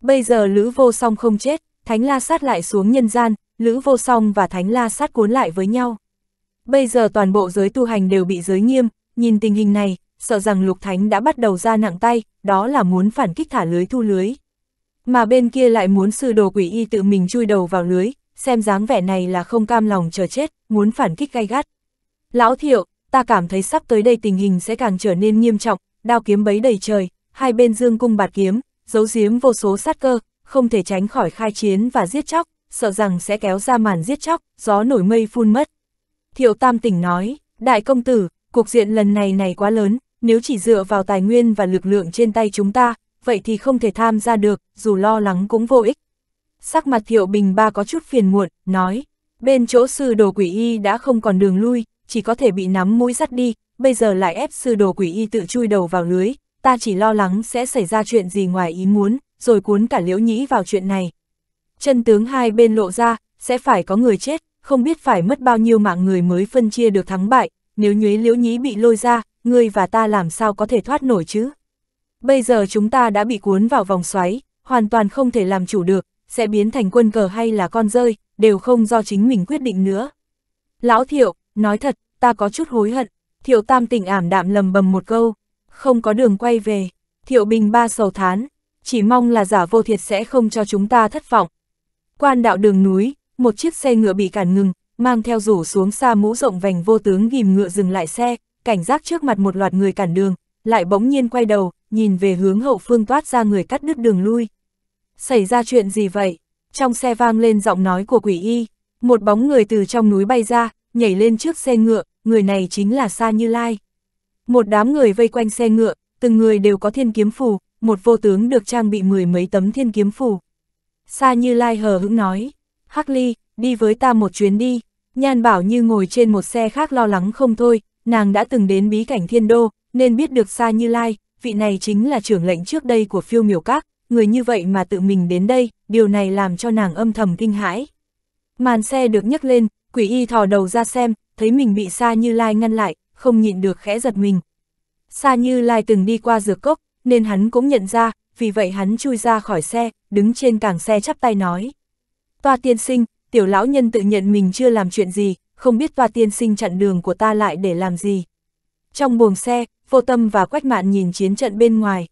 Bây giờ Lữ Vô Song không chết, Thánh La sát lại xuống nhân gian, Lữ Vô Song và Thánh La sát cuốn lại với nhau. Bây giờ toàn bộ giới tu hành đều bị giới nghiêm, nhìn tình hình này, sợ rằng Lục Thánh đã bắt đầu ra nặng tay, đó là muốn phản kích thả lưới thu lưới. Mà bên kia lại muốn sư đồ quỷ y tự mình chui đầu vào lưới, xem dáng vẻ này là không cam lòng chờ chết, muốn phản kích gay gắt. Lão thiệu, ta cảm thấy sắp tới đây tình hình sẽ càng trở nên nghiêm trọng, đao kiếm bấy đầy trời, hai bên dương cung bạt kiếm, giấu giếm vô số sát cơ, không thể tránh khỏi khai chiến và giết chóc, sợ rằng sẽ kéo ra màn giết chóc, gió nổi mây phun mất. Thiệu Tam tỉnh nói, đại công tử, cuộc diện lần này này quá lớn, nếu chỉ dựa vào tài nguyên và lực lượng trên tay chúng ta, vậy thì không thể tham gia được, dù lo lắng cũng vô ích. Sắc mặt Thiệu Bình Ba có chút phiền muộn, nói, bên chỗ sư đồ quỷ y đã không còn đường lui, chỉ có thể bị nắm mũi dắt đi, bây giờ lại ép sư đồ quỷ y tự chui đầu vào lưới, ta chỉ lo lắng sẽ xảy ra chuyện gì ngoài ý muốn, rồi cuốn cả liễu nhĩ vào chuyện này. Chân tướng hai bên lộ ra, sẽ phải có người chết, không biết phải mất bao nhiêu mạng người mới phân chia được thắng bại, nếu nhuế liễu nhĩ bị lôi ra, ngươi và ta làm sao có thể thoát nổi chứ? Bây giờ chúng ta đã bị cuốn vào vòng xoáy, hoàn toàn không thể làm chủ được, sẽ biến thành quân cờ hay là con rơi, đều không do chính mình quyết định nữa. Lão Thiệu, nói thật, ta có chút hối hận, Thiệu Tam tỉnh ảm đạm lầm bầm một câu, không có đường quay về, Thiệu Bình ba sầu thán, chỉ mong là giả vô thiệt sẽ không cho chúng ta thất vọng. Quan đạo đường núi, một chiếc xe ngựa bị cản ngừng, mang theo rủ xuống xa mũ rộng vành vô tướng ghim ngựa dừng lại xe, cảnh giác trước mặt một loạt người cản đường, lại bỗng nhiên quay đầu, nhìn về hướng hậu phương toát ra người cắt đứt đường lui. Xảy ra chuyện gì vậy? Trong xe vang lên giọng nói của quỷ y, một bóng người từ trong núi bay ra, nhảy lên trước xe ngựa, người này chính là Sa Như Lai. Một đám người vây quanh xe ngựa, từng người đều có thiên kiếm phù, một vô tướng được trang bị mười mấy tấm thiên kiếm phù. Sa Như Lai hờ hững nói, Hắc Ly, đi với ta một chuyến đi, nhan bảo như ngồi trên một xe khác lo lắng không thôi, nàng đã từng đến bí cảnh thiên đô, nên biết được xa Như Lai, vị này chính là trưởng lệnh trước đây của phiêu miểu các, người như vậy mà tự mình đến đây, điều này làm cho nàng âm thầm kinh hãi. Màn xe được nhấc lên, quỷ y thò đầu ra xem, thấy mình bị xa Như Lai ngăn lại, không nhịn được khẽ giật mình. xa Như Lai từng đi qua dược cốc, nên hắn cũng nhận ra, vì vậy hắn chui ra khỏi xe, đứng trên càng xe chắp tay nói. Toa tiên sinh, tiểu lão nhân tự nhận mình chưa làm chuyện gì, không biết và tiên sinh chặn đường của ta lại để làm gì. Trong buồng xe, vô tâm và quách mạn nhìn chiến trận bên ngoài.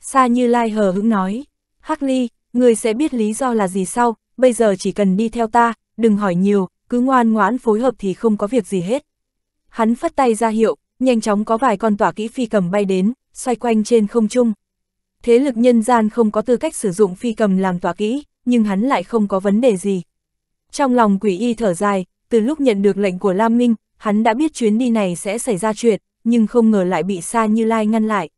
xa như lai hờ hững nói, Hắc Ly, người sẽ biết lý do là gì sau, bây giờ chỉ cần đi theo ta, đừng hỏi nhiều, cứ ngoan ngoãn phối hợp thì không có việc gì hết. Hắn phất tay ra hiệu, nhanh chóng có vài con tỏa kỹ phi cầm bay đến, xoay quanh trên không trung. Thế lực nhân gian không có tư cách sử dụng phi cầm làm tỏa kỹ, nhưng hắn lại không có vấn đề gì. Trong lòng quỷ y thở dài, từ lúc nhận được lệnh của Lam Minh, hắn đã biết chuyến đi này sẽ xảy ra chuyện, nhưng không ngờ lại bị Sa Như Lai ngăn lại.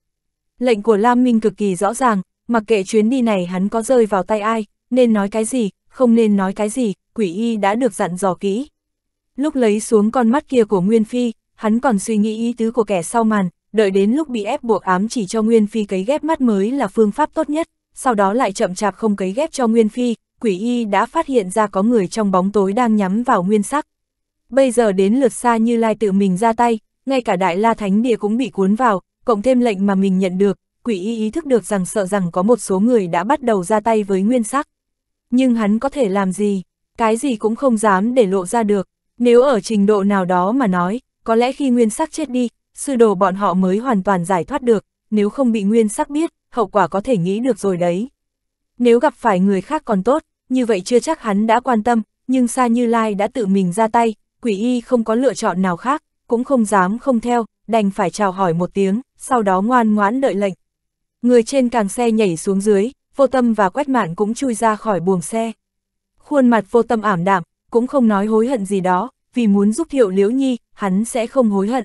Lệnh của Lam Minh cực kỳ rõ ràng, mặc kệ chuyến đi này hắn có rơi vào tay ai, nên nói cái gì, không nên nói cái gì, quỷ y đã được dặn dò kỹ. Lúc lấy xuống con mắt kia của Nguyên Phi, hắn còn suy nghĩ ý tứ của kẻ sau màn, đợi đến lúc bị ép buộc ám chỉ cho Nguyên Phi cấy ghép mắt mới là phương pháp tốt nhất, sau đó lại chậm chạp không cấy ghép cho Nguyên Phi, quỷ y đã phát hiện ra có người trong bóng tối đang nhắm vào nguyên sắc. Bây giờ đến lượt xa như lai tự mình ra tay, ngay cả đại la thánh địa cũng bị cuốn vào, cộng thêm lệnh mà mình nhận được, quỷ y ý thức được rằng sợ rằng có một số người đã bắt đầu ra tay với nguyên sắc. Nhưng hắn có thể làm gì, cái gì cũng không dám để lộ ra được, nếu ở trình độ nào đó mà nói, có lẽ khi nguyên sắc chết đi, sư đồ bọn họ mới hoàn toàn giải thoát được, nếu không bị nguyên sắc biết, hậu quả có thể nghĩ được rồi đấy. Nếu gặp phải người khác còn tốt, như vậy chưa chắc hắn đã quan tâm, nhưng xa Như Lai đã tự mình ra tay, quỷ y không có lựa chọn nào khác, cũng không dám không theo, đành phải chào hỏi một tiếng, sau đó ngoan ngoãn đợi lệnh. Người trên càng xe nhảy xuống dưới, vô tâm và quét mạn cũng chui ra khỏi buồng xe. Khuôn mặt vô tâm ảm đạm, cũng không nói hối hận gì đó, vì muốn giúp hiệu liễu nhi, hắn sẽ không hối hận.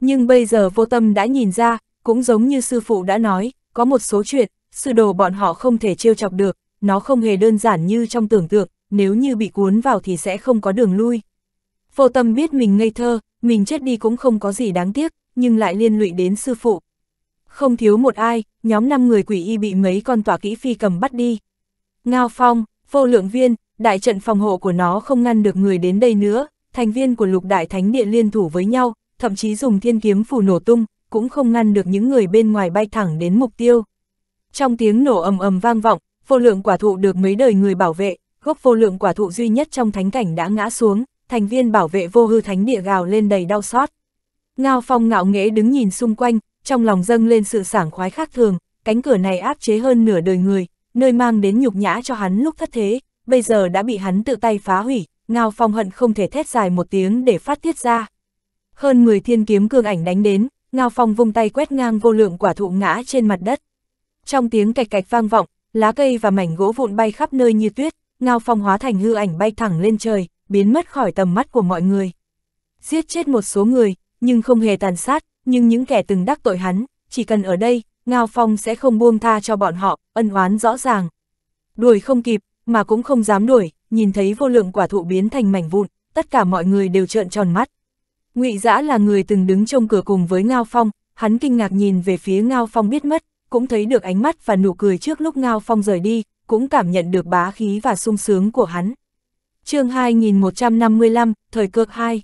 Nhưng bây giờ vô tâm đã nhìn ra, cũng giống như sư phụ đã nói, có một số chuyện, sư đồ bọn họ không thể trêu chọc được, nó không hề đơn giản như trong tưởng tượng, nếu như bị cuốn vào thì sẽ không có đường lui. Vô tâm biết mình ngây thơ, mình chết đi cũng không có gì đáng tiếc, nhưng lại liên lụy đến sư phụ. Không thiếu một ai, nhóm 5 người quỷ y bị mấy con tỏa kỹ phi cầm bắt đi. Ngao phong, vô lượng viên, đại trận phòng hộ của nó không ngăn được người đến đây nữa, thành viên của lục đại thánh địa liên thủ với nhau, thậm chí dùng thiên kiếm phù nổ tung, cũng không ngăn được những người bên ngoài bay thẳng đến mục tiêu. Trong tiếng nổ ầm ầm vang vọng, vô lượng quả thụ được mấy đời người bảo vệ, gốc vô lượng quả thụ duy nhất trong thánh cảnh đã ngã xuống, thành viên bảo vệ vô hư thánh địa gào lên đầy đau xót. Ngao Phong ngạo nghễ đứng nhìn xung quanh, trong lòng dâng lên sự sảng khoái khác thường, cánh cửa này áp chế hơn nửa đời người, nơi mang đến nhục nhã cho hắn lúc thất thế, bây giờ đã bị hắn tự tay phá hủy, Ngao Phong hận không thể thét dài một tiếng để phát tiết ra. Hơn 10 thiên kiếm cương ảnh đánh đến, Ngao Phong vung tay quét ngang vô lượng quả thụ ngã trên mặt đất. Trong tiếng cạch cạch vang vọng, lá cây và mảnh gỗ vụn bay khắp nơi như tuyết, Ngao Phong hóa thành hư ảnh bay thẳng lên trời, biến mất khỏi tầm mắt của mọi người. Giết chết một số người, nhưng không hề tàn sát, nhưng những kẻ từng đắc tội hắn, chỉ cần ở đây, Ngao Phong sẽ không buông tha cho bọn họ, ân oán rõ ràng. Đuổi không kịp, mà cũng không dám đuổi, nhìn thấy vô lượng quả thụ biến thành mảnh vụn, tất cả mọi người đều trợn tròn mắt. Ngụy Dã là người từng đứng trông cửa cùng với Ngao Phong, hắn kinh ngạc nhìn về phía Ngao Phong biết mất, cũng thấy được ánh mắt và nụ cười trước lúc Ngao Phong rời đi, cũng cảm nhận được bá khí và sung sướng của hắn. chương 2155, thời cược 2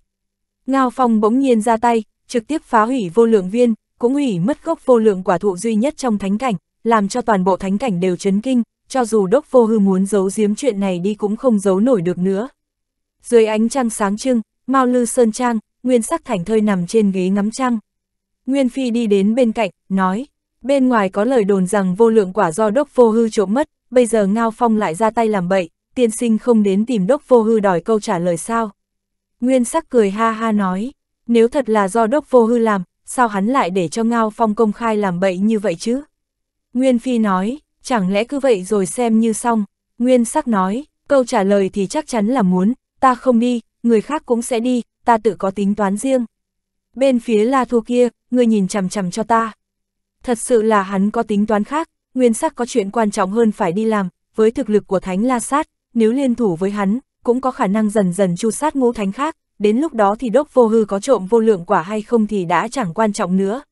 Ngao Phong bỗng nhiên ra tay, trực tiếp phá hủy vô lượng viên, cũng hủy mất gốc vô lượng quả thụ duy nhất trong thánh cảnh, làm cho toàn bộ thánh cảnh đều chấn kinh, cho dù đốc vô hư muốn giấu giếm chuyện này đi cũng không giấu nổi được nữa. Dưới ánh trăng sáng trưng, Mao Lư Sơn Trang, Nguyên Sắc Thành Thơi nằm trên ghế ngắm trăng. Nguyên Phi đi đến bên cạnh, nói, Bên ngoài có lời đồn rằng vô lượng quả do đốc vô hư trộm mất, bây giờ Ngao Phong lại ra tay làm bậy, tiên sinh không đến tìm đốc vô hư đòi câu trả lời sao. Nguyên sắc cười ha ha nói, nếu thật là do đốc vô hư làm, sao hắn lại để cho Ngao Phong công khai làm bậy như vậy chứ? Nguyên Phi nói, chẳng lẽ cứ vậy rồi xem như xong. Nguyên sắc nói, câu trả lời thì chắc chắn là muốn, ta không đi, người khác cũng sẽ đi, ta tự có tính toán riêng. Bên phía La Thu kia, người nhìn chằm chằm cho ta. Thật sự là hắn có tính toán khác, nguyên sắc có chuyện quan trọng hơn phải đi làm, với thực lực của Thánh La Sát, nếu liên thủ với hắn, cũng có khả năng dần dần chu sát ngũ thánh khác, đến lúc đó thì đốc vô hư có trộm vô lượng quả hay không thì đã chẳng quan trọng nữa.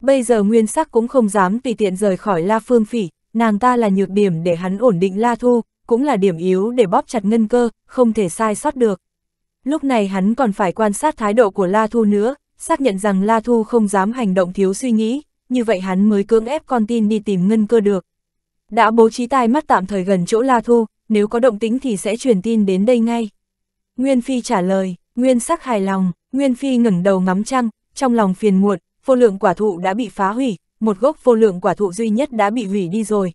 Bây giờ nguyên sắc cũng không dám tùy tiện rời khỏi La Phương Phỉ, nàng ta là nhược điểm để hắn ổn định La Thu, cũng là điểm yếu để bóp chặt ngân cơ, không thể sai sót được. Lúc này hắn còn phải quan sát thái độ của La Thu nữa, xác nhận rằng La Thu không dám hành động thiếu suy nghĩ, như vậy hắn mới cưỡng ép con tin đi tìm ngân cơ được. Đã bố trí tai mắt tạm thời gần chỗ La Thu, nếu có động tĩnh thì sẽ truyền tin đến đây ngay. Nguyên Phi trả lời, Nguyên sắc hài lòng, Nguyên Phi ngẩng đầu ngắm trăng, trong lòng phiền muộn, vô lượng quả thụ đã bị phá hủy, một gốc vô lượng quả thụ duy nhất đã bị hủy đi rồi.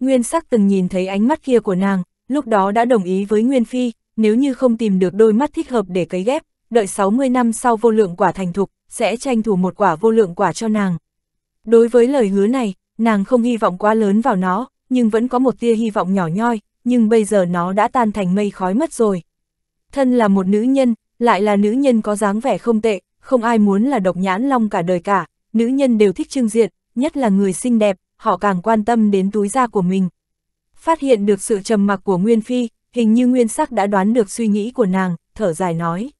Nguyên sắc từng nhìn thấy ánh mắt kia của nàng, lúc đó đã đồng ý với Nguyên Phi, nếu như không tìm được đôi mắt thích hợp để cấy ghép, đợi 60 năm sau vô lượng quả thành thục, sẽ tranh thủ một quả vô lượng quả cho nàng. Đối với lời hứa này, nàng không hy vọng quá lớn vào nó, nhưng vẫn có một tia hy vọng nhỏ nhoi, nhưng bây giờ nó đã tan thành mây khói mất rồi. Thân là một nữ nhân, lại là nữ nhân có dáng vẻ không tệ, không ai muốn là độc nhãn long cả đời cả, nữ nhân đều thích trưng diện, nhất là người xinh đẹp, họ càng quan tâm đến túi da của mình. Phát hiện được sự trầm mặc của Nguyên Phi, hình như Nguyên Sắc đã đoán được suy nghĩ của nàng, thở dài nói.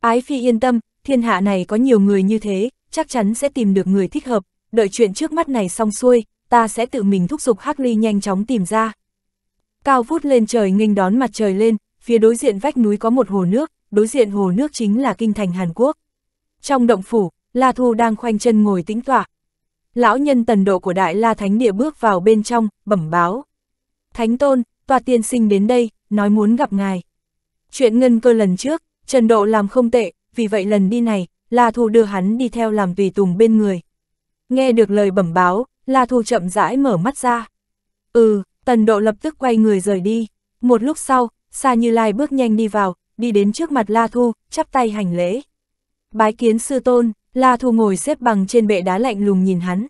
Ái Phi yên tâm, thiên hạ này có nhiều người như thế, chắc chắn sẽ tìm được người thích hợp, đợi chuyện trước mắt này xong xuôi, ta sẽ tự mình thúc giục Hắc Ly nhanh chóng tìm ra. Cao vút lên trời nghênh đón mặt trời lên, phía đối diện vách núi có một hồ nước, đối diện hồ nước chính là kinh thành Hàn Quốc. Trong động phủ, La Thu đang khoanh chân ngồi tĩnh tọa. Lão nhân tần độ của Đại La Thánh Địa bước vào bên trong, bẩm báo. Thánh Tôn, tòa tiên sinh đến đây, nói muốn gặp ngài. Chuyện ngân cơ lần trước, Trần Độ làm không tệ, vì vậy lần đi này, La Thu đưa hắn đi theo làm tùy tùng bên người. Nghe được lời bẩm báo, La Thu chậm rãi mở mắt ra. Ừ, tần độ lập tức quay người rời đi. Một lúc sau, Sa Như Lai bước nhanh đi vào, đi đến trước mặt La Thu, chắp tay hành lễ. Bái kiến sư tôn, La Thu ngồi xếp bằng trên bệ đá lạnh lùng nhìn hắn.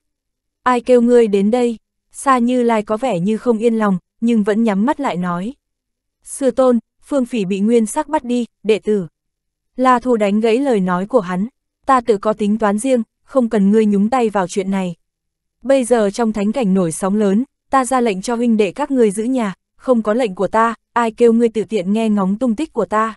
Ai kêu ngươi đến đây? Sa Như Lai có vẻ như không yên lòng, nhưng vẫn nhắm mắt lại nói. Sư tôn, Phương Phỉ bị nguyên sắc bắt đi, đệ tử. La Thu đánh gãy lời nói của hắn. Ta tự có tính toán riêng, không cần ngươi nhúng tay vào chuyện này. Bây giờ trong thánh cảnh nổi sóng lớn, ta ra lệnh cho huynh đệ các ngươi giữ nhà, không có lệnh của ta, ai kêu ngươi tự tiện nghe ngóng tung tích của ta.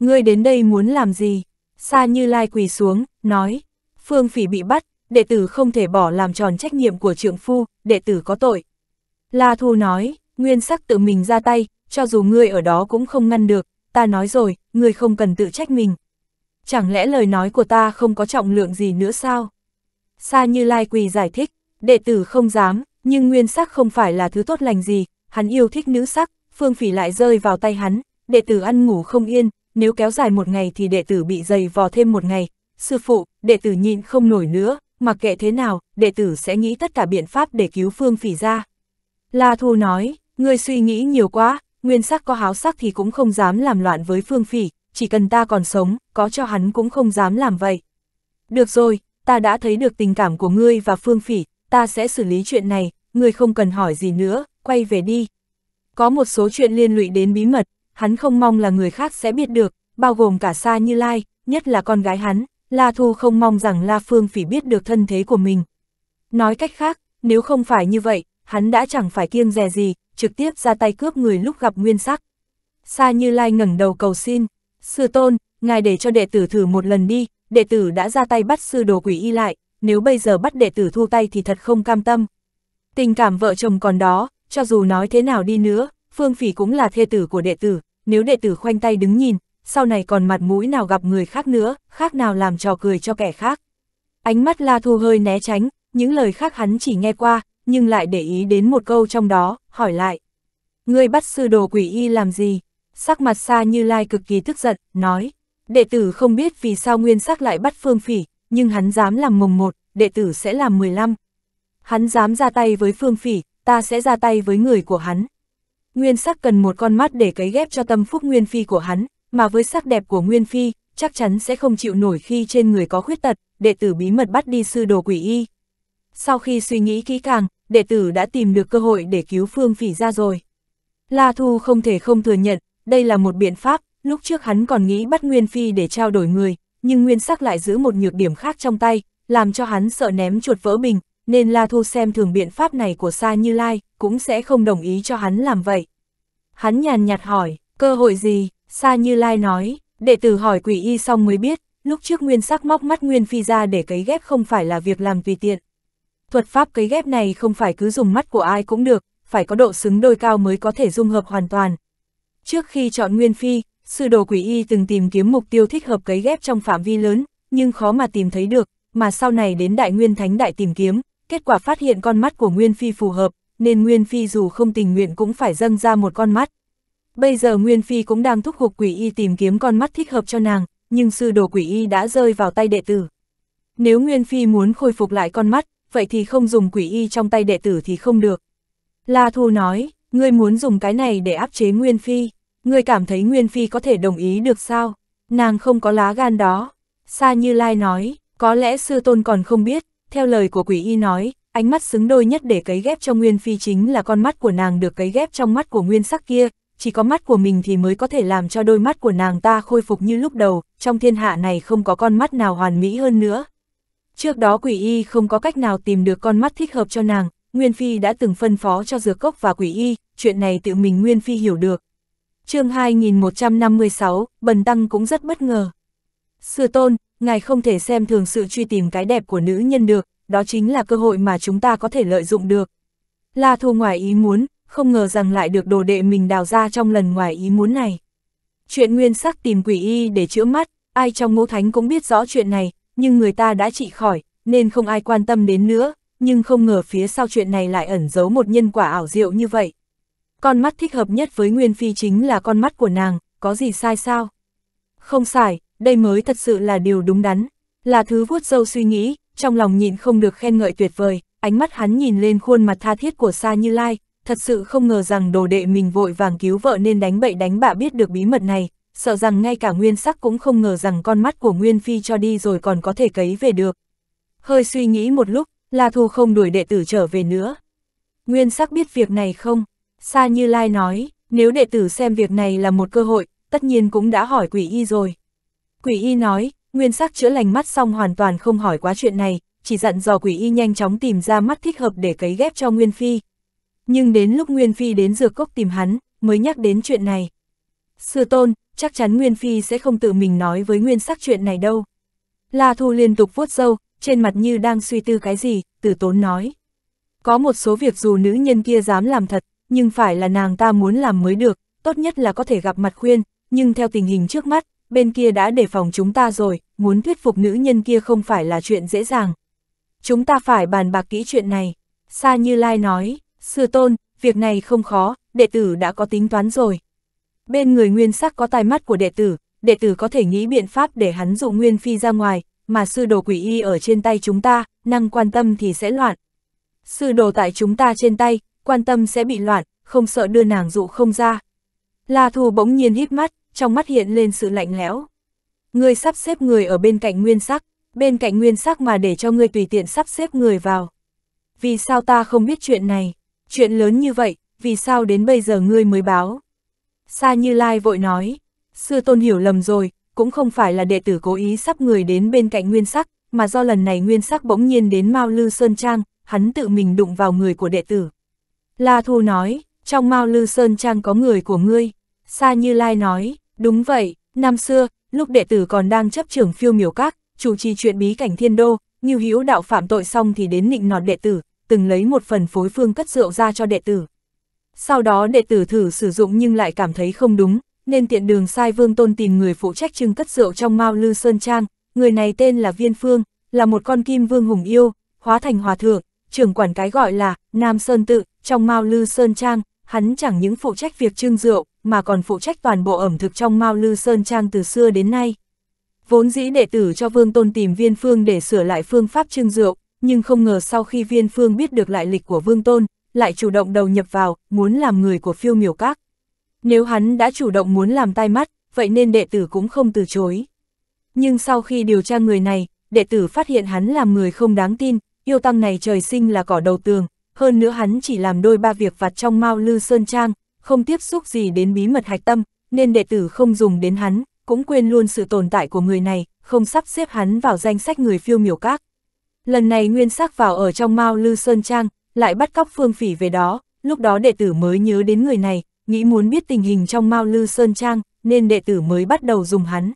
Ngươi đến đây muốn làm gì? Sa Như Lai quỳ xuống, nói, Phương Phỉ bị bắt, đệ tử không thể bỏ làm tròn trách nhiệm của trượng phu, đệ tử có tội. La Thu nói, Nguyên Sắc tự mình ra tay, cho dù ngươi ở đó cũng không ngăn được, ta nói rồi, ngươi không cần tự trách mình, chẳng lẽ lời nói của ta không có trọng lượng gì nữa sao? Sa Như Lai Quỳ giải thích, đệ tử không dám, nhưng nguyên sắc không phải là thứ tốt lành gì, hắn yêu thích nữ sắc, phương phỉ lại rơi vào tay hắn, đệ tử ăn ngủ không yên, nếu kéo dài một ngày thì đệ tử bị dày vò thêm một ngày. Sư phụ, đệ tử nhịn không nổi nữa, mặc kệ thế nào, đệ tử sẽ nghĩ tất cả biện pháp để cứu phương phỉ ra. La Thu nói, ngươi suy nghĩ nhiều quá, nguyên sắc có háo sắc thì cũng không dám làm loạn với phương phỉ, chỉ cần ta còn sống, có cho hắn cũng không dám làm vậy. Được rồi, ta đã thấy được tình cảm của ngươi và Phương Phỉ, ta sẽ xử lý chuyện này, ngươi không cần hỏi gì nữa, quay về đi. Có một số chuyện liên lụy đến bí mật, hắn không mong là người khác sẽ biết được, bao gồm cả Sa Như Lai, nhất là con gái hắn, La Thu không mong rằng La Phương Phỉ biết được thân thế của mình. Nói cách khác, nếu không phải như vậy, hắn đã chẳng phải kiêng dè gì, trực tiếp ra tay cướp người lúc gặp nguyên sắc. Sa Như Lai ngẩng đầu cầu xin, Sư tôn, ngài để cho đệ tử thử một lần đi, đệ tử đã ra tay bắt sư đồ quỷ y lại, nếu bây giờ bắt đệ tử thu tay thì thật không cam tâm. Tình cảm vợ chồng còn đó, cho dù nói thế nào đi nữa, Phương Phỉ cũng là thê tử của đệ tử, nếu đệ tử khoanh tay đứng nhìn, sau này còn mặt mũi nào gặp người khác nữa, khác nào làm trò cười cho kẻ khác. Ánh mắt La Thu hơi né tránh, những lời khác hắn chỉ nghe qua, nhưng lại để ý đến một câu trong đó, hỏi lại. Ngươi bắt sư đồ quỷ y làm gì? sắc mặt xa như lai cực kỳ tức giận, nói, đệ tử không biết vì sao nguyên sắc lại bắt phương phỉ, nhưng hắn dám làm mồng một, đệ tử sẽ làm 15. Hắn dám ra tay với phương phỉ, ta sẽ ra tay với người của hắn. Nguyên sắc cần một con mắt để cấy ghép cho tâm phúc nguyên phi của hắn, mà với sắc đẹp của nguyên phi, chắc chắn sẽ không chịu nổi khi trên người có khuyết tật, đệ tử bí mật bắt đi sư đồ quỷ y. Sau khi suy nghĩ kỹ càng, đệ tử đã tìm được cơ hội để cứu phương phỉ ra rồi. La Thu không thể không thừa nhận, đây là một biện pháp, lúc trước hắn còn nghĩ bắt Nguyên Phi để trao đổi người, nhưng Nguyên Sắc lại giữ một nhược điểm khác trong tay, làm cho hắn sợ ném chuột vỡ bình, nên La Thu xem thường biện pháp này của Sa Như Lai, cũng sẽ không đồng ý cho hắn làm vậy. Hắn nhàn nhạt hỏi, cơ hội gì, Sa Như Lai nói, đệ tử hỏi quỷ y xong mới biết, lúc trước Nguyên Sắc móc mắt Nguyên Phi ra để cấy ghép không phải là việc làm tùy tiện. Thuật pháp cấy ghép này không phải cứ dùng mắt của ai cũng được, phải có độ xứng đôi cao mới có thể dung hợp hoàn toàn, Trước khi chọn Nguyên Phi, sư đồ quỷ y từng tìm kiếm mục tiêu thích hợp cấy ghép trong phạm vi lớn, nhưng khó mà tìm thấy được, mà sau này đến Đại Nguyên Thánh Đại tìm kiếm, kết quả phát hiện con mắt của Nguyên Phi phù hợp, nên Nguyên Phi dù không tình nguyện cũng phải dâng ra một con mắt. Bây giờ Nguyên Phi cũng đang thúc hục quỷ y tìm kiếm con mắt thích hợp cho nàng, nhưng sư đồ quỷ y đã rơi vào tay đệ tử. Nếu Nguyên Phi muốn khôi phục lại con mắt, vậy thì không dùng quỷ y trong tay đệ tử thì không được. La Thu nói, ngươi muốn dùng cái này để áp chế Nguyên Phi. Ngươi cảm thấy Nguyên Phi có thể đồng ý được sao? Nàng không có lá gan đó. Sa Như Lai nói, có lẽ sư tôn còn không biết, theo lời của quỷ y nói, ánh mắt xứng đôi nhất để cấy ghép cho Nguyên Phi chính là con mắt của nàng được cấy ghép trong mắt của Nguyên sắc kia, chỉ có mắt của mình thì mới có thể làm cho đôi mắt của nàng ta khôi phục như lúc đầu, trong thiên hạ này không có con mắt nào hoàn mỹ hơn nữa. Trước đó quỷ y không có cách nào tìm được con mắt thích hợp cho nàng, Nguyên Phi đã từng phân phó cho dược cốc và quỷ y, chuyện này tự mình Nguyên Phi hiểu được, chương 2156, Bần Tăng cũng rất bất ngờ. Sư tôn, ngài không thể xem thường sự truy tìm cái đẹp của nữ nhân được, đó chính là cơ hội mà chúng ta có thể lợi dụng được. La Thu ngoài ý muốn, không ngờ rằng lại được đồ đệ mình đào ra trong lần ngoài ý muốn này. Chuyện nguyên sắc tìm quỷ y để chữa mắt, ai trong ngũ thánh cũng biết rõ chuyện này, nhưng người ta đã trị khỏi, nên không ai quan tâm đến nữa, nhưng không ngờ phía sau chuyện này lại ẩn giấu một nhân quả ảo diệu như vậy. Con mắt thích hợp nhất với Nguyên Phi chính là con mắt của nàng, có gì sai sao? Không sai, đây mới thật sự là điều đúng đắn. Là thứ vuốt dâu suy nghĩ, trong lòng nhịn không được khen ngợi tuyệt vời, ánh mắt hắn nhìn lên khuôn mặt tha thiết của Sa Như Lai, thật sự không ngờ rằng đồ đệ mình vội vàng cứu vợ nên đánh bậy đánh bạ biết được bí mật này, sợ rằng ngay cả nguyên sắc cũng không ngờ rằng con mắt của Nguyên Phi cho đi rồi còn có thể cấy về được. Hơi suy nghĩ một lúc, La Thu không đuổi đệ tử trở về nữa. Nguyên sắc biết việc này không? Sa Như Lai nói, nếu đệ tử xem việc này là một cơ hội, tất nhiên cũng đã hỏi quỷ y rồi. Quỷ y nói, nguyên sắc chữa lành mắt xong hoàn toàn không hỏi quá chuyện này, chỉ dặn dò quỷ y nhanh chóng tìm ra mắt thích hợp để cấy ghép cho Nguyên Phi. Nhưng đến lúc Nguyên Phi đến dược cốc tìm hắn, mới nhắc đến chuyện này. Sư tôn, chắc chắn Nguyên Phi sẽ không tự mình nói với nguyên sắc chuyện này đâu. La Thu liên tục vuốt râu, trên mặt như đang suy tư cái gì, tử tốn nói. Có một số việc dù nữ nhân kia dám làm thật, nhưng phải là nàng ta muốn làm mới được, tốt nhất là có thể gặp mặt khuyên, nhưng theo tình hình trước mắt, bên kia đã đề phòng chúng ta rồi, muốn thuyết phục nữ nhân kia không phải là chuyện dễ dàng. Chúng ta phải bàn bạc kỹ chuyện này. xa Như Lai nói, sư tôn, việc này không khó, đệ tử đã có tính toán rồi. Bên người nguyên sắc có tài mắt của đệ tử, đệ tử có thể nghĩ biện pháp để hắn dụ nguyên phi ra ngoài, mà sư đồ quỷ y ở trên tay chúng ta, năng quan tâm thì sẽ loạn. Sư đồ tại chúng ta trên tay, quan tâm sẽ bị loạn, không sợ đưa nàng dụ không ra. La Thù bỗng nhiên híp mắt, trong mắt hiện lên sự lạnh lẽo. Ngươi sắp xếp người ở bên cạnh nguyên sắc, bên cạnh nguyên sắc mà để cho ngươi tùy tiện sắp xếp người vào. Vì sao ta không biết chuyện này? Chuyện lớn như vậy, vì sao đến bây giờ ngươi mới báo? Sa Như Lai vội nói, sư tôn hiểu lầm rồi, cũng không phải là đệ tử cố ý sắp người đến bên cạnh nguyên sắc, mà do lần này nguyên sắc bỗng nhiên đến Mao Lư Sơn Trang, hắn tự mình đụng vào người của đệ tử. La Thu nói, trong Mao Lư Sơn Trang có người của ngươi. Sa Như Lai nói, đúng vậy, năm xưa, lúc đệ tử còn đang chấp trưởng phiêu miểu các, chủ trì chuyện bí cảnh thiên đô, như hữu đạo phạm tội xong thì đến nịnh nọt đệ tử, từng lấy một phần phối phương cất rượu ra cho đệ tử. Sau đó đệ tử thử sử dụng nhưng lại cảm thấy không đúng, nên tiện đường sai vương tôn tìm người phụ trách trưng cất rượu trong Mao Lư Sơn Trang, người này tên là Viên Phương, là một con kim vương hùng yêu, hóa thành hòa thượng, trưởng quản cái gọi là Nam Sơn Tự, trong Mao Lư Sơn Trang, hắn chẳng những phụ trách việc trưng rượu, mà còn phụ trách toàn bộ ẩm thực trong Mao Lư Sơn Trang từ xưa đến nay. Vốn dĩ đệ tử cho Vương Tôn tìm Viên Phương để sửa lại phương pháp trưng rượu, nhưng không ngờ sau khi Viên Phương biết được lại lịch của Vương Tôn, lại chủ động đầu nhập vào, muốn làm người của phiêu miểu các. Nếu hắn đã chủ động muốn làm tai mắt, vậy nên đệ tử cũng không từ chối. Nhưng sau khi điều tra người này, đệ tử phát hiện hắn làm người không đáng tin, yêu tăng này trời sinh là cỏ đầu tường, hơn nữa hắn chỉ làm đôi ba việc vặt trong Mao Lư Sơn Trang, không tiếp xúc gì đến bí mật hạch tâm, nên đệ tử không dùng đến hắn, cũng quên luôn sự tồn tại của người này, không sắp xếp hắn vào danh sách người phiêu miểu các. Lần này nguyên sắc vào ở trong Mao Lư Sơn Trang, lại bắt cóc phương phỉ về đó, lúc đó đệ tử mới nhớ đến người này, nghĩ muốn biết tình hình trong Mao Lư Sơn Trang, nên đệ tử mới bắt đầu dùng hắn.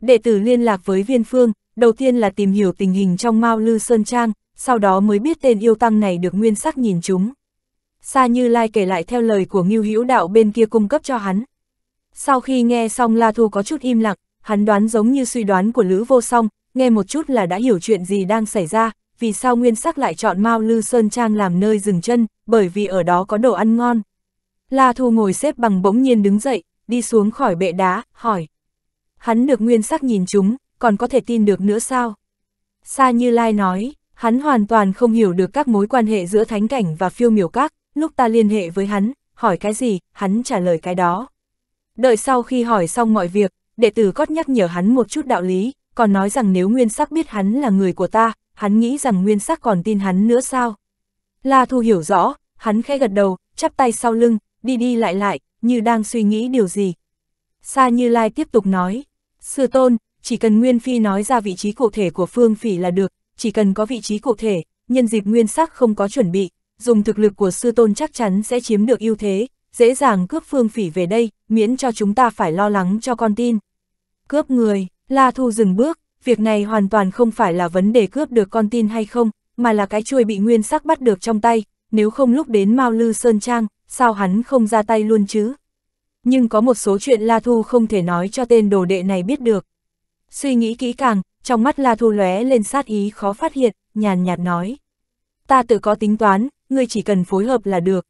Đệ tử liên lạc với viên phương, đầu tiên là tìm hiểu tình hình trong Mao Lư Sơn Trang, sau đó mới biết tên yêu tăng này được nguyên sắc nhìn chúng. Sa Như Lai kể lại theo lời của Ngưu Hữu Đạo bên kia cung cấp cho hắn. Sau khi nghe xong La Thu có chút im lặng, hắn đoán giống như suy đoán của Lữ Vô Song, nghe một chút là đã hiểu chuyện gì đang xảy ra, vì sao nguyên sắc lại chọn Mao Lư Sơn Trang làm nơi dừng chân, bởi vì ở đó có đồ ăn ngon. La Thu ngồi xếp bằng bỗng nhiên đứng dậy, đi xuống khỏi bệ đá, hỏi. Hắn được nguyên sắc nhìn chúng, còn có thể tin được nữa sao? Sa Như Lai nói, Hắn hoàn toàn không hiểu được các mối quan hệ giữa thánh cảnh và phiêu miểu các, lúc ta liên hệ với hắn, hỏi cái gì, hắn trả lời cái đó. Đợi sau khi hỏi xong mọi việc, đệ tử cót nhắc nhở hắn một chút đạo lý, còn nói rằng nếu nguyên sắc biết hắn là người của ta, hắn nghĩ rằng nguyên sắc còn tin hắn nữa sao. La Thu hiểu rõ, hắn khẽ gật đầu, chắp tay sau lưng, đi đi lại lại, như đang suy nghĩ điều gì. Sa Như Lai tiếp tục nói, Sư Tôn, chỉ cần Nguyên Phi nói ra vị trí cụ thể của Phương Phỉ là được, chỉ cần có vị trí cụ thể, nhân dịp nguyên sắc không có chuẩn bị, dùng thực lực của sư tôn chắc chắn sẽ chiếm được ưu thế, dễ dàng cướp phương phỉ về đây, miễn cho chúng ta phải lo lắng cho con tin. Cướp người, La Thu dừng bước, việc này hoàn toàn không phải là vấn đề cướp được con tin hay không, mà là cái chuôi bị nguyên sắc bắt được trong tay, nếu không lúc đến Mao Lư Sơn Trang, sao hắn không ra tay luôn chứ? Nhưng có một số chuyện La Thu không thể nói cho tên đồ đệ này biết được. Suy nghĩ kỹ càng, trong mắt La Thu lóe lên sát ý khó phát hiện, nhàn nhạt nói. Ta tự có tính toán, ngươi chỉ cần phối hợp là được.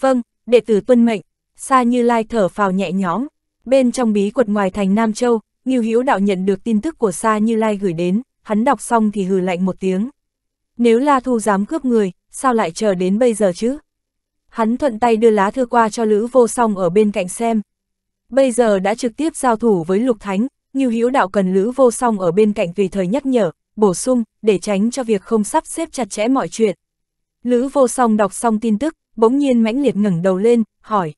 Vâng, đệ tử tuân mệnh, xa như lai thở phào nhẹ nhõm. Bên trong bí quật ngoài thành Nam Châu, Nghiêu Hữu đạo nhận được tin tức của xa như lai gửi đến, hắn đọc xong thì hừ lạnh một tiếng. Nếu La Thu dám cướp người, sao lại chờ đến bây giờ chứ? Hắn thuận tay đưa lá thư qua cho Lữ Vô Song ở bên cạnh xem. Bây giờ đã trực tiếp giao thủ với Lục Thánh, Ngưu Hữu Đạo cần Lữ Vô Song ở bên cạnh tùy thời nhắc nhở, bổ sung, để tránh cho việc không sắp xếp chặt chẽ mọi chuyện. Lữ Vô Song đọc xong tin tức, bỗng nhiên mãnh liệt ngẩng đầu lên, hỏi.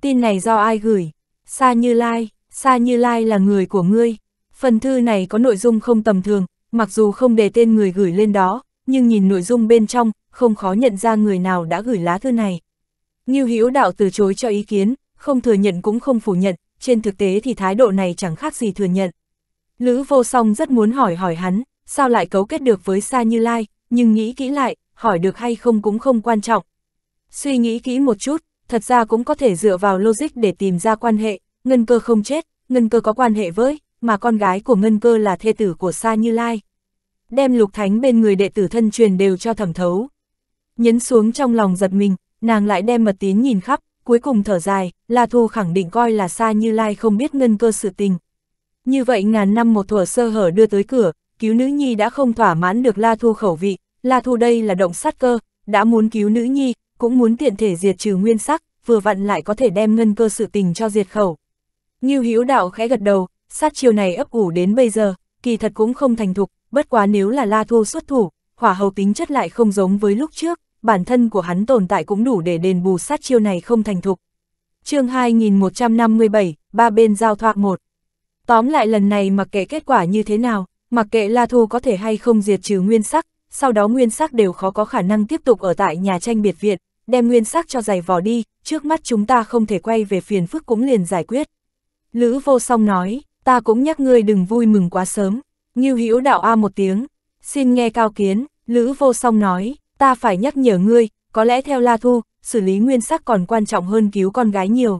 Tin này do ai gửi? Sa Như Lai, Sa Như Lai là người của ngươi. Phần thư này có nội dung không tầm thường, mặc dù không đề tên người gửi lên đó, nhưng nhìn nội dung bên trong, không khó nhận ra người nào đã gửi lá thư này. Ngưu Hữu Đạo từ chối cho ý kiến, không thừa nhận cũng không phủ nhận, trên thực tế thì thái độ này chẳng khác gì thừa nhận. Lữ vô song rất muốn hỏi hỏi hắn, sao lại cấu kết được với Sa Như Lai, nhưng nghĩ kỹ lại, hỏi được hay không cũng không quan trọng. Suy nghĩ kỹ một chút, thật ra cũng có thể dựa vào logic để tìm ra quan hệ, Ngân Cơ không chết, Ngân Cơ có quan hệ với, mà con gái của Ngân Cơ là thê tử của Sa Như Lai. Đem lục thánh bên người đệ tử thân truyền đều cho thẩm thấu. Nhấn xuống trong lòng giật mình, nàng lại đem mật tín nhìn khắp, cuối cùng thở dài, La Thu khẳng định coi là xa như lai không biết ngân cơ sự tình. Như vậy ngàn năm một thuở sơ hở đưa tới cửa, cứu nữ nhi đã không thỏa mãn được La Thu khẩu vị, La Thu đây là động sát cơ, đã muốn cứu nữ nhi, cũng muốn tiện thể diệt trừ nguyên sắc, vừa vặn lại có thể đem ngân cơ sự tình cho diệt khẩu. Như Hữu Đạo khẽ gật đầu, sát chiều này ấp ủ đến bây giờ, kỳ thật cũng không thành thục, bất quá nếu là La Thu xuất thủ, hỏa hầu tính chất lại không giống với lúc trước, bản thân của hắn tồn tại cũng đủ để đền bù sát chiêu này không thành thục. chương 2157, ba bên giao thoạc một. Tóm lại lần này mặc kệ kết quả như thế nào, mặc kệ La Thu có thể hay không diệt trừ nguyên sắc, sau đó nguyên sắc đều khó có khả năng tiếp tục ở tại nhà tranh biệt viện, đem nguyên sắc cho giày vò đi, trước mắt chúng ta không thể quay về phiền phức cũng liền giải quyết. Lữ vô song nói, ta cũng nhắc ngươi đừng vui mừng quá sớm, như Hữu đạo a một tiếng, xin nghe cao kiến, Lữ vô song nói, ta phải nhắc nhở ngươi, có lẽ theo La Thu, xử lý nguyên sắc còn quan trọng hơn cứu con gái nhiều.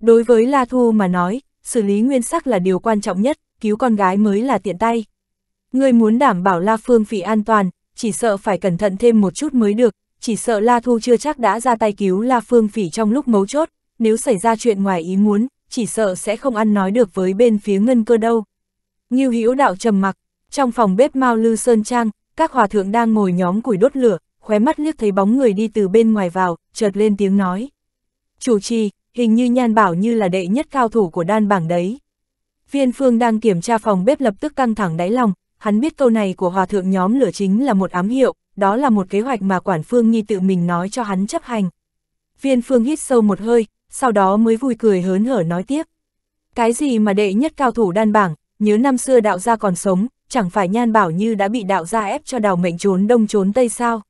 Đối với La Thu mà nói, xử lý nguyên sắc là điều quan trọng nhất, cứu con gái mới là tiện tay. Ngươi muốn đảm bảo La Phương Phỉ an toàn, chỉ sợ phải cẩn thận thêm một chút mới được, chỉ sợ La Thu chưa chắc đã ra tay cứu La Phương Phỉ trong lúc mấu chốt, nếu xảy ra chuyện ngoài ý muốn, chỉ sợ sẽ không ăn nói được với bên phía ngân cơ đâu. Ngưu Hữu đạo trầm mặc, trong phòng bếp Mao Lư Sơn Trang, các hòa thượng đang ngồi nhóm củi đốt lửa, khóe mắt liếc thấy bóng người đi từ bên ngoài vào, chợt lên tiếng nói. Chủ trì, hình như nhan bảo như là đệ nhất cao thủ của đan bảng đấy. Viên phương đang kiểm tra phòng bếp lập tức căng thẳng đáy lòng, hắn biết câu này của hòa thượng nhóm lửa chính là một ám hiệu, đó là một kế hoạch mà quản phương nhi tự mình nói cho hắn chấp hành. Viên phương hít sâu một hơi, sau đó mới vui cười hớn hở nói tiếp. Cái gì mà đệ nhất cao thủ đan bảng, nhớ năm xưa đạo gia còn sống, chẳng phải Nhan Bảo Như đã bị đạo gia ép cho đào mệnh trốn đông trốn tây sao?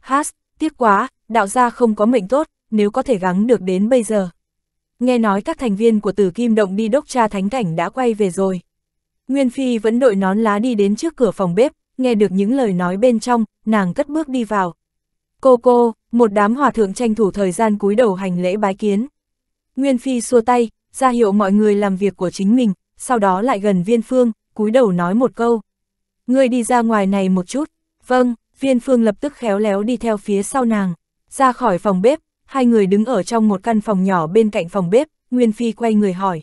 Hát, tiếc quá, đạo gia không có mệnh tốt, nếu có thể gắng được đến bây giờ. Nghe nói các thành viên của tử kim động đi đốc tra thánh cảnh đã quay về rồi. Nguyên Phi vẫn đội nón lá đi đến trước cửa phòng bếp, nghe được những lời nói bên trong, nàng cất bước đi vào. Cô cô, một đám hòa thượng tranh thủ thời gian cúi đầu hành lễ bái kiến. Nguyên Phi xua tay, ra hiệu mọi người làm việc của chính mình, sau đó lại gần viên phương, cúi đầu nói một câu. Ngươi đi ra ngoài này một chút. Vâng, viên phương lập tức khéo léo đi theo phía sau nàng. Ra khỏi phòng bếp, hai người đứng ở trong một căn phòng nhỏ bên cạnh phòng bếp, Nguyên Phi quay người hỏi.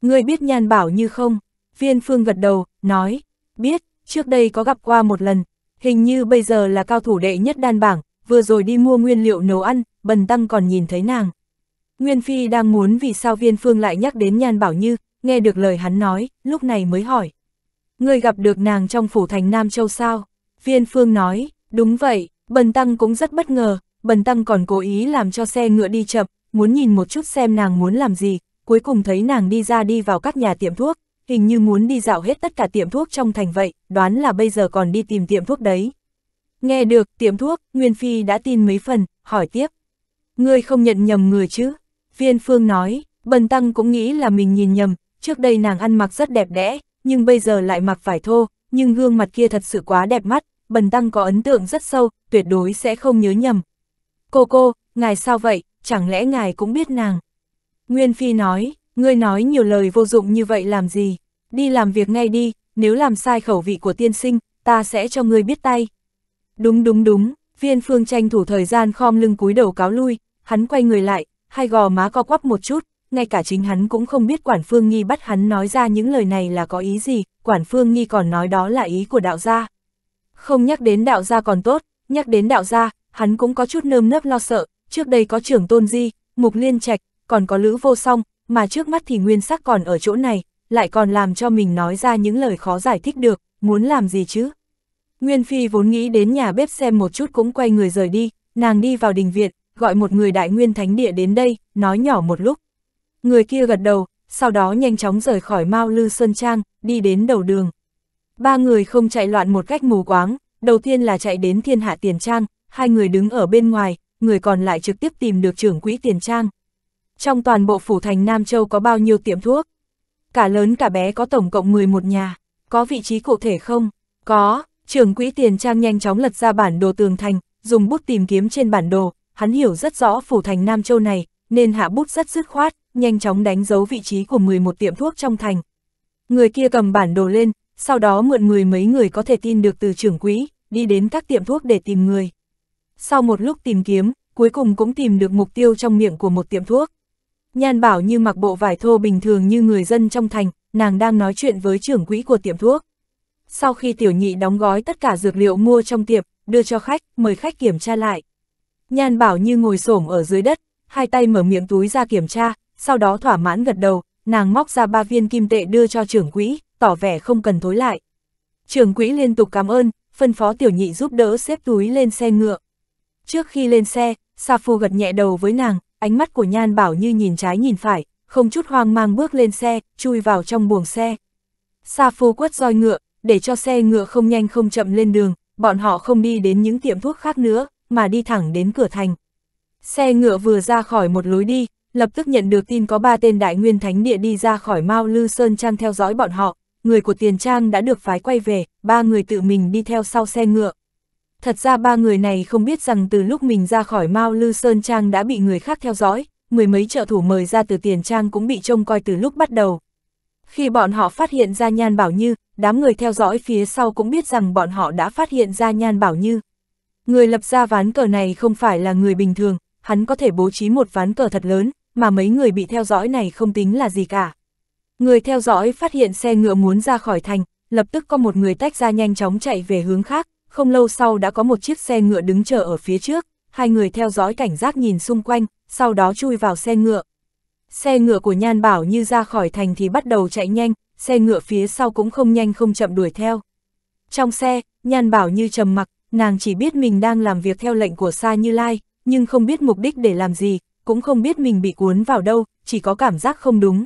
Ngươi biết nhan bảo như không? Viên phương gật đầu, nói. Biết, trước đây có gặp qua một lần. Hình như bây giờ là cao thủ đệ nhất đan bảng, vừa rồi đi mua nguyên liệu nấu ăn, bần tăng còn nhìn thấy nàng. Nguyên Phi đang muốn vì sao viên phương lại nhắc đến nhan bảo như, nghe được lời hắn nói, lúc này mới hỏi ngươi gặp được nàng trong phủ thành Nam Châu sao? Viên Phương nói, đúng vậy, Bần Tăng cũng rất bất ngờ, Bần Tăng còn cố ý làm cho xe ngựa đi chậm, muốn nhìn một chút xem nàng muốn làm gì, cuối cùng thấy nàng đi ra đi vào các nhà tiệm thuốc, hình như muốn đi dạo hết tất cả tiệm thuốc trong thành vậy, đoán là bây giờ còn đi tìm tiệm thuốc đấy. Nghe được, tiệm thuốc, Nguyên Phi đã tin mấy phần, hỏi tiếp. Ngươi không nhận nhầm người chứ? Viên Phương nói, Bần Tăng cũng nghĩ là mình nhìn nhầm, trước đây nàng ăn mặc rất đẹp đẽ, nhưng bây giờ lại mặc vải thô, nhưng gương mặt kia thật sự quá đẹp mắt, bần tăng có ấn tượng rất sâu, tuyệt đối sẽ không nhớ nhầm. Cô cô, ngài sao vậy, chẳng lẽ ngài cũng biết nàng? Nguyên Phi nói, ngươi nói nhiều lời vô dụng như vậy làm gì, đi làm việc ngay đi, nếu làm sai khẩu vị của tiên sinh, ta sẽ cho ngươi biết tay. Đúng đúng đúng, viên phương tranh thủ thời gian khom lưng cúi đầu cáo lui, hắn quay người lại, hai gò má co quắp một chút, ngay cả chính hắn cũng không biết Quản Phương Nghi bắt hắn nói ra những lời này là có ý gì, Quản Phương Nghi còn nói đó là ý của đạo gia. Không nhắc đến đạo gia còn tốt, nhắc đến đạo gia, hắn cũng có chút nơm nớp lo sợ, trước đây có trưởng tôn di, mục liên trạch, còn có lữ vô song, mà trước mắt thì nguyên sắc còn ở chỗ này, lại còn làm cho mình nói ra những lời khó giải thích được, muốn làm gì chứ? Nguyên Phi vốn nghĩ đến nhà bếp xem một chút cũng quay người rời đi, nàng đi vào đình viện, gọi một người đại nguyên thánh địa đến đây, nói nhỏ một lúc. Người kia gật đầu, sau đó nhanh chóng rời khỏi Mao Lư Sơn Trang, đi đến đầu đường. Ba người không chạy loạn một cách mù quáng, đầu tiên là chạy đến thiên hạ tiền trang, hai người đứng ở bên ngoài, người còn lại trực tiếp tìm được trưởng quỹ tiền trang. Trong toàn bộ phủ thành Nam Châu có bao nhiêu tiệm thuốc? Cả lớn cả bé có tổng cộng 11 nhà, có vị trí cụ thể không? Có, trưởng quỹ tiền trang nhanh chóng lật ra bản đồ tường thành, dùng bút tìm kiếm trên bản đồ, hắn hiểu rất rõ phủ thành Nam Châu này, nên hạ bút rất dứt khoát, nhanh chóng đánh dấu vị trí của 11 tiệm thuốc trong thành. Người kia cầm bản đồ lên, sau đó mượn người mấy người có thể tin được từ trưởng quỹ, đi đến các tiệm thuốc để tìm người. Sau một lúc tìm kiếm, cuối cùng cũng tìm được mục tiêu trong miệng của một tiệm thuốc. Nhan bảo như mặc bộ vải thô bình thường như người dân trong thành, nàng đang nói chuyện với trưởng quỹ của tiệm thuốc. Sau khi tiểu nhị đóng gói tất cả dược liệu mua trong tiệm, đưa cho khách, mời khách kiểm tra lại. Nhan bảo như ngồi xổm ở dưới đất, hai tay mở miệng túi ra kiểm tra, sau đó thỏa mãn gật đầu, nàng móc ra ba viên kim tệ đưa cho trưởng quỹ, tỏ vẻ không cần thối lại. Trưởng quỹ liên tục cảm ơn, phân phó tiểu nhị giúp đỡ xếp túi lên xe ngựa. Trước khi lên xe, Sa Phu gật nhẹ đầu với nàng, ánh mắt của Nhan Bảo như nhìn trái nhìn phải, không chút hoang mang bước lên xe, chui vào trong buồng xe. Sa Phu quất roi ngựa, để cho xe ngựa không nhanh không chậm lên đường, bọn họ không đi đến những tiệm thuốc khác nữa, mà đi thẳng đến cửa thành. Xe ngựa vừa ra khỏi một lối đi, lập tức nhận được tin có ba tên đại nguyên thánh địa đi ra khỏi Mao Lư Sơn Trang theo dõi bọn họ, người của Tiền Trang đã được phái quay về, ba người tự mình đi theo sau xe ngựa. Thật ra ba người này không biết rằng từ lúc mình ra khỏi Mao Lư Sơn Trang đã bị người khác theo dõi, mười mấy trợ thủ mời ra từ Tiền Trang cũng bị trông coi từ lúc bắt đầu. Khi bọn họ phát hiện ra Nhan Bảo Như, đám người theo dõi phía sau cũng biết rằng bọn họ đã phát hiện ra Nhan Bảo Như. Người lập ra ván cờ này không phải là người bình thường, hắn có thể bố trí một ván cờ thật lớn, mà mấy người bị theo dõi này không tính là gì cả. Người theo dõi phát hiện xe ngựa muốn ra khỏi thành, lập tức có một người tách ra nhanh chóng chạy về hướng khác, không lâu sau đã có một chiếc xe ngựa đứng chờ ở phía trước, hai người theo dõi cảnh giác nhìn xung quanh, sau đó chui vào xe ngựa. Xe ngựa của Nhan Bảo như ra khỏi thành thì bắt đầu chạy nhanh, xe ngựa phía sau cũng không nhanh không chậm đuổi theo. Trong xe, Nhan Bảo như trầm mặc, nàng chỉ biết mình đang làm việc theo lệnh của Sa Như Lai, nhưng không biết mục đích để làm gì, cũng không biết mình bị cuốn vào đâu, chỉ có cảm giác không đúng.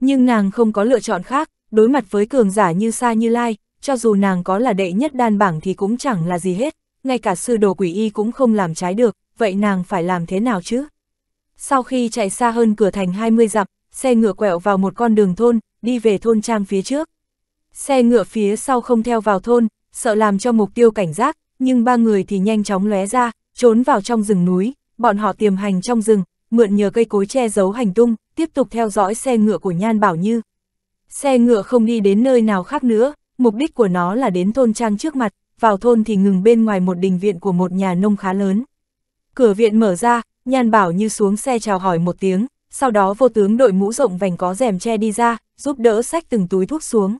Nhưng nàng không có lựa chọn khác, đối mặt với cường giả như Sa Như Lai, cho dù nàng có là đệ nhất đan bảng thì cũng chẳng là gì hết, ngay cả sư đồ quỷ y cũng không làm trái được, vậy nàng phải làm thế nào chứ? Sau khi chạy xa hơn cửa thành 20 dặm, xe ngựa quẹo vào một con đường thôn, đi về thôn trang phía trước. Xe ngựa phía sau không theo vào thôn, sợ làm cho mục tiêu cảnh giác, nhưng ba người thì nhanh chóng lóe ra, trốn vào trong rừng núi, bọn họ tiềm hành trong rừng, mượn nhờ cây cối che giấu hành tung, tiếp tục theo dõi xe ngựa của Nhan Bảo Như. Xe ngựa không đi đến nơi nào khác nữa, mục đích của nó là đến thôn trang trước mặt, vào thôn thì ngừng bên ngoài một đình viện của một nhà nông khá lớn. Cửa viện mở ra, Nhan Bảo Như xuống xe chào hỏi một tiếng, sau đó vô tướng đội mũ rộng vành có rèm che đi ra, giúp đỡ sách từng túi thuốc xuống.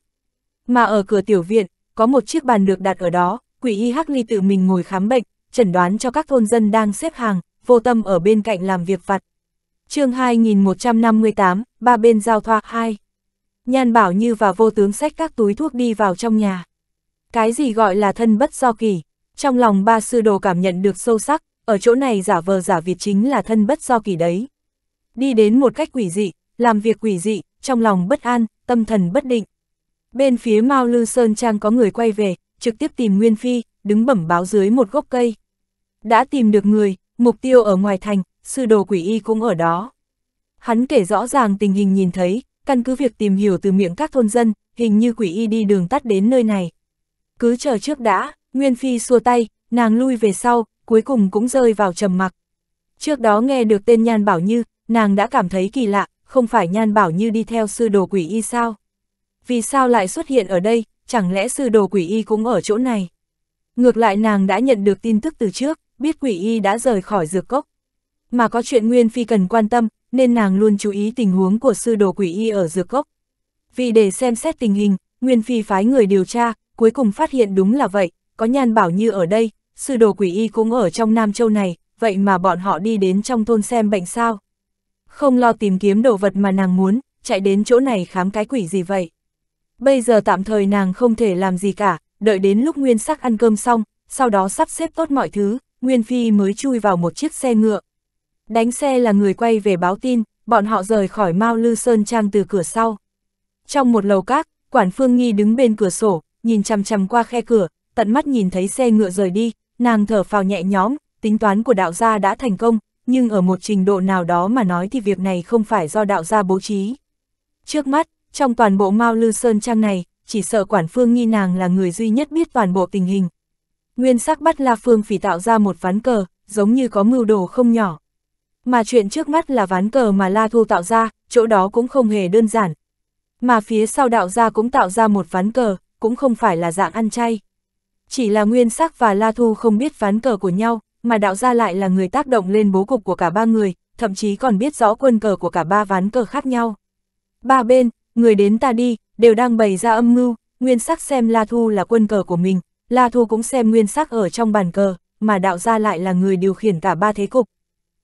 Mà ở cửa tiểu viện, có một chiếc bàn được đặt ở đó, quỷ y hắc ly tự mình ngồi khám bệnh, chẩn đoán cho các thôn dân đang xếp hàng, vô tâm ở bên cạnh làm việc vặt. chương 2158, ba bên giao thoa 2. Nhan Bảo Như và vô tướng sách các túi thuốc đi vào trong nhà. Cái gì gọi là thân bất do kỳ? Trong lòng ba sư đồ cảm nhận được sâu sắc, ở chỗ này giả vờ giả Việt chính là thân bất do kỳ đấy. Đi đến một cách quỷ dị, làm việc quỷ dị, trong lòng bất an, tâm thần bất định. Bên phía Mao Lư Sơn Trang có người quay về, trực tiếp tìm Nguyên Phi, đứng bẩm báo dưới một gốc cây. Đã tìm được người, mục tiêu ở ngoài thành, sư đồ quỷ y cũng ở đó. Hắn kể rõ ràng tình hình nhìn thấy, căn cứ việc tìm hiểu từ miệng các thôn dân, hình như quỷ y đi đường tắt đến nơi này. Cứ chờ trước đã, Nguyên Phi xua tay, nàng lui về sau, cuối cùng cũng rơi vào trầm mặc. Trước đó nghe được tên Nhan Bảo Như, nàng đã cảm thấy kỳ lạ, không phải Nhan Bảo Như đi theo sư đồ quỷ y sao? Vì sao lại xuất hiện ở đây, chẳng lẽ sư đồ quỷ y cũng ở chỗ này? Ngược lại nàng đã nhận được tin tức từ trước, biết quỷ y đã rời khỏi dược cốc. Mà có chuyện Nguyên Phi cần quan tâm, nên nàng luôn chú ý tình huống của sư đồ quỷ y ở dược cốc. Vì để xem xét tình hình, Nguyên Phi phái người điều tra, cuối cùng phát hiện đúng là vậy, có nhan bảo như ở đây, sư đồ quỷ y cũng ở trong Nam Châu này, vậy mà bọn họ đi đến trong thôn xem bệnh sao. Không lo tìm kiếm đồ vật mà nàng muốn, chạy đến chỗ này khám cái quỷ gì vậy. Bây giờ tạm thời nàng không thể làm gì cả, đợi đến lúc nguyên sắc ăn cơm xong, sau đó sắp xếp tốt mọi thứ, Nguyên Phi mới chui vào một chiếc xe ngựa. Đánh xe là người quay về báo tin, bọn họ rời khỏi Mao Lư Sơn Trang từ cửa sau. Trong một lầu các, Quản Phương Nghi đứng bên cửa sổ, nhìn chằm chằm qua khe cửa, tận mắt nhìn thấy xe ngựa rời đi, nàng thở phào nhẹ nhõm, tính toán của đạo gia đã thành công, nhưng ở một trình độ nào đó mà nói thì việc này không phải do đạo gia bố trí. Trước mắt, trong toàn bộ Mao Lư Sơn Trang này, chỉ sợ Quản Phương Nghi nàng là người duy nhất biết toàn bộ tình hình, nguyên sắc bắt La Phương Phỉ tạo ra một ván cờ, giống như có mưu đồ không nhỏ. Mà chuyện trước mắt là ván cờ mà La Thu tạo ra, chỗ đó cũng không hề đơn giản. Mà phía sau đạo gia cũng tạo ra một ván cờ, cũng không phải là dạng ăn chay. Chỉ là Nguyên Sắc và La Thu không biết ván cờ của nhau, mà đạo gia lại là người tác động lên bố cục của cả ba người, thậm chí còn biết rõ quân cờ của cả ba ván cờ khác nhau. Ba bên, người đến ta đi, đều đang bày ra âm mưu, Nguyên Sắc xem La Thu là quân cờ của mình, La Thu cũng xem nguyên sắc ở trong bàn cờ, mà đạo gia lại là người điều khiển cả ba thế cục.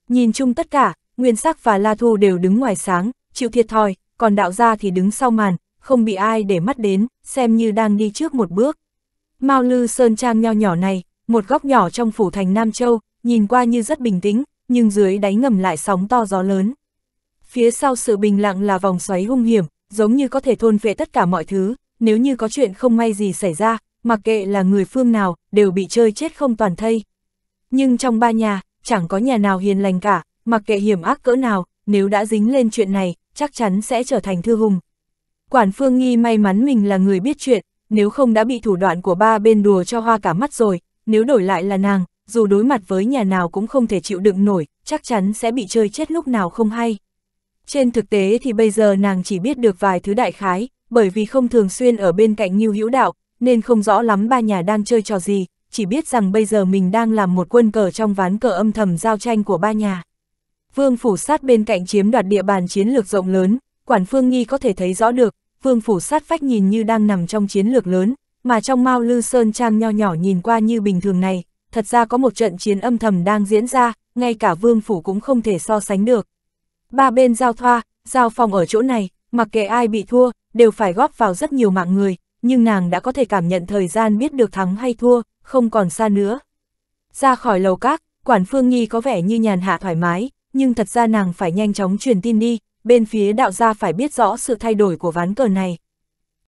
Nhìn chung tất cả, nguyên sắc và La Thu đều đứng ngoài sáng, chịu thiệt thòi, còn đạo gia thì đứng sau màn, không bị ai để mắt đến, xem như đang đi trước một bước. Mao Lư Sơn Trang nho nhỏ này, một góc nhỏ trong phủ thành Nam Châu, nhìn qua như rất bình tĩnh, nhưng dưới đáy ngầm lại sóng to gió lớn. Phía sau sự bình lặng là vòng xoáy hung hiểm, giống như có thể thôn vệ tất cả mọi thứ, nếu như có chuyện không may gì xảy ra, mặc kệ là người phương nào, đều bị chơi chết không toàn thây. Nhưng trong ba nhà, chẳng có nhà nào hiền lành cả, mặc kệ hiểm ác cỡ nào, nếu đã dính lên chuyện này, chắc chắn sẽ trở thành thư hùng. Quản Phương Nghi may mắn mình là người biết chuyện, nếu không đã bị thủ đoạn của ba bên đùa cho hoa cả mắt rồi, nếu đổi lại là nàng, dù đối mặt với nhà nào cũng không thể chịu đựng nổi, chắc chắn sẽ bị chơi chết lúc nào không hay. Trên thực tế thì bây giờ nàng chỉ biết được vài thứ đại khái, bởi vì không thường xuyên ở bên cạnh Ngưu Hữu Đạo, nên không rõ lắm ba nhà đang chơi trò gì, chỉ biết rằng bây giờ mình đang làm một quân cờ trong ván cờ âm thầm giao tranh của ba nhà. Vương Phủ Sát bên cạnh chiếm đoạt địa bàn chiến lược rộng lớn, Quản Phương Nghi có thể thấy rõ được, Vương Phủ Sát phách nhìn như đang nằm trong chiến lược lớn, mà trong Mao Lư Sơn Trang nho nhỏ nhìn qua như bình thường này, thật ra có một trận chiến âm thầm đang diễn ra, ngay cả Vương Phủ cũng không thể so sánh được. Ba bên giao thoa, giao phòng ở chỗ này, mặc kệ ai bị thua, đều phải góp vào rất nhiều mạng người, nhưng nàng đã có thể cảm nhận thời gian biết được thắng hay thua, không còn xa nữa. Ra khỏi lầu các, quản phương nghi có vẻ như nhàn hạ thoải mái, nhưng thật ra nàng phải nhanh chóng truyền tin đi, bên phía đạo gia phải biết rõ sự thay đổi của ván cờ này.